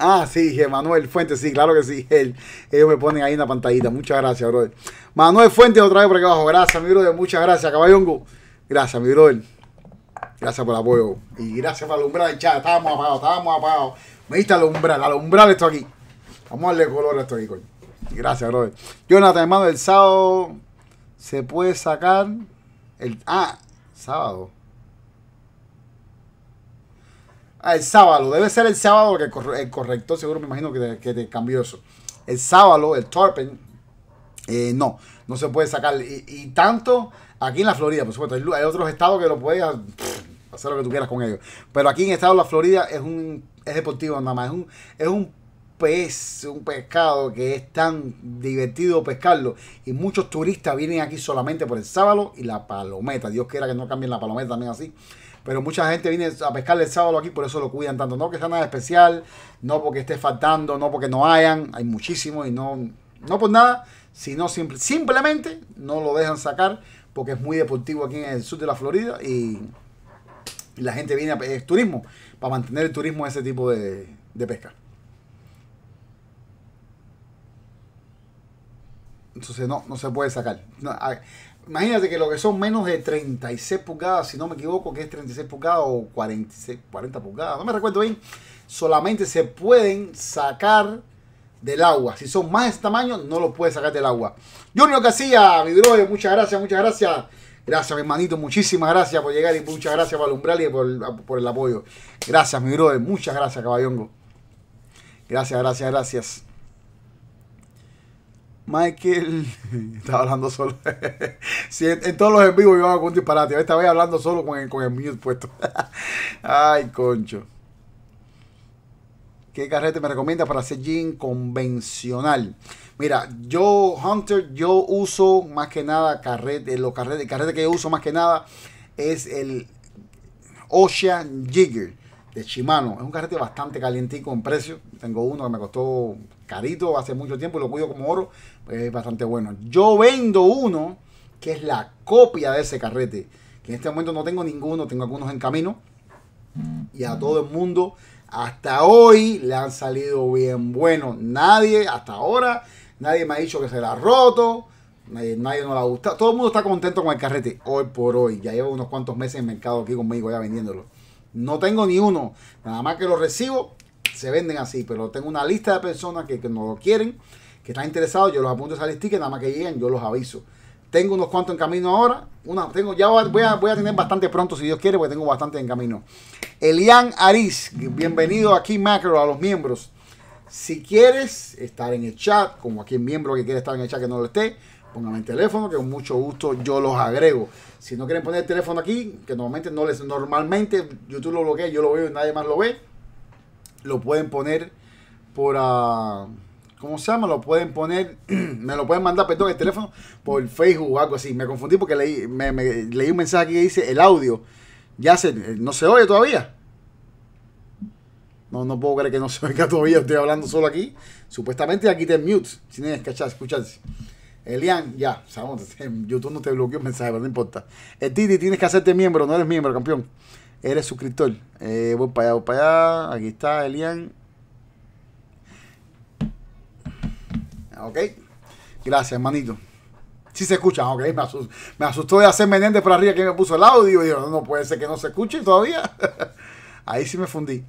Ah, sí, Manuel Fuentes, sí, claro que sí. Él, ellos me ponen ahí en la pantallita. Muchas gracias, brother. Manuel Fuentes, otra vez por aquí abajo. Gracias, mi brother. Muchas gracias, caballongo. Gracias, mi brother. Gracias por el apoyo. Y gracias por alumbrar el chat. Estábamos apagados, estábamos apagados. Me diste alumbrar, alumbrar esto aquí. Vamos a darle color a esto aquí, Gracias, brother. Jonathan, hermano, el sábado se puede sacar. El, ah, sábado. Ah, el sábado. Debe ser el sábado que el eh, corrector, seguro me imagino que te, que cambió eso. El sábado, el torpen, eh, no, no se puede sacar. Y, tanto aquí en la Florida, por supuesto. Hay, otros estados que lo puedes hacer lo que tú quieras con ellos. Pero aquí en el estado de la Florida es un es deportivo nada más. Es un, es un pez, un pescado que es tan divertido pescarlo. Y muchos turistas vienen aquí solamente por el sábado y la palometa. Dios quiera que no cambien la palometa también así. Pero mucha gente viene a pescar el sábado aquí, por eso lo cuidan tanto. No que sea nada especial, no porque esté faltando, no porque no hayan, hay muchísimos y no, no por nada, sino simplemente no lo dejan sacar porque es muy deportivo aquí en el sur de la Florida y, la gente viene a es turismo, para mantener el turismo ese tipo de, de pesca. Entonces no, no se puede sacar. No, imagínate que lo que son menos de 36 pulgadas, si no me equivoco, que es 36 pulgadas o 40 pulgadas, no me recuerdo bien, solamente se pueden sacar del agua. Si son más de este tamaño, no lo puedes sacar del agua. Junior Casilla, mi brother, muchas gracias, muchas gracias. Gracias, mi hermanito, muchísimas gracias por llegar y muchas gracias por umbral y por el, apoyo. Gracias, mi brother, muchas gracias, caballongo. Gracias, gracias, gracias. Michael. Estaba hablando solo. en, todos los en vivo yo hago un disparate. Esta vez hablando solo con el, con mute puesto. Ay, concho. ¿Qué carrete me recomiendas para hacer jean convencional? Mira, yo, Hunter, yo uso más que nada carrete. Los el carrete que yo uso más que nada es el Ocean Jigger de Shimano. Es un carrete bastante calientico en precio. Tengo uno que me costó carito hace mucho tiempo y lo cuido como oro es bastante bueno. Yo vendo uno que es la copia de ese carrete. Que en este momento no tengo ninguno, tengo algunos en camino. Y a todo el mundo, hasta hoy le han salido bien buenos. Nadie, hasta ahora, nadie me ha dicho que se la ha roto. Nadie, no nos la gusta. Todo el mundo está contento con el carrete hoy por hoy. Ya llevo unos cuantos meses en el mercado aquí conmigo, ya vendiéndolo. No tengo ni uno. Nada más que lo recibo, se venden así. Pero tengo una lista de personas que, que no lo quieren que están interesados, yo los apunto a esa que nada más que lleguen, yo los aviso. Tengo unos cuantos en camino ahora. Una, tengo, ya voy a, voy a tener bastante pronto, si Dios quiere, porque tengo bastante en camino. Elian Aris bienvenido aquí, Macro, a los miembros. Si quieres estar en el chat, como aquí el miembro que quiere estar en el chat que no lo esté, póngame el teléfono, que con mucho gusto yo los agrego. Si no quieren poner el teléfono aquí, que normalmente no les, normalmente YouTube lo bloquea, yo lo veo y nadie más lo ve, lo pueden poner por. a ah, Cómo se llama lo pueden poner, me lo pueden mandar, perdón, el teléfono por Facebook o algo así. Me confundí porque leí, leí un mensaje aquí que dice el audio. Ya se, eh, no se oye todavía. No, no puedo creer que no se oiga todavía. Estoy hablando solo aquí. Supuestamente aquí te mute, si sin escuchar, escucharse. Elian, ya, sabemos, YouTube no te bloqueó el mensaje, pero no importa. Eh, Titi, tienes que hacerte miembro, no eres miembro, campeón. Eres suscriptor. Eh, voy para allá, voy para allá. Aquí está, Elian. ¿ok? Gracias, hermanito. Si se escucha, ok. Me asustó, de hacer Menéndez por arriba que me puso el audio. Y yo, no, puede ser que no se escuche todavía. Ahí sí me fundí.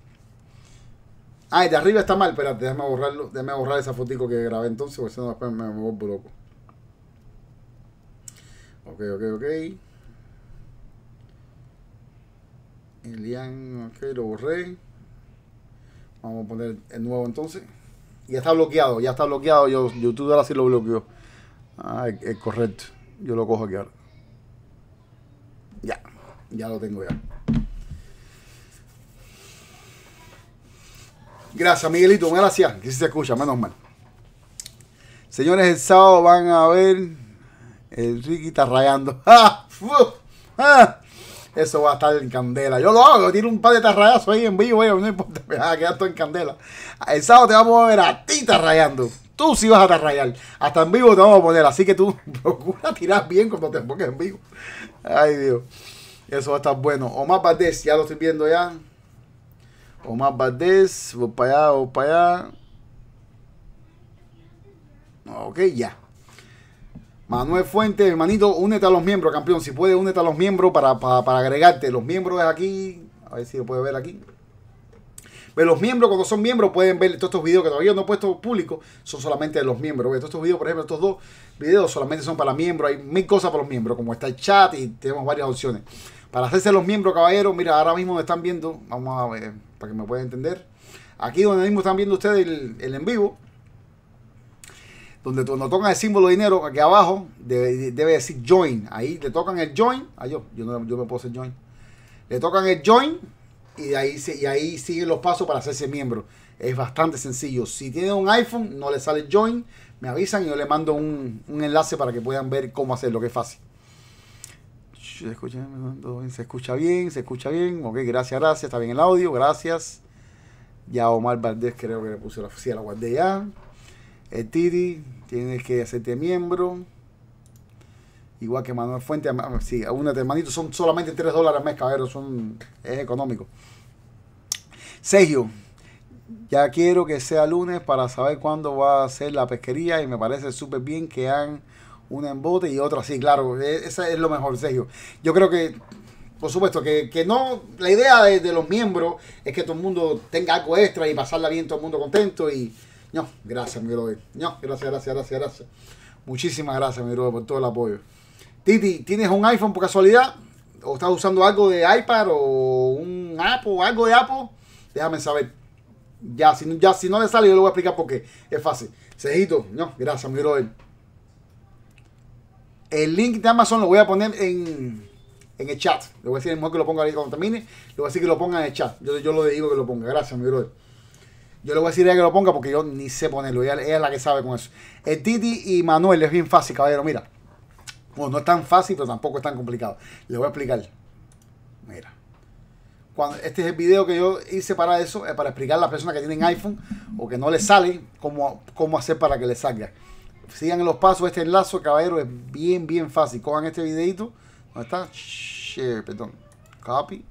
Ah, de arriba está mal. Espérate, déjame borrarlo. Déjame borrar esa fotico que grabé entonces, porque si no después me, vuelvo loco. Ok, ok, ok. Elian, ok, lo borré. Vamos a poner el nuevo entonces. Ya está bloqueado, ya está bloqueado. Yo, YouTube ahora sí lo bloqueó. Ah, es, correcto. Yo lo cojo aquí ahora. Ya, ya lo tengo ya. Gracias, Miguelito. Gracias. Que si se escucha, menos mal. Señores, el sábado van a ver. El Ricky está rayando. ¡Ah! ¡Ah! Eso va a estar en candela. Yo lo hago, tiro un par de tarrayazos ahí en vivo, no importa, me vas a quedar todo en candela. El sábado te vamos a ver a ti tarrayando. Tú sí vas a tarrayar. Hasta en vivo te vamos a poner, así que tú procura tirar bien cuando te pongas en vivo. Ay, Dios. Eso va a estar bueno. Omar Valdés, ya lo estoy viendo ya. Omar Valdés, voy para allá, voy para allá. Ok, ya. Manuel Fuentes, hermanito, únete a los miembros, campeón. Si puedes, únete a los miembros para, agregarte. Los miembros es aquí. A ver si lo puedes ver aquí. Pero los miembros, cuando son miembros, pueden ver todos estos videos que todavía no he puesto público. Son solamente de los miembros. Todos estos videos, por ejemplo, estos dos videos solamente son para miembros. Hay mil cosas para los miembros, como está el chat y tenemos varias opciones. Para hacerse los miembros, caballeros, mira, ahora mismo están viendo. Vamos a ver, para que me puedan entender. Aquí donde mismo están viendo ustedes el, el en vivo donde no tocan el símbolo de dinero, aquí abajo debe, decir join. Ahí le tocan el join. Ah, yo, yo, me puedo hacer join. Le tocan el join y, ahí, y ahí siguen los pasos para hacerse miembro. Es bastante sencillo. Si tienen un iPhone, no le sale join. Me avisan y yo le mando un, enlace para que puedan ver cómo hacerlo, que es fácil. Se escucha, bien, se escucha bien. Ok, gracias, gracias. Está bien el audio, gracias. Ya Omar Valdés creo que le puse la, oficina la guardé ya. Titi, tienes que hacerte miembro. Igual que Manuel Fuente, sí, de hermanito, son solamente 3 dólares al mes, cabrón, son, es económico. Sergio, ya quiero que sea lunes para saber cuándo va a ser la pesquería y me parece súper bien que han una en bote y otra así, claro, e-, esa es lo mejor, Sergio. Yo creo que, por supuesto, que, no, la idea de, de, los miembros es que todo el mundo tenga algo extra y pasarla bien, todo el mundo contento y no, gracias, mi brother. No, gracias, gracias, gracias, gracias. Muchísimas gracias, mi brother, por todo el apoyo. Titi, ¿tienes un iPhone por casualidad? ¿O estás usando algo de iPad o un Apple, algo de Apple? Déjame saber. Ya si, ya, si no le sale, yo le voy a explicar por qué. Es fácil. Cejito, no, gracias, mi brother. El link de Amazon lo voy a poner en, el chat. Le voy a decir a mi que lo ponga ahí cuando termine. Le voy a decir que lo ponga en el chat. Yo, yo lo digo que lo ponga. Gracias, mi brother. Yo le voy a decir a ella que lo ponga porque yo ni sé ponerlo. Ella, es la que sabe con eso. El eh, Titi y Manuel es bien fácil, caballero. Mira. Bueno, pues no es tan fácil, pero tampoco es tan complicado. Le voy a explicar. Mira. Cuando, este es el video que yo hice para eso, Es eh, para explicar a las personas que tienen iPhone o que no les sale cómo, cómo hacer para que les salga. Sigan los pasos, este enlazo, caballero, es bien, bien fácil. Cojan este videito. ¿Dónde está? Share, perdón. Copy.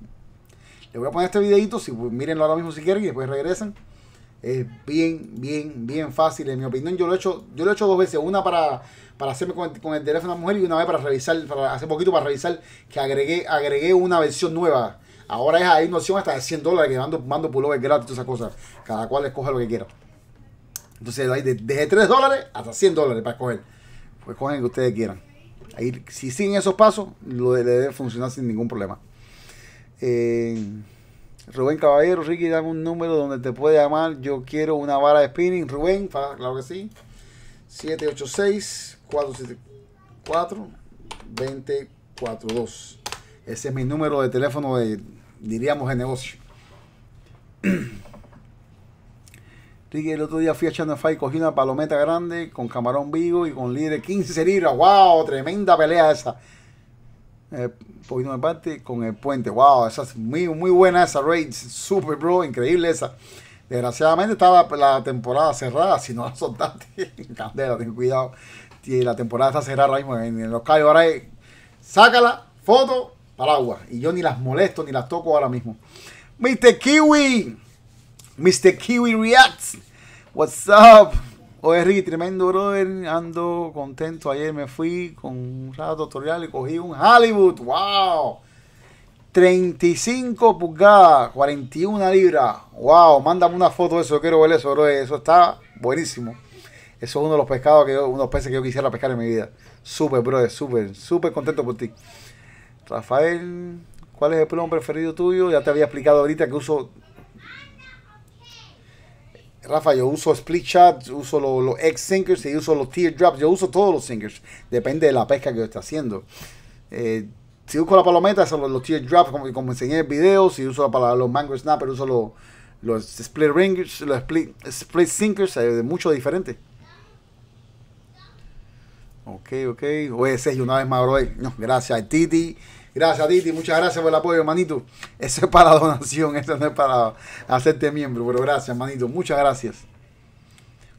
Le voy a poner este videito, si, pues, mírenlo ahora mismo si quieren y después regresan. Es bien, bien, bien fácil. En mi opinión, yo lo he hecho, yo lo he hecho dos veces. Una para, para hacerme con el, teléfono a la mujer y una vez para revisar, hace poquito para revisar que agregué, agregué una versión nueva. Ahora es ahí una opción hasta de 100 dólares que mando, mando pullover gratis, todas esas cosas. Cada cual escoge lo que quiera. Entonces desde 3 dólares hasta 100 dólares para escoger. Pues cogen lo que ustedes quieran. Ahí, si siguen esos pasos, lo, le debe funcionar sin ningún problema. Eh, Rubén Caballero, Ricky, dame un número donde te puede llamar. Yo quiero una vara de spinning. Rubén, claro que sí. 786-474-2042. Ese es mi número de teléfono de, diríamos, de negocio. Ricky, el otro día fui a Chanafai y cogí una palometa grande con camarón vivo y con líder 15 libras. ¡Wow! Tremenda pelea esa. Eh, parte con el puente. Wow, esa es muy, muy buena esa raid. Super, bro. Increíble esa. Desgraciadamente estaba la temporada cerrada. Si no la soltaste, candela, ten cuidado. La temporada está cerrada mismo en los calles, Ahora es, sácala, foto, agua Y yo ni las molesto ni las toco ahora mismo. Mr. Kiwi. Mr. Kiwi Reacts. What's up? Oye, Ricky, tremendo, brother. Ando contento. Ayer me fui con un rato tutorial y cogí un Hollywood. ¡Wow! 35 pulgadas, 41 libras. ¡Wow! Mándame una foto de eso. quiero ver eso, brother. Eso está buenísimo. Eso es uno de los pescados que yo, uno de peces que yo quisiera pescar en mi vida. Súper, brother, súper, súper contento por ti. Rafael, ¿cuál es el plumón preferido tuyo? Ya te había explicado ahorita que uso Rafa, yo uso split shot, uso los, ex sinkers y uso los teardrops. Yo uso todos los sinkers. Depende de la pesca que yo esté haciendo. Eh, si uso la palometa, son los, tear teardrops, como, como enseñé en el video. Si uso para los mango snapper, uso los, los split ringers, los split, split sinkers, hay de mucho diferente. Ok, ok. Oye, yo una vez más, bro. No, gracias a Titi. Gracias, Titi. Muchas gracias por el apoyo, manito. Eso es para donación, eso no es para hacerte miembro. Pero gracias, manito. Muchas gracias.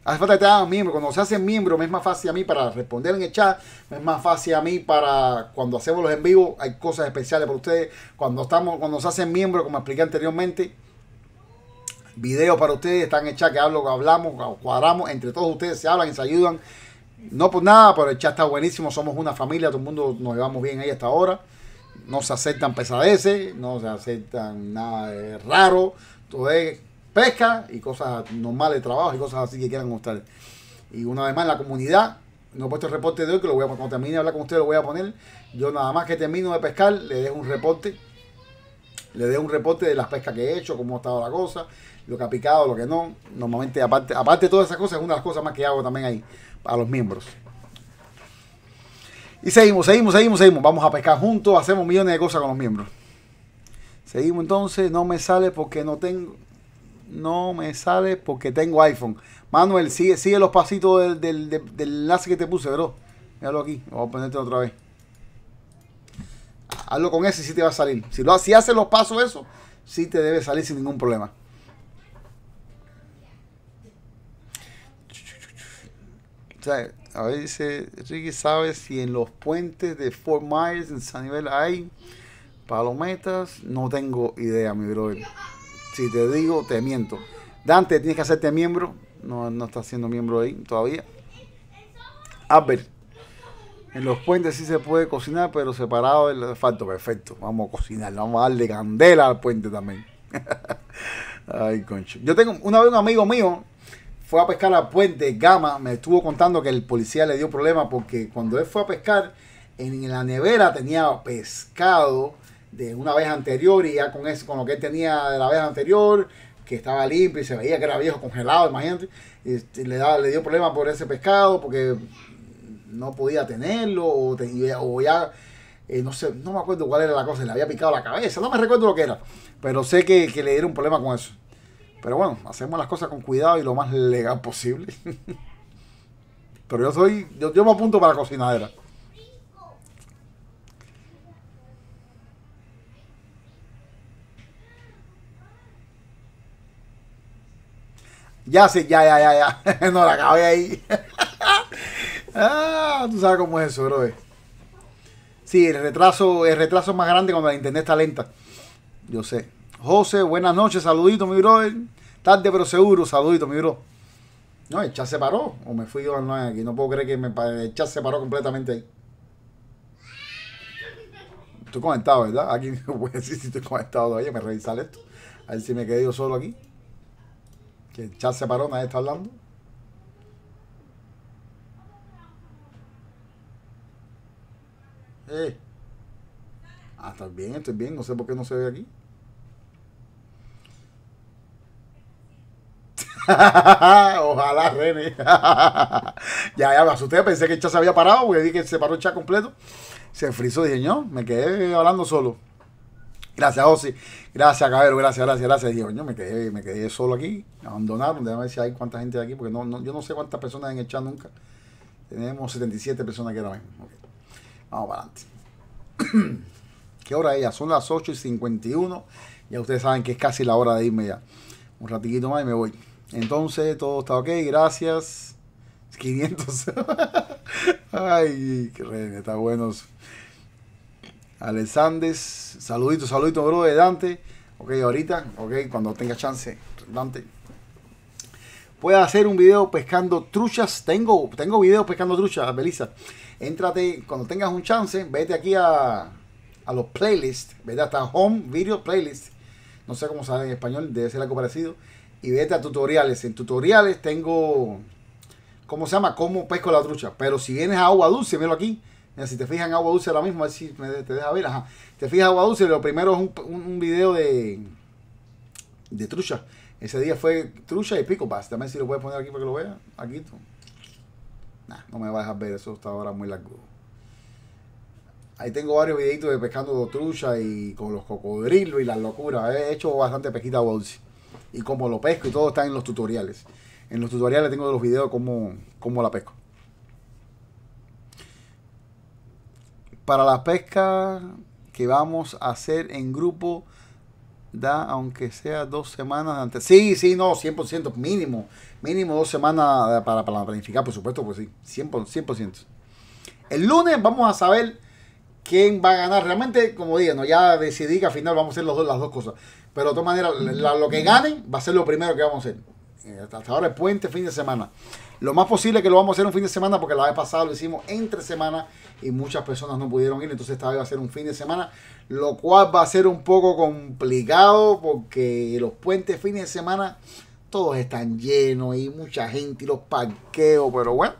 Hace falta que te hagan miembro. Cuando se hacen miembro, me es más fácil a mí para responder en el chat. Me es más fácil a mí para cuando hacemos los en vivo. Hay cosas especiales para ustedes. Cuando estamos, cuando se hacen miembro, como expliqué anteriormente, videos para ustedes están en el chat que hablo, hablamos, cuadramos. Entre todos ustedes se hablan y se ayudan. No por nada, pero el chat está buenísimo. Somos una familia, todo el mundo nos llevamos bien ahí hasta ahora no se aceptan pesadeces, no se aceptan nada raro, todo es pesca y cosas normales, trabajos y cosas así que quieran mostrar. Y una vez más, la comunidad, no he puesto el reporte de hoy, que lo voy a cuando termine de hablar con ustedes lo voy a poner. Yo nada más que termino de pescar, le dejo un reporte, le dejo un reporte de las pescas que he hecho, cómo ha estado la cosa, lo que ha picado, lo que no. Normalmente, aparte, aparte de todas esas cosas, es una de las cosas más que hago también ahí, a los miembros. Y seguimos, seguimos, seguimos, seguimos. Vamos a pescar juntos, hacemos millones de cosas con los miembros. Seguimos entonces, no me sale porque no tengo. No me sale porque tengo iPhone. Manuel, sigue, sigue los pasitos del, enlace que te puse, bro. Míralo aquí, vamos a ponerte otra vez. Hazlo con ese y sí te va a salir. Si, lo, haces los pasos eso, sí te debe salir sin ningún problema. O sea, a ver, dice Ricky, ¿sabes si en los puentes de Fort Myers en San Nivel hay palometas? No tengo idea, mi brother. Si te digo, te miento. Dante, tienes que hacerte miembro. No, no siendo miembro ahí todavía. A ver, en los puentes sí se puede cocinar, pero separado del asfalto. Perfecto, vamos a cocinar, vamos a darle candela al puente también. Ay, concho. Yo tengo una vez un amigo mío fue a pescar al puente, Gama me estuvo contando que el policía le dio problema porque cuando él fue a pescar, en la nevera tenía pescado de una vez anterior y ya con eso, con lo que él tenía de la vez anterior, que estaba limpio y se veía que era viejo congelado, imagínate, este, le, da, le dio problema por ese pescado porque no podía tenerlo o, ya eh, no sé, no me acuerdo cuál era la cosa, le había picado la cabeza, no me recuerdo lo que era, pero sé que, le dieron problema con eso. Pero bueno, hacemos las cosas con cuidado y lo más legal posible. Pero yo soy. Yo, me apunto para cocinadera. Ya sé, ya, ya, ya, ya. No la acabé ahí. ah, tú sabes cómo es eso, bro. Sí, el retraso, el retraso es más grande cuando la internet está lenta. Yo sé. José, buenas noches, saludito, mi bro. Tarde pero seguro, saludito, mi bro. No, el chat se paró. O me fui yo no aquí. No puedo creer que el chat se paró completamente ahí. Estoy conectado, ¿verdad? Aquí no a decir si estoy conectado todavía. Me revisar esto. A ver si me quedé yo solo aquí. Que el chat se paró, nadie está hablando. Eh. Ah, bien, estoy bien. No sé por qué no se ve aquí. Ojalá, René. ya, ya me asusté. Pensé que el chat se había parado porque dije que se paró el chat completo. Se frizó. Dije, no, me quedé hablando solo. Gracias, Osi. Gracias, Cabero. Gracias, gracias, gracias. Dije, yo me quedé, me quedé solo aquí. Me abandonaron. Déjame ver si hay cuánta gente de aquí porque yo no sé cuántas personas en el nunca. Tenemos 77 personas aquí ahora mismo. Vamos para adelante. ¿Qué hora es ya? Son las 8 y 51. Ya ustedes saben que es casi la hora de irme ya. Un ratito más y me voy. Entonces, todo está ok, gracias. 500. Ay, qué rey, está buenos. Alexandes, saludito, saludito, bro, de Dante. Ok, ahorita, ok, cuando tengas chance, Dante. Puedes hacer un video pescando truchas. Tengo, tengo video pescando truchas, Belisa. Entrate, cuando tengas un chance, vete aquí a, a los playlists, ¿verdad? hasta Home Video Playlist. No sé cómo sale en español, debe ser algo parecido y vete a tutoriales. En tutoriales tengo, ¿cómo se llama? Cómo pesco la trucha. Pero si vienes a agua dulce, míralo aquí. si te fijas en agua dulce ahora mismo, a ver si te deja ver. Ajá. Te fijas agua dulce, lo primero es un, un, video de, de trucha. Ese día fue trucha y pico bass. También si lo puedes poner aquí para que lo veas. Aquí tú. no me vas a ver. Eso está ahora muy largo. Ahí tengo varios videitos de pescando trucha y con los cocodrilos y las locuras. He hecho bastante pesquita agua dulce y cómo lo pesco y todo está en los tutoriales. En los tutoriales tengo los videos como cómo, la pesco. Para la pesca que vamos a hacer en grupo, da aunque sea dos semanas antes. Sí, sí, no, 100%, mínimo. Mínimo dos semanas para, para planificar, por supuesto, pues sí, 100%, 100%. El lunes vamos a saber quién va a ganar. Realmente, como digo, ¿no? ya decidí que al final vamos a hacer las dos cosas. Pero de todas maneras, lo que ganen va a ser lo primero que vamos a hacer. Eh, hasta ahora el puente, fin de semana. Lo más posible que lo vamos a hacer un fin de semana, porque la vez pasada lo hicimos entre semana y muchas personas no pudieron ir. Entonces esta vez va a ser un fin de semana, lo cual va a ser un poco complicado porque los puentes fin de semana todos están llenos y mucha gente y los parqueos, pero bueno.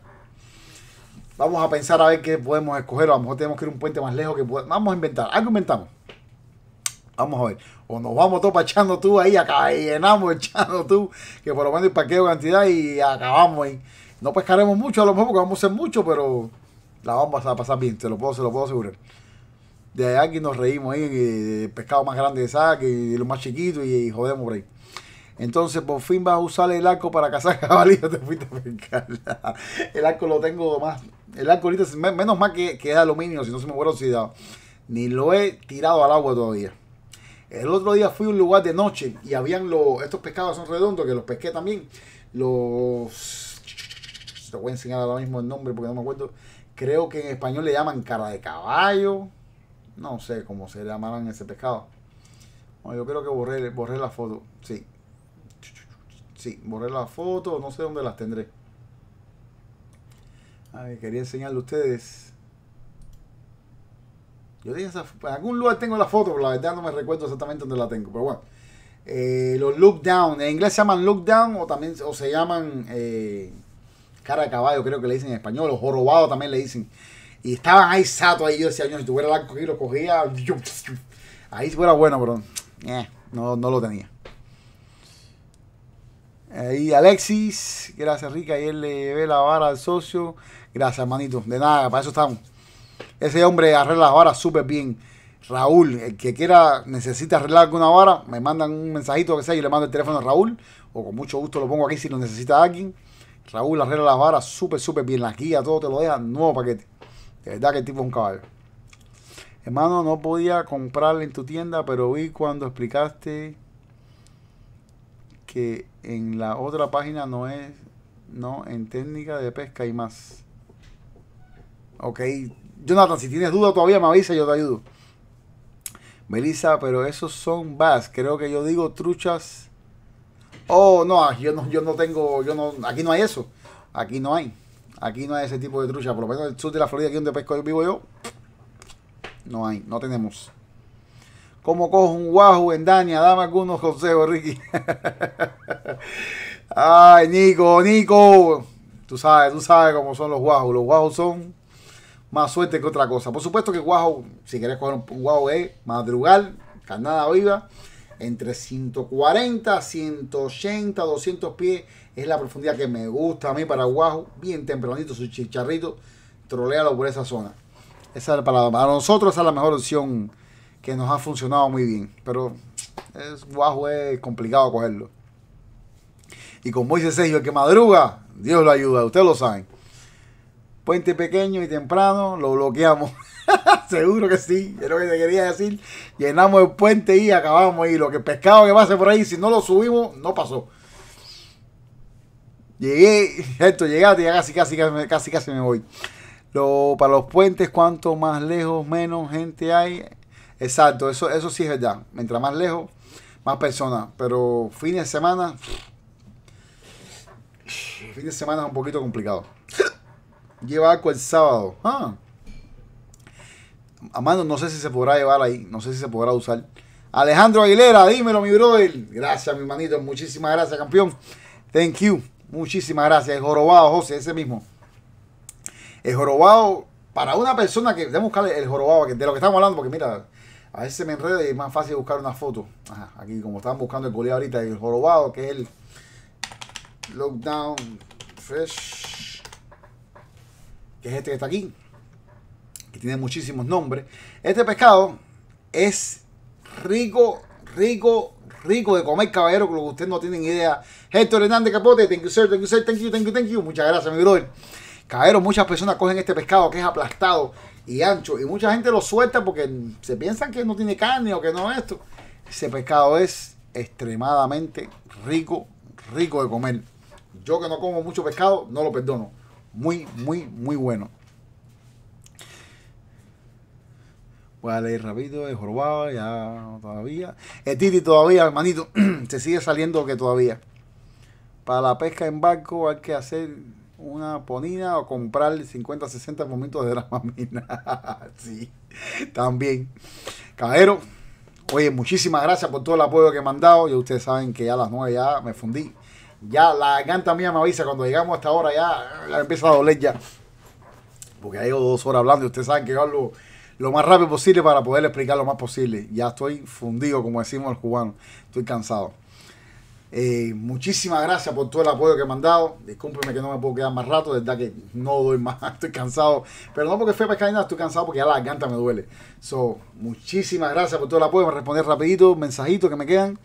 Vamos a pensar a ver qué podemos escoger. A lo mejor tenemos que ir un puente más lejos que vamos a inventar. Algo inventamos. Vamos a ver. O nos vamos todos echando tú ahí, acá, y llenamos echando tú, que por lo menos el parqueo cantidad y acabamos ahí. No pescaremos mucho a lo mejor porque vamos a hacer mucho, pero la vamos a pasar bien, te lo puedo, se lo puedo asegurar. De aquí nos reímos ahí, pescado más grande de saque, y lo más chiquito, y, jodemos por ahí. Entonces, por fin vas a usar el arco para cazar caballos. Te fuiste a pescar. El arco lo tengo más. El arco ahorita, menos mal que, que es aluminio, si no se me hubiera oxidado. Ni lo he tirado al agua todavía. El otro día fui a un lugar de noche y habían los, estos pescados son redondos que los pesqué también. Los, te voy a enseñar ahora mismo el nombre porque no me acuerdo. Creo que en español le llaman cara de caballo. No sé cómo se llamarán ese pescado. bueno yo creo que borré, borré la foto. Sí. Sí, borré la foto. No sé dónde las tendré. quería enseñarle a ustedes yo dije en algún lugar tengo la foto, pero la verdad no me recuerdo exactamente dónde la tengo. Pero bueno, eh, los look down, en inglés se llaman look down o también se llaman eh, cara de caballo, creo que le dicen en español, o jorobado también le dicen. Y estaban ahí sato ahí, yo decía, yo si tuviera la y lo cogía. ahí fuera bueno, pero eh, no, lo tenía. Ahí Alexis, gracias Rica, y él le ve la vara al socio. Gracias, hermanito De nada, para eso estamos. Ese hombre arregla las varas súper bien. Raúl, el que quiera, necesita arreglar alguna vara, me mandan un mensajito que sea, y le mando el teléfono a Raúl, o con mucho gusto lo pongo aquí si lo necesita alguien. Raúl arregla las varas súper, súper bien, La guías, todo te lo deja, nuevo paquete. De verdad que tipo un caballo. Hermano, no podía comprarle en tu tienda, pero vi cuando explicaste que en la otra página no es, no, en técnica de pesca y más. Ok, Jonathan, si tienes duda todavía me avisa, yo te ayudo. Melissa, pero esos son bass. Creo que yo digo truchas. Oh, no, ah, yo no, yo no tengo, yo no, aquí no hay eso. Aquí no hay. Aquí no hay ese tipo de trucha. Por lo menos en el sur de la Florida, aquí donde pesco yo vivo yo, no hay, no tenemos. ¿Cómo cojo un guaju en Dania? Dame algunos consejos, Ricky. Ay, Nico, Nico. Tú sabes, tú sabes cómo son los guajos. Los guajos son más suerte que otra cosa. Por supuesto que guajo, si querés coger un, guajo es madrugar, carnada viva, entre 140, 180, 200 pies es la profundidad que me gusta a mí para guajo, bien tempranito su chicharrito, trolealo por esa zona. Esa para, para nosotros esa es la mejor opción que nos ha funcionado muy bien, pero es guajo es complicado cogerlo. Y como dice Sergio, el que madruga, Dios lo ayuda, ustedes lo saben puente pequeño y temprano, lo bloqueamos. Seguro que sí, es lo que te quería decir. Llenamos el puente y acabamos ahí. Lo que pescado que pase por ahí, si no lo subimos, no pasó. Llegué, esto, llegaste, ya casi, casi, casi, casi, me voy. Lo, para los puentes, cuanto más lejos, menos gente hay. Exacto, eso, eso sí es verdad. Mientras más lejos, más personas. Pero fines de semana, fin de semana es un poquito complicado. lleva algo el sábado. Ah. Amando, no sé si se podrá llevar ahí, no sé si se podrá usar. Alejandro Aguilera, dímelo, mi brother. Gracias, mi manito. Muchísimas gracias, campeón. Thank you. Muchísimas gracias. El jorobado, José, ese mismo. El jorobado, para una persona que. Debemos buscar el jorobado, de lo que estamos hablando, porque mira, a veces me enredo y es más fácil buscar una foto. Ajá, aquí, como estaban buscando el goleador ahorita, el jorobado, que es el. Lockdown Fresh que es este que está aquí, que tiene muchísimos nombres. Este pescado es rico, rico, rico de comer, caballero, que ustedes no tienen idea. Héctor Hernández Capote, thank you, sir, thank you, sir, thank you, thank you, thank you. Muchas gracias, mi brother. Caballero, muchas personas cogen este pescado que es aplastado y ancho, y mucha gente lo suelta porque se piensan que no tiene carne o que no es esto. Ese pescado es extremadamente rico, rico de comer. Yo que no como mucho pescado, no lo perdono. Muy, muy, muy bueno. Voy a leer rápido, es jorobado, ya todavía. El eh, Titi todavía, hermanito, se sigue saliendo que todavía. Para la pesca en barco hay que hacer una ponina o comprar 50, 60 momentos de maminas sí, también. Caballero, oye, muchísimas gracias por todo el apoyo que me han dado. Y ustedes saben que ya a las 9 ya me fundí. Ya la garganta mía me avisa cuando llegamos a esta hora. ya empieza a doler ya. Porque ha ido dos horas hablando y ustedes saben que yo hablo lo más rápido posible para poder explicar lo más posible. Ya estoy fundido, como decimos los cubanos. Estoy cansado. Eh, muchísimas gracias por todo el apoyo que me han dado. Discúlpenme que no me puedo quedar más rato, de verdad que no doy más, estoy cansado. Pero no porque fue pescadina, estoy cansado porque ya la garganta me duele. So, muchísimas gracias por todo el apoyo. Me responder rapidito, mensajitos que me quedan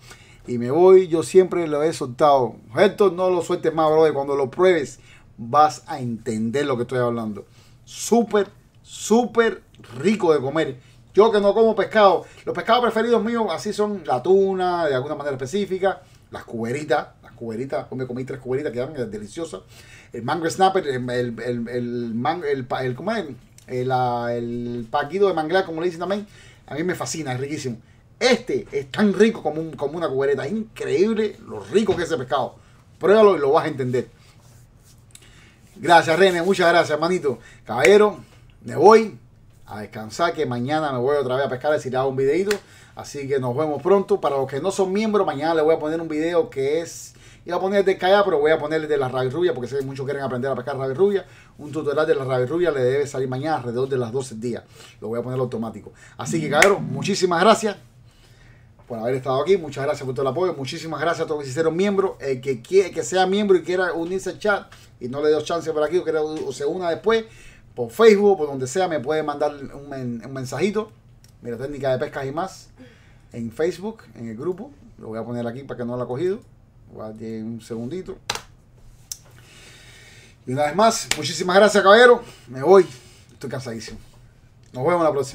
y me voy, yo siempre lo he soltado. Esto no lo sueltes más, brother. Cuando lo pruebes, vas a entender lo que estoy hablando. Súper, súper rico de comer. Yo que no como pescado, los pescados preferidos míos así son la tuna, de alguna manera específica, las cuberitas, las cuberitas, hoy pues me comí tres cuberitas que eran deliciosas, el mango snapper, el, el, el, el, el, el paquito de manglar, como le dicen también, a mí me fascina, es riquísimo. Este es tan rico como, una cubereta. Es increíble lo rico que es ese pescado. Pruébalo y lo vas a entender. Gracias, René. Muchas gracias, hermanito. Caballero, me voy a descansar que mañana me voy otra vez a pescar. Les a un videito. Así que nos vemos pronto. Para los que no son miembros, mañana les voy a poner un video que es... Iba a poner de calla, pero voy a ponerle de la rabia rubia porque sé que muchos quieren aprender a pescar rabia rubia. Un tutorial de la rabia rubia le debe salir mañana alrededor de las 12 días. Lo voy a poner automático. Así que, caballero, muchísimas gracias por haber estado aquí. Muchas gracias por todo el apoyo. Muchísimas gracias a todos los que hicieron miembro. El que, que sea miembro y quiera unirse al chat y no le dio chance por aquí o, quiera, o se una después, por Facebook, por donde sea, me puede mandar un, mensajito. Mira, técnica de pesca y más en Facebook, en el grupo. Lo voy a poner aquí para que no lo ha cogido. en un segundito. Y una vez más, muchísimas gracias, caballero. Me voy. Estoy cansadísimo. Nos vemos la próxima.